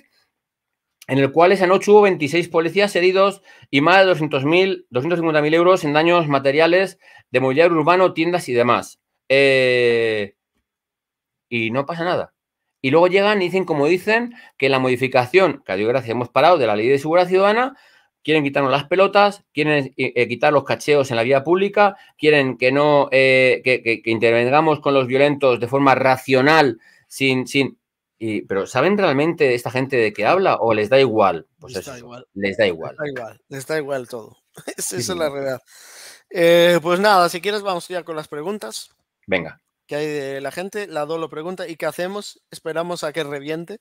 en el cual esa noche hubo 26 policías heridos y más de 200.000, 250.000 euros en daños materiales de mobiliario urbano, tiendas y demás. Eh, y no pasa nada. Y luego llegan y dicen, como dicen, que la modificación, que a Dios gracias hemos parado, de la ley de seguridad ciudadana, quieren quitarnos las pelotas, quieren eh, eh, quitar los cacheos en la vía pública, quieren que no, intervengamos con los violentos de forma racional, sin, sin, pero ¿saben realmente esta gente de qué habla o les da igual? Pues les, da igual. les da igual. todo. [LAUGHS] Esa es la realidad. Eh, pues nada, si quieres vamos ya con las preguntas. Venga. ¿Qué hay de la gente, la Dolo pregunta, ¿y qué hacemos? ¿Esperamos a que reviente?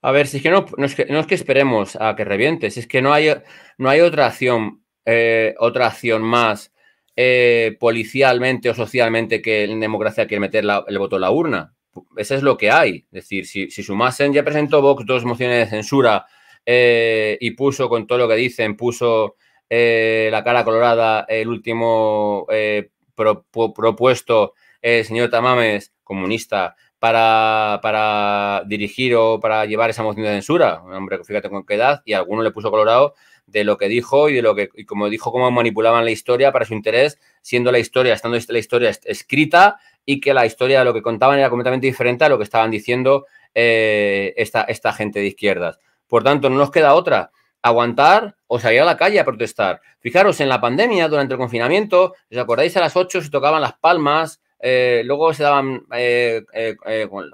A ver, si es que no, es, que, esperemos a que reviente, si es que no hay, no hay otra acción, eh, otra acción más eh, policialmente o socialmente que en democracia quiere meter el voto en la urna. Eso es lo que hay. Es decir, si, sumasen, ya presentó Vox dos mociones de censura eh, y puso, con todo lo que dicen, puso eh, la cara colorada el último eh, propuesto el señor Tamames, comunista, para, dirigir o para llevar esa moción de censura. Un hombre, fíjate con qué edad, y alguno le puso colorado de lo que dijo y de lo que, y como dijo, cómo manipulaban la historia para su interés, siendo la historia, estando la historia escrita y que la historia de lo que contaban era completamente diferente a lo que estaban diciendo eh, esta, esta gente de izquierdas. Por tanto, no nos queda otra aguantar o salir a la calle a protestar. Fijaros, en la pandemia, durante el confinamiento, ¿os acordáis? A las 8 se tocaban las palmas, eh, luego se daban eh,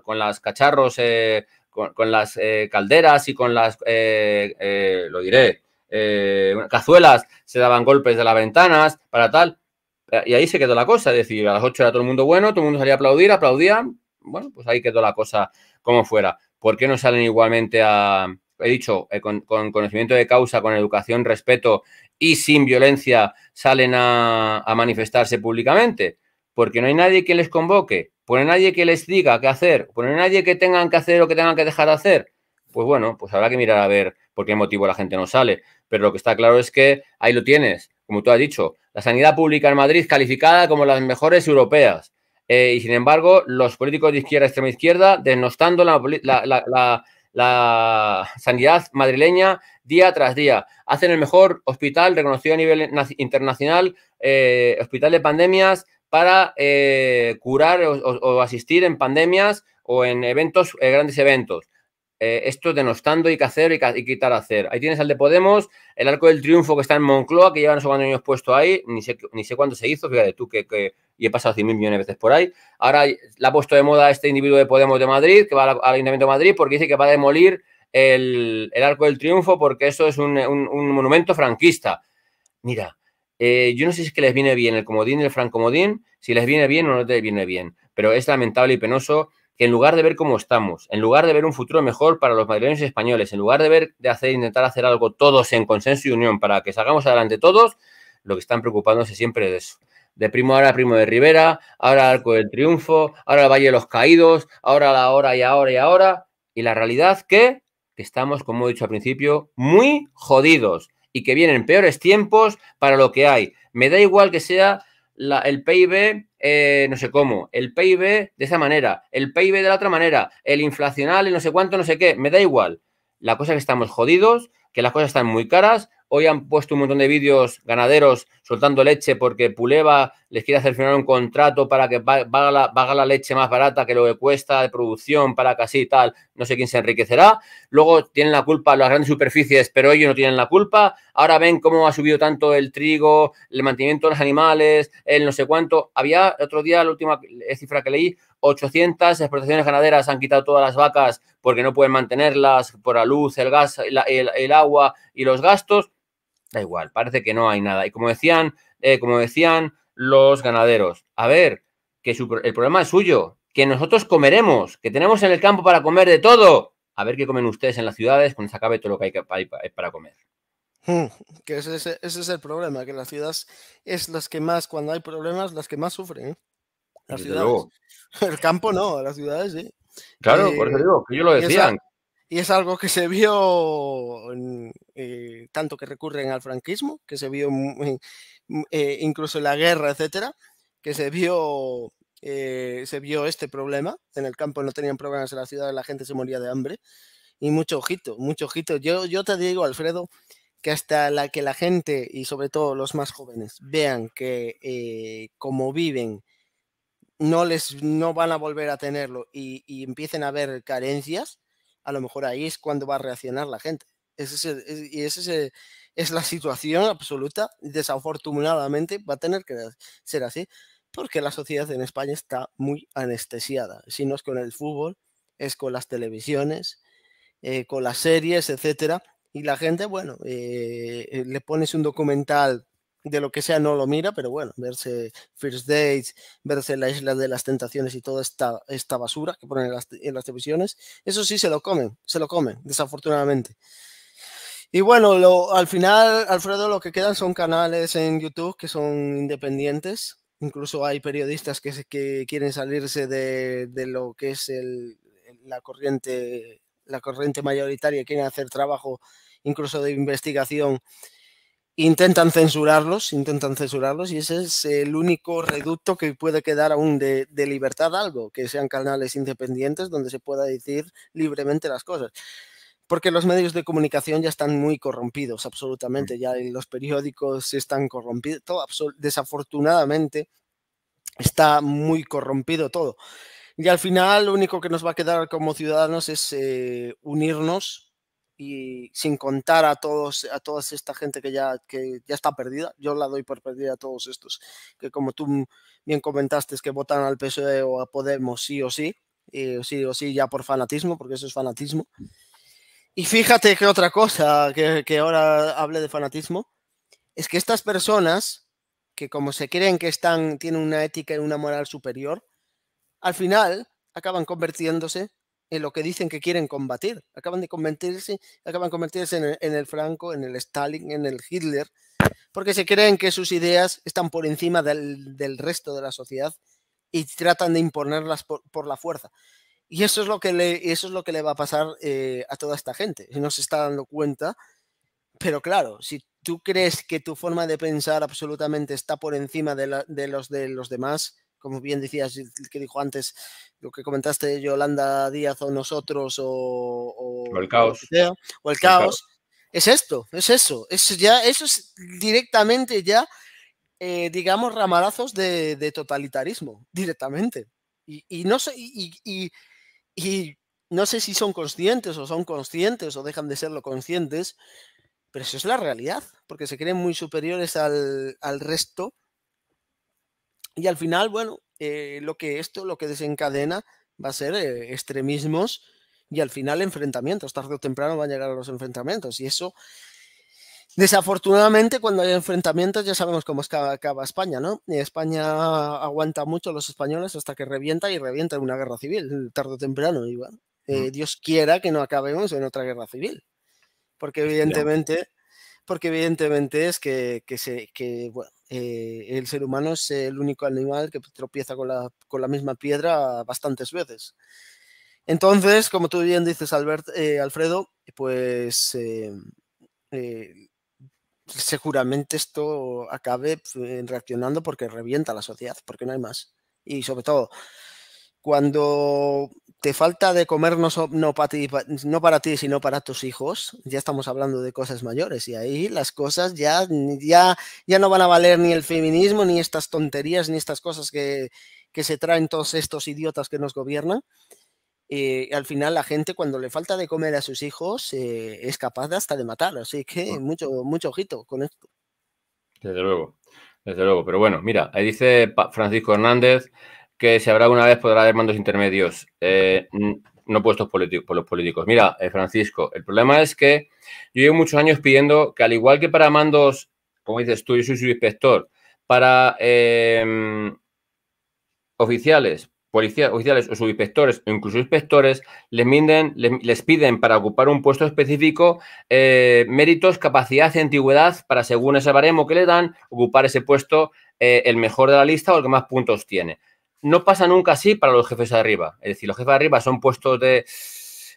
con, las cacharros, con, las calderas y con las, lo diré, cazuelas, se daban golpes de las ventanas para tal. Y ahí se quedó la cosa, es decir, a las 8 era todo el mundo bueno, todo el mundo salía a aplaudir, aplaudían, bueno, pues ahí quedó la cosa como fuera. ¿Por qué no salen igualmente a, he dicho, eh, con, conocimiento de causa, con educación, respeto y sin violencia salen a, manifestarse públicamente? Porque no hay nadie que les convoque, pone pues nadie que les diga qué hacer, pone pues nadie que tengan que hacer o que tengan que dejar de hacer. Pues bueno, pues habrá que mirar a ver por qué motivo la gente no sale. Pero lo que está claro es que ahí lo tienes, como tú has dicho, la sanidad pública en Madrid calificada como las mejores europeas. Eh, y sin embargo, los políticos de izquierda, extrema izquierda, denostando la, sanidad madrileña día tras día. Hacen el mejor hospital reconocido a nivel internacional, eh, hospital de pandemias, para eh, curar o, o, asistir en pandemias o en eventos, grandes eventos. Eh, esto denostando y que hacer y, quitar hacer. Ahí tienes al de Podemos, el Arco del Triunfo que está en Moncloa, que llevan no cuántos años puesto ahí, ni sé, ni sé cuándo se hizo, fíjate tú que, y he pasado mil millones de veces por ahí. Ahora la ha puesto de moda este individuo de Podemos de Madrid, que va al, Ayuntamiento de Madrid, porque dice que va a demolir el, Arco del Triunfo porque eso es un, monumento franquista. Mira, eh, yo no sé si es que les viene bien el comodín y el francomodín, si les viene bien o no les viene bien, pero es lamentable y penoso que en lugar de ver cómo estamos, en lugar de ver un futuro mejor para los madrileños y españoles, en lugar de ver de hacer intentar hacer algo todos en consenso y unión para que salgamos adelante todos, lo que están preocupándose siempre es eso. De primo ahora primo de Rivera, ahora Arco del Triunfo, ahora el Valle de los Caídos, ahora la hora y ahora y ahora. Y la realidad que, estamos, como he dicho al principio, muy jodidos y que vienen peores tiempos para lo que hay. Me da igual que sea el PIB eh, no sé cómo, el PIB de esa manera, el PIB de la otra manera, el inflacional, y no sé cuánto, no sé qué, me da igual. La cosa es que estamos jodidos, que las cosas están muy caras, Hoy han puesto un montón de vídeos ganaderos soltando leche porque Puleva les quiere hacer firmar un contrato para que vaga la, la leche más barata que lo que cuesta de producción, para casi así tal, no sé quién se enriquecerá. Luego tienen la culpa las grandes superficies, pero ellos no tienen la culpa. Ahora ven cómo ha subido tanto el trigo, el mantenimiento de los animales, el no sé cuánto. Había otro día, la última cifra que leí, 800 exportaciones ganaderas han quitado todas las vacas porque no pueden mantenerlas por la luz, el gas, el, agua y los gastos. Da igual, parece que no hay nada. Y como decían, eh, como decían los ganaderos, a ver, que el problema es suyo, que nosotros comeremos, que tenemos en el campo para comer de todo. A ver qué comen ustedes en las ciudades cuando se acabe todo lo que hay, para comer. Hmm, que ese, es el problema, que las ciudades es las que más, cuando hay problemas, las que más sufren. ¿eh? Las [LAUGHS] El campo no, las ciudades sí. Claro, por eso eh, digo, que lo decían. Y es, algo que se vio eh, tanto que recurren al franquismo, que se vio eh, incluso en la guerra, etcétera, que se vio se vio este problema. En el campo no tenían problemas, en la ciudad la gente se moría de hambre. Y mucho ojito, mucho ojito. Yo, te digo, Alfredo, que hasta la que la gente y sobre todo los más jóvenes vean que como viven no les no van a volver a tenerlo y, empiecen a haber carencias, a lo mejor ahí es cuando va a reaccionar la gente. es, y esa es, la situación absoluta. Desafortunadamente va a tener que ser así, porque la sociedad en España está muy anestesiada. Si no es con el fútbol, es con las televisiones, eh, con las series, etcétera. Y la gente, bueno, eh, eh, le pones un documental de lo que sea no lo mira, pero bueno, verse First days verse la isla de las tentaciones y toda esta, esta basura que ponen en las, televisiones, eso sí se lo comen, se lo comen, desafortunadamente. Y bueno, al final, Alfredo, lo que quedan son canales en YouTube que son independientes. Incluso hay periodistas que, que quieren salirse de, lo que es el, la, corriente, la corriente mayoritaria quieren hacer trabajo incluso de investigación intentan censurarlos, intentan censurarlos y ese es el único reducto que puede quedar aún de, libertad algo, que sean canales independientes donde se pueda decir libremente las cosas. Porque los medios de comunicación ya están muy corrompidos, mm. absolutamente, ya los periódicos están corrompidos, desafortunadamente está muy corrompido todo. Y al final lo único que nos va a quedar como ciudadanos es eh, unirnos y sin contar a todos a toda esta gente que ya que ya está perdida yo la doy por perdida a todos estos que como tú bien comentaste que votan al PSOE o a Podemos sí o sí eh, sí o sí ya por fanatismo porque eso es fanatismo y fíjate que otra cosa que, ahora hable de fanatismo es que estas personas que como se creen que están tienen una ética y una moral superior al final acaban convirtiéndose en lo que dicen que quieren combatir. Acaban de convertirse, acaban convertirse en el, Franco, en el Stalin, en el Hitler, porque se creen que sus ideas están por encima del, resto de la sociedad y tratan de imponerlas por, la fuerza. Y eso es lo que le, eso es lo que le va a pasar eh, a toda esta gente. No se está dando cuenta, pero claro, si tú crees que tu forma de pensar absolutamente está por encima de, los de los demás, como bien decías, que dijo antes, lo que comentaste Yolanda Díaz o nosotros o, el caos. O, el, es esto, es eso, es ya, eso es directamente ya, eh, digamos, ramalazos de, totalitarismo, directamente. Y, no sé, y, no sé si son conscientes o son conscientes o dejan de serlo conscientes, pero eso es la realidad, porque se creen muy superiores al resto y al final, bueno, eh, lo que esto, lo que desencadena va a ser eh, extremismos y al final enfrentamientos. Tarde o temprano van a llegar a los enfrentamientos. Y eso, desafortunadamente, cuando hay enfrentamientos ya sabemos cómo acaba España, ¿no? España aguanta mucho a los españoles hasta que revienta y revienta en una guerra civil, tarde o temprano. igual. Eh, mm. Dios quiera que no acabemos en otra guerra civil. Porque evidentemente porque evidentemente es que, se, que bueno, eh, el ser humano es el único animal que tropieza con la, misma piedra bastantes veces. Entonces, como tú bien dices, Albert, eh, Alfredo, pues eh, seguramente esto acabe reaccionando porque revienta la sociedad, porque no hay más. Y sobre todo, cuando te falta de comer no, para ti, sino para tus hijos, ya estamos hablando de cosas mayores y ahí las cosas ya, ya, ya no van a valer ni el feminismo, ni estas tonterías, ni estas cosas que, se traen todos estos idiotas que nos gobiernan. Eh, al final la gente cuando le falta de comer a sus hijos eh, es capaz de hasta de matar, así que ah. mucho, mucho ojito con esto. Desde luego, desde luego, pero bueno, mira, ahí dice Francisco Hernández, que se habrá alguna vez podrá haber mandos intermedios, eh, no puestos políticos por los políticos. Mira, eh, Francisco, el problema es que yo llevo muchos años pidiendo que, al igual que para mandos, como dices tú, yo soy subinspector, para em, oficiales, policías, oficiales o subinspectores o incluso inspectores, les, minden, les, les, piden para ocupar un puesto específico eh, méritos, capacidad y antigüedad para, según ese baremo que le dan, ocupar ese puesto el mejor de la lista o el que más puntos tiene no pasa nunca así para los jefes de arriba. Es decir, los jefes de arriba son puestos de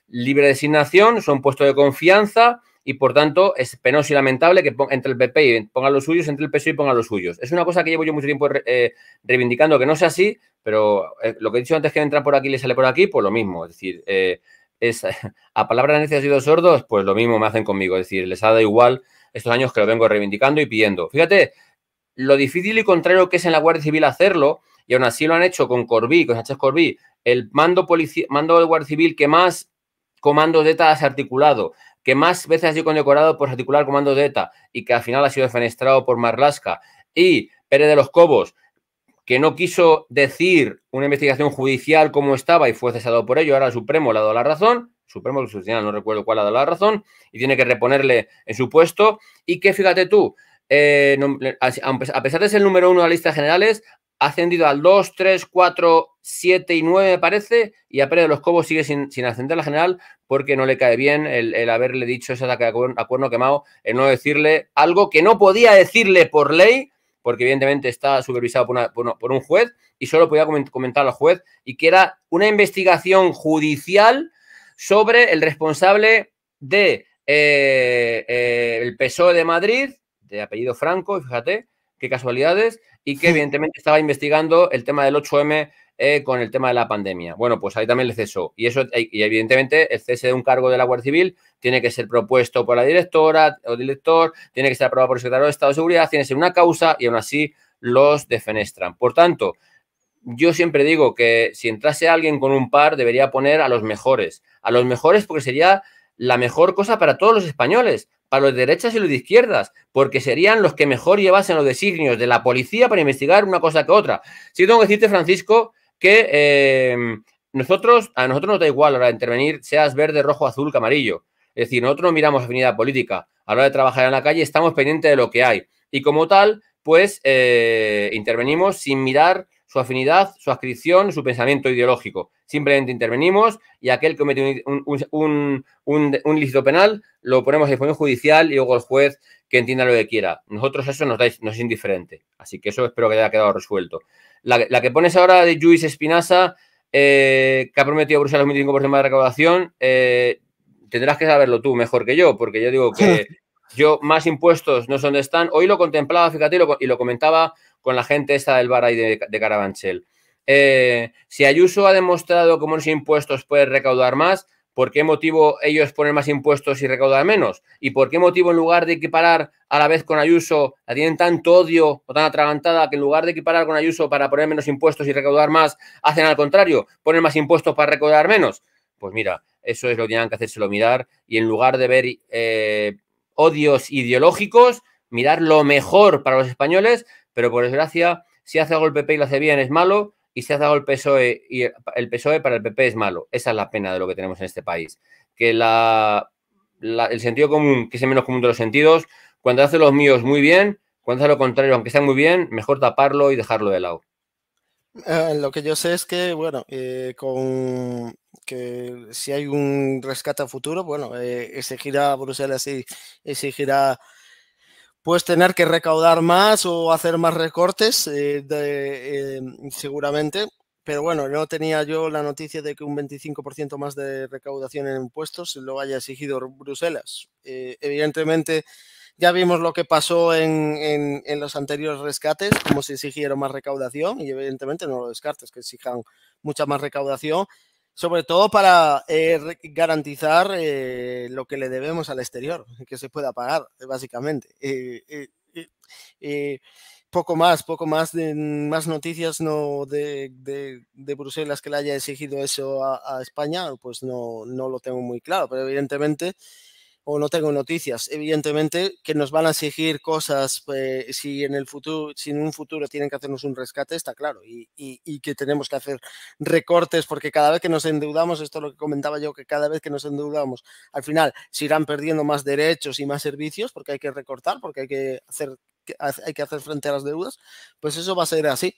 libre designación, son puestos de confianza y por tanto es penoso y lamentable que entre el PP y pongan los suyos, entre el PSOE y pongan los suyos. Es una cosa que llevo yo mucho tiempo eh, reivindicando que no sea así, pero eh, lo que he dicho antes que entra por aquí y le sale por aquí, pues lo mismo. Es decir, eh, es, [LAUGHS] a palabras necias y dos sordos, pues lo mismo me hacen conmigo. Es decir, les ha dado igual estos años que lo vengo reivindicando y pidiendo. Fíjate, lo difícil y contrario que es en la Guardia Civil hacerlo, y aún así lo han hecho con Corbí, con Sánchez Corbí, el mando, policía, mando de Guardia Civil que más comandos de ETA ha articulado, que más veces ha sido condecorado por articular comandos de ETA y que al final ha sido defenestrado por Marlasca. Y Pérez de los Cobos, que no quiso decir una investigación judicial como estaba y fue cesado por ello, ahora el Supremo le ha dado la razón, Supremo no recuerdo cuál ha dado la razón, y tiene que reponerle en su puesto. Y que fíjate tú, eh, a pesar de ser el número uno de las listas generales, ha ascendido al 2, 3, 4, 7 y 9, me parece, y a Pérez de los Cobos sigue sin, sin ascender la general porque no le cae bien el, haberle dicho esa ataque a acuerdo quemado, el no decirle algo que no podía decirle por ley, porque evidentemente está supervisado por, por, un juez y solo podía comentar al juez, y que era una investigación judicial sobre el responsable de eh, eh, el PSOE de Madrid, de apellido Franco, fíjate, qué casualidades, y que evidentemente estaba investigando el tema del 8M eh, con el tema de la pandemia. Bueno, pues ahí también le cesó. Y eso, eh, y evidentemente, el cese de un cargo de la Guardia Civil tiene que ser propuesto por la directora o director, tiene que ser aprobado por el secretario de Estado de Seguridad, tiene que ser una causa y aún así los defenestran. Por tanto, yo siempre digo que si entrase alguien con un par, debería poner a los mejores. A los mejores porque sería la mejor cosa para todos los españoles, para los de derechas y los de izquierdas, porque serían los que mejor llevasen los designios de la policía para investigar una cosa que otra. si tengo que decirte, Francisco, que em, nosotros, a nosotros nos da igual a hora de intervenir, seas verde, rojo, azul, que amarillo. Es decir, nosotros no miramos afinidad política. A la hora de trabajar en la calle estamos pendientes de lo que hay. Y como tal, pues eh, intervenimos sin mirar su afinidad, su adscripción, su pensamiento ideológico. Simplemente intervenimos y aquel que comete un, un, penal lo ponemos a disposición judicial y luego el juez que entienda lo que quiera. Nosotros eso nos, da, nos es indiferente. Así que eso espero que haya quedado resuelto. La, que pones ahora de Luis Espinaza, eh, que ha prometido a Bruselas un 25% más de recaudación, eh, tendrás que saberlo tú mejor que yo, porque yo digo que [LAUGHS] yo más impuestos no sé dónde están. Hoy lo contemplaba, fíjate, y lo comentaba con la gente esta del bar y de, Carabanchel. Eh, si Ayuso ha demostrado que los impuestos puede recaudar más, ¿por qué motivo ellos ponen más impuestos y recaudar menos? ¿Y por qué motivo en lugar de equiparar a la vez con Ayuso, la tienen tanto odio o tan atragantada que en lugar de equiparar con Ayuso para poner menos impuestos y recaudar más, hacen al contrario, ponen más impuestos para recaudar menos? Pues mira, eso es lo que tienen que hacérselo mirar y en lugar de ver eh, odios ideológicos, mirar lo mejor para los españoles pero por desgracia, si hace algo el PP y lo hace bien es malo, y si hace algo el PSOE y el PSOE para el PP es malo. Esa es la pena de lo que tenemos en este país. Que la, el sentido común, que es el menos común de los sentidos, cuando hace los míos muy bien, cuando hace lo contrario, aunque sea muy bien, mejor taparlo y dejarlo de lado. Eh, lo que yo sé es que, bueno, eh, con que si hay un rescate a futuro, bueno, eh, exigirá Bruselas y gira puedes tener que recaudar más o hacer más recortes, eh, de, eh, seguramente. Pero bueno, no tenía yo la noticia de que un 25% más de recaudación en impuestos lo haya exigido Bruselas. Eh, evidentemente, ya vimos lo que pasó en, los anteriores rescates, como se exigieron más recaudación, y evidentemente no lo descartes, que exijan mucha más recaudación sobre todo para eh, garantizar eh, lo que le debemos al exterior, que se pueda pagar, eh, básicamente. poco más, poco más, de, mm, más noticias no de, Bruselas que le haya exigido eso a, España, pues no, no, lo tengo muy claro, pero evidentemente o no tengo noticias. Evidentemente que nos van a exigir cosas eh, si en el futuro, si en un futuro tienen que hacernos un rescate, está claro, y, que tenemos que hacer recortes, porque cada vez que nos endeudamos, esto es lo que comentaba yo, que cada vez que nos endeudamos, al final se irán perdiendo más derechos y más servicios, porque hay que recortar, porque hay que hacer, hay que hacer frente a las deudas, pues eso va a ser así,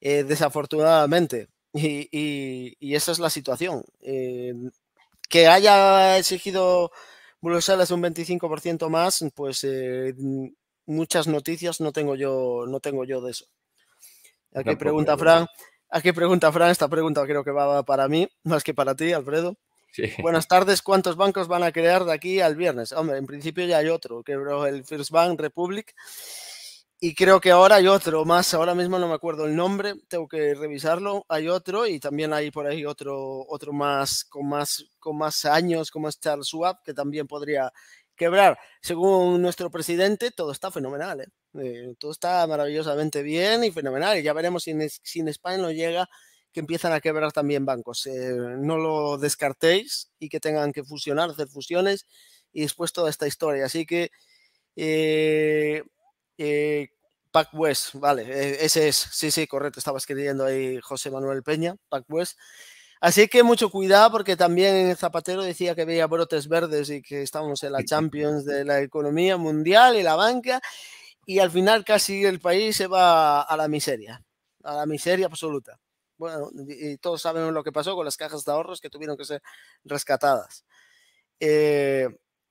eh, desafortunadamente. Y, esa es la situación. Eh, que haya exigido Bruselas un 25% más, pues eh, muchas noticias no tengo yo, no tengo yo de eso. Aquí qué pregunta Fran, pregunta Fran, esta pregunta creo que va para mí, más que para ti, Alfredo. Buenas tardes, ¿cuántos bancos van a crear de aquí al viernes? Hombre, en principio ya hay otro, que el First Bank Republic. Y creo que ahora hay otro más, ahora mismo no me acuerdo el nombre, tengo que revisarlo. Hay otro y también hay por ahí otro, otro más con más con más años, como es Charles Schwab, que también podría quebrar. Según nuestro presidente, todo está fenomenal, ¿eh? eh todo está maravillosamente bien y fenomenal. Y ya veremos si en, si en España no llega que empiezan a quebrar también bancos. Eh, no lo descartéis y que tengan que fusionar, hacer fusiones y después toda esta historia. Así que eh, eh, Pac West, vale, eh, ese es, sí, sí, correcto, estaba escribiendo ahí José Manuel Peña, Pac West. Así que mucho cuidado porque también Zapatero decía que había brotes verdes y que estábamos en la Champions de la economía mundial y la banca y al final casi el país se va a la miseria, a la miseria absoluta. Bueno, y todos sabemos lo que pasó con las cajas de ahorros que tuvieron que ser rescatadas. Eh,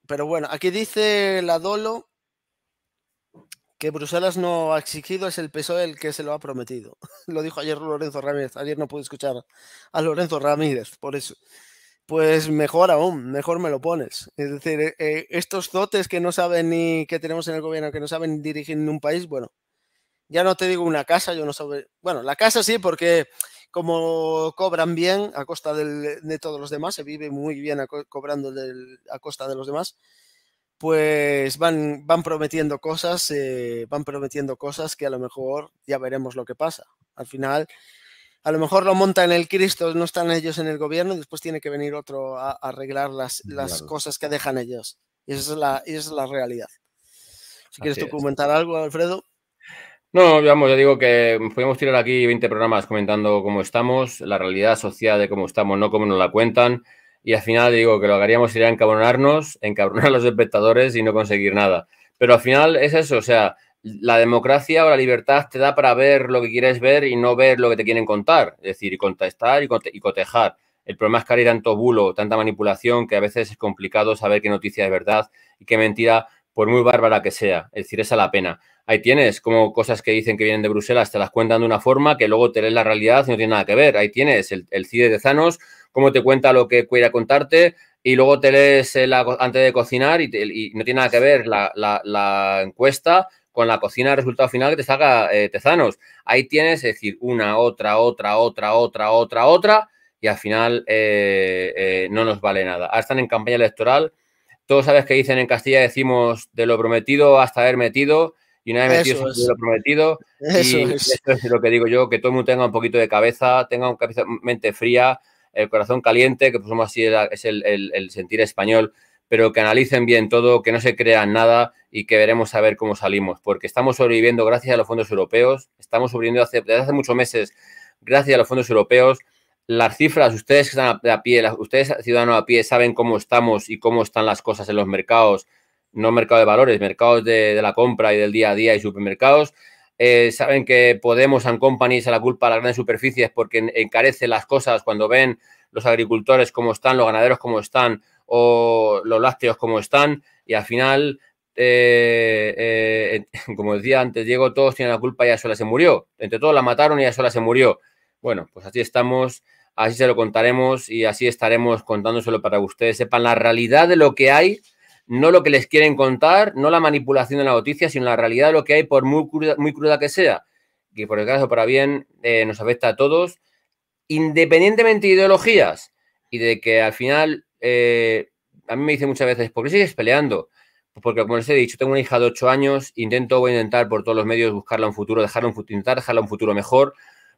pero bueno, aquí dice la Dolo, que Bruselas no ha exigido es el PSOE el que se lo ha prometido. [LAUGHS] Lo dijo ayer Lorenzo Ramírez. Ayer no pude escuchar a Lorenzo Ramírez, por eso. Pues mejor aún, mejor me lo pones. Es decir, eh, eh, estos dotes que no saben ni que tenemos en el gobierno, que no saben dirigir en un país, bueno, ya no te digo una casa, yo no sé. Bueno, la casa sí, porque como cobran bien a costa de todos los demás, se vive muy bien cobrando a costa de los demás pues van, van prometiendo cosas, eh, van prometiendo cosas que a lo mejor ya veremos lo que pasa. Al final, a lo mejor lo monta en el Cristo, no están ellos en el gobierno, y después tiene que venir otro a, arreglar las, las cosas que dejan ellos. Y esa es la, es la realidad. Si quieres tú comentar algo, Alfredo. No, vamos, yo digo que podemos tirar aquí 20 programas comentando cómo estamos, la realidad social de cómo estamos, no cómo nos la cuentan y al final digo que lo que haríamos sería encabronarnos, [LAUGHS] encabronar a los espectadores y no conseguir nada. Pero al final es eso, o sea, la democracia o la libertad te da para ver lo que quieres ver y no ver lo que te quieren contar, es decir, y contestar y, cotejar. El problema es que hay tanto bulo, tanta manipulación, que a veces es complicado saber qué noticia es verdad y qué mentira, por muy bárbara que sea. Es decir, esa la pena. Ahí tienes como cosas que dicen que vienen de Bruselas, te las cuentan de una forma que luego te lees la realidad y no tiene nada que ver. Ahí tienes el, el CIDE de Zanos cómo te cuenta lo que quiera contarte y luego te lees antes de cocinar y, no tiene nada que ver la, encuesta con la cocina el resultado final que te salga eh, Tezanos. Ahí tienes, es decir, una, otra, otra, otra, otra, otra, otra, y al final eh, eh, no nos vale nada. Ahora están en campaña electoral. Todos sabes que dicen en Castilla, decimos de lo prometido hasta haber metido, y una vez metido es. lo prometido. y es. es lo que digo yo, que todo el mundo tenga un poquito de cabeza, tenga una mente fría, el corazón caliente, que así es el, sentir español, pero que analicen bien todo, que no se crean nada y que veremos a ver cómo salimos, porque estamos sobreviviendo gracias a los fondos europeos, estamos sobreviviendo hace, desde hace muchos meses gracias a los fondos europeos. Las cifras, ustedes que están a, pie, ustedes ciudadanos a pie saben cómo estamos y cómo están las cosas en los mercados, no mercado de valores, mercados de, de la compra y del día a día y supermercados. Eh, saben que Podemos and Company a la culpa a las grandes superficies porque encarece las cosas cuando ven los agricultores como están, los ganaderos como están o los lácteos como están y al final, eh, eh, [LAUGHS] como decía antes Diego, todos tienen la culpa y a sola se murió. Entre todos la mataron y a sola se murió. Bueno, pues así estamos, así se lo contaremos y así estaremos contándoselo para que ustedes sepan la realidad de lo que hay no lo que les quieren contar, no la manipulación de la noticia, sino la realidad de lo que hay, por muy cruda, muy cruda que sea, que por el caso para bien eh, nos afecta a todos, independientemente de ideologías y de que al final, eh, a mí me dicen muchas veces, ¿por qué sigues peleando? Pues porque como les he dicho, tengo una hija de 8 años, intento, voy a intentar por todos los medios buscarla un futuro, dejarla un futuro, intentar dejarla un futuro mejor,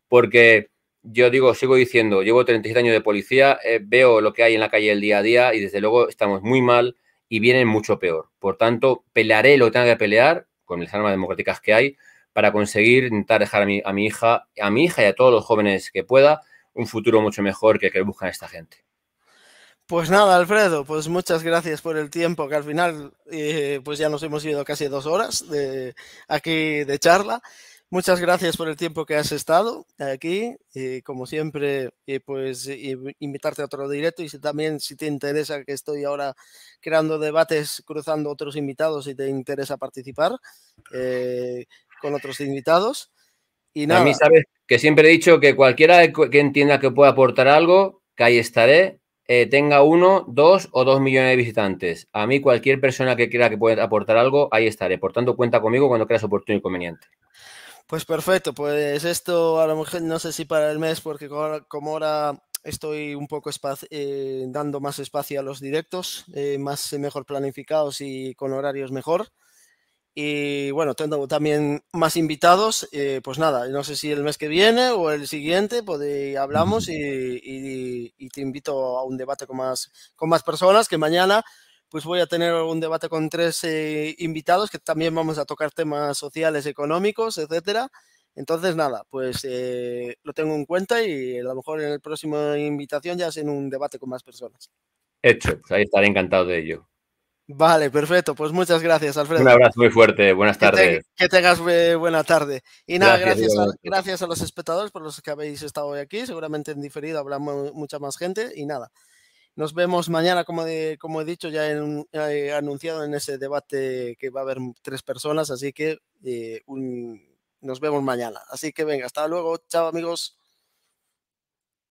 porque yo digo, sigo diciendo, llevo 37 años de policía, eh, veo lo que hay en la calle el día a día y desde luego estamos muy mal y vienen mucho peor. Por tanto, pelearé lo que tenga que pelear con las armas democráticas que hay para conseguir intentar dejar a mi, hija, a mi hija y a todos los jóvenes que pueda un futuro mucho mejor que el que buscan esta gente. Pues nada, Alfredo, pues muchas gracias por el tiempo, que al final eh, pues ya nos hemos ido casi dos horas de, aquí de charla. Muchas gracias por el tiempo que has estado aquí. Y eh, como siempre, eh, pues eh, invitarte a otro directo. Y también, si te interesa, que estoy ahora creando debates, cruzando otros invitados, y te interesa participar con otros invitados. Y nada. A mí, sabes, que siempre he dicho que cualquiera que entienda que pueda aportar algo, que ahí estaré, tenga uno, dos o dos millones de visitantes. A mí, cualquier persona que quiera que pueda aportar algo, ahí estaré. Por tanto, cuenta conmigo cuando creas oportuno y conveniente. Pues perfecto, pues esto a lo mejor no sé si para el mes, porque como ahora estoy un poco eh, dando más espacio a los directos, eh, más eh, mejor planificados y con horarios mejor. Y bueno, tengo también más invitados. pues nada, no sé si el mes que viene o el siguiente pues, hablamos y, te invito a un debate con más, con más personas que mañana pues voy a tener un debate con tres eh, invitados que también vamos a tocar temas sociales, económicos, etcétera. Entonces, nada, pues eh, lo tengo en cuenta y a lo mejor en el próximo invitación ya es en un debate con más personas. Hecho, ahí estaré encantado de ello. Vale, perfecto. Pues muchas gracias, Alfredo. Un abrazo muy fuerte. Buenas tardes. Que, tengas eh, buena tarde. Y nada, gracias, gracias, a, gracias a los espectadores por los que habéis estado hoy aquí. Seguramente en diferido habrá mucha más gente. Y nada, nos vemos mañana, como, como he dicho, ya en, eh, anunciado en ese debate que va a haber tres personas, así que eh, nos vemos mañana. Así que venga, hasta luego, chao amigos.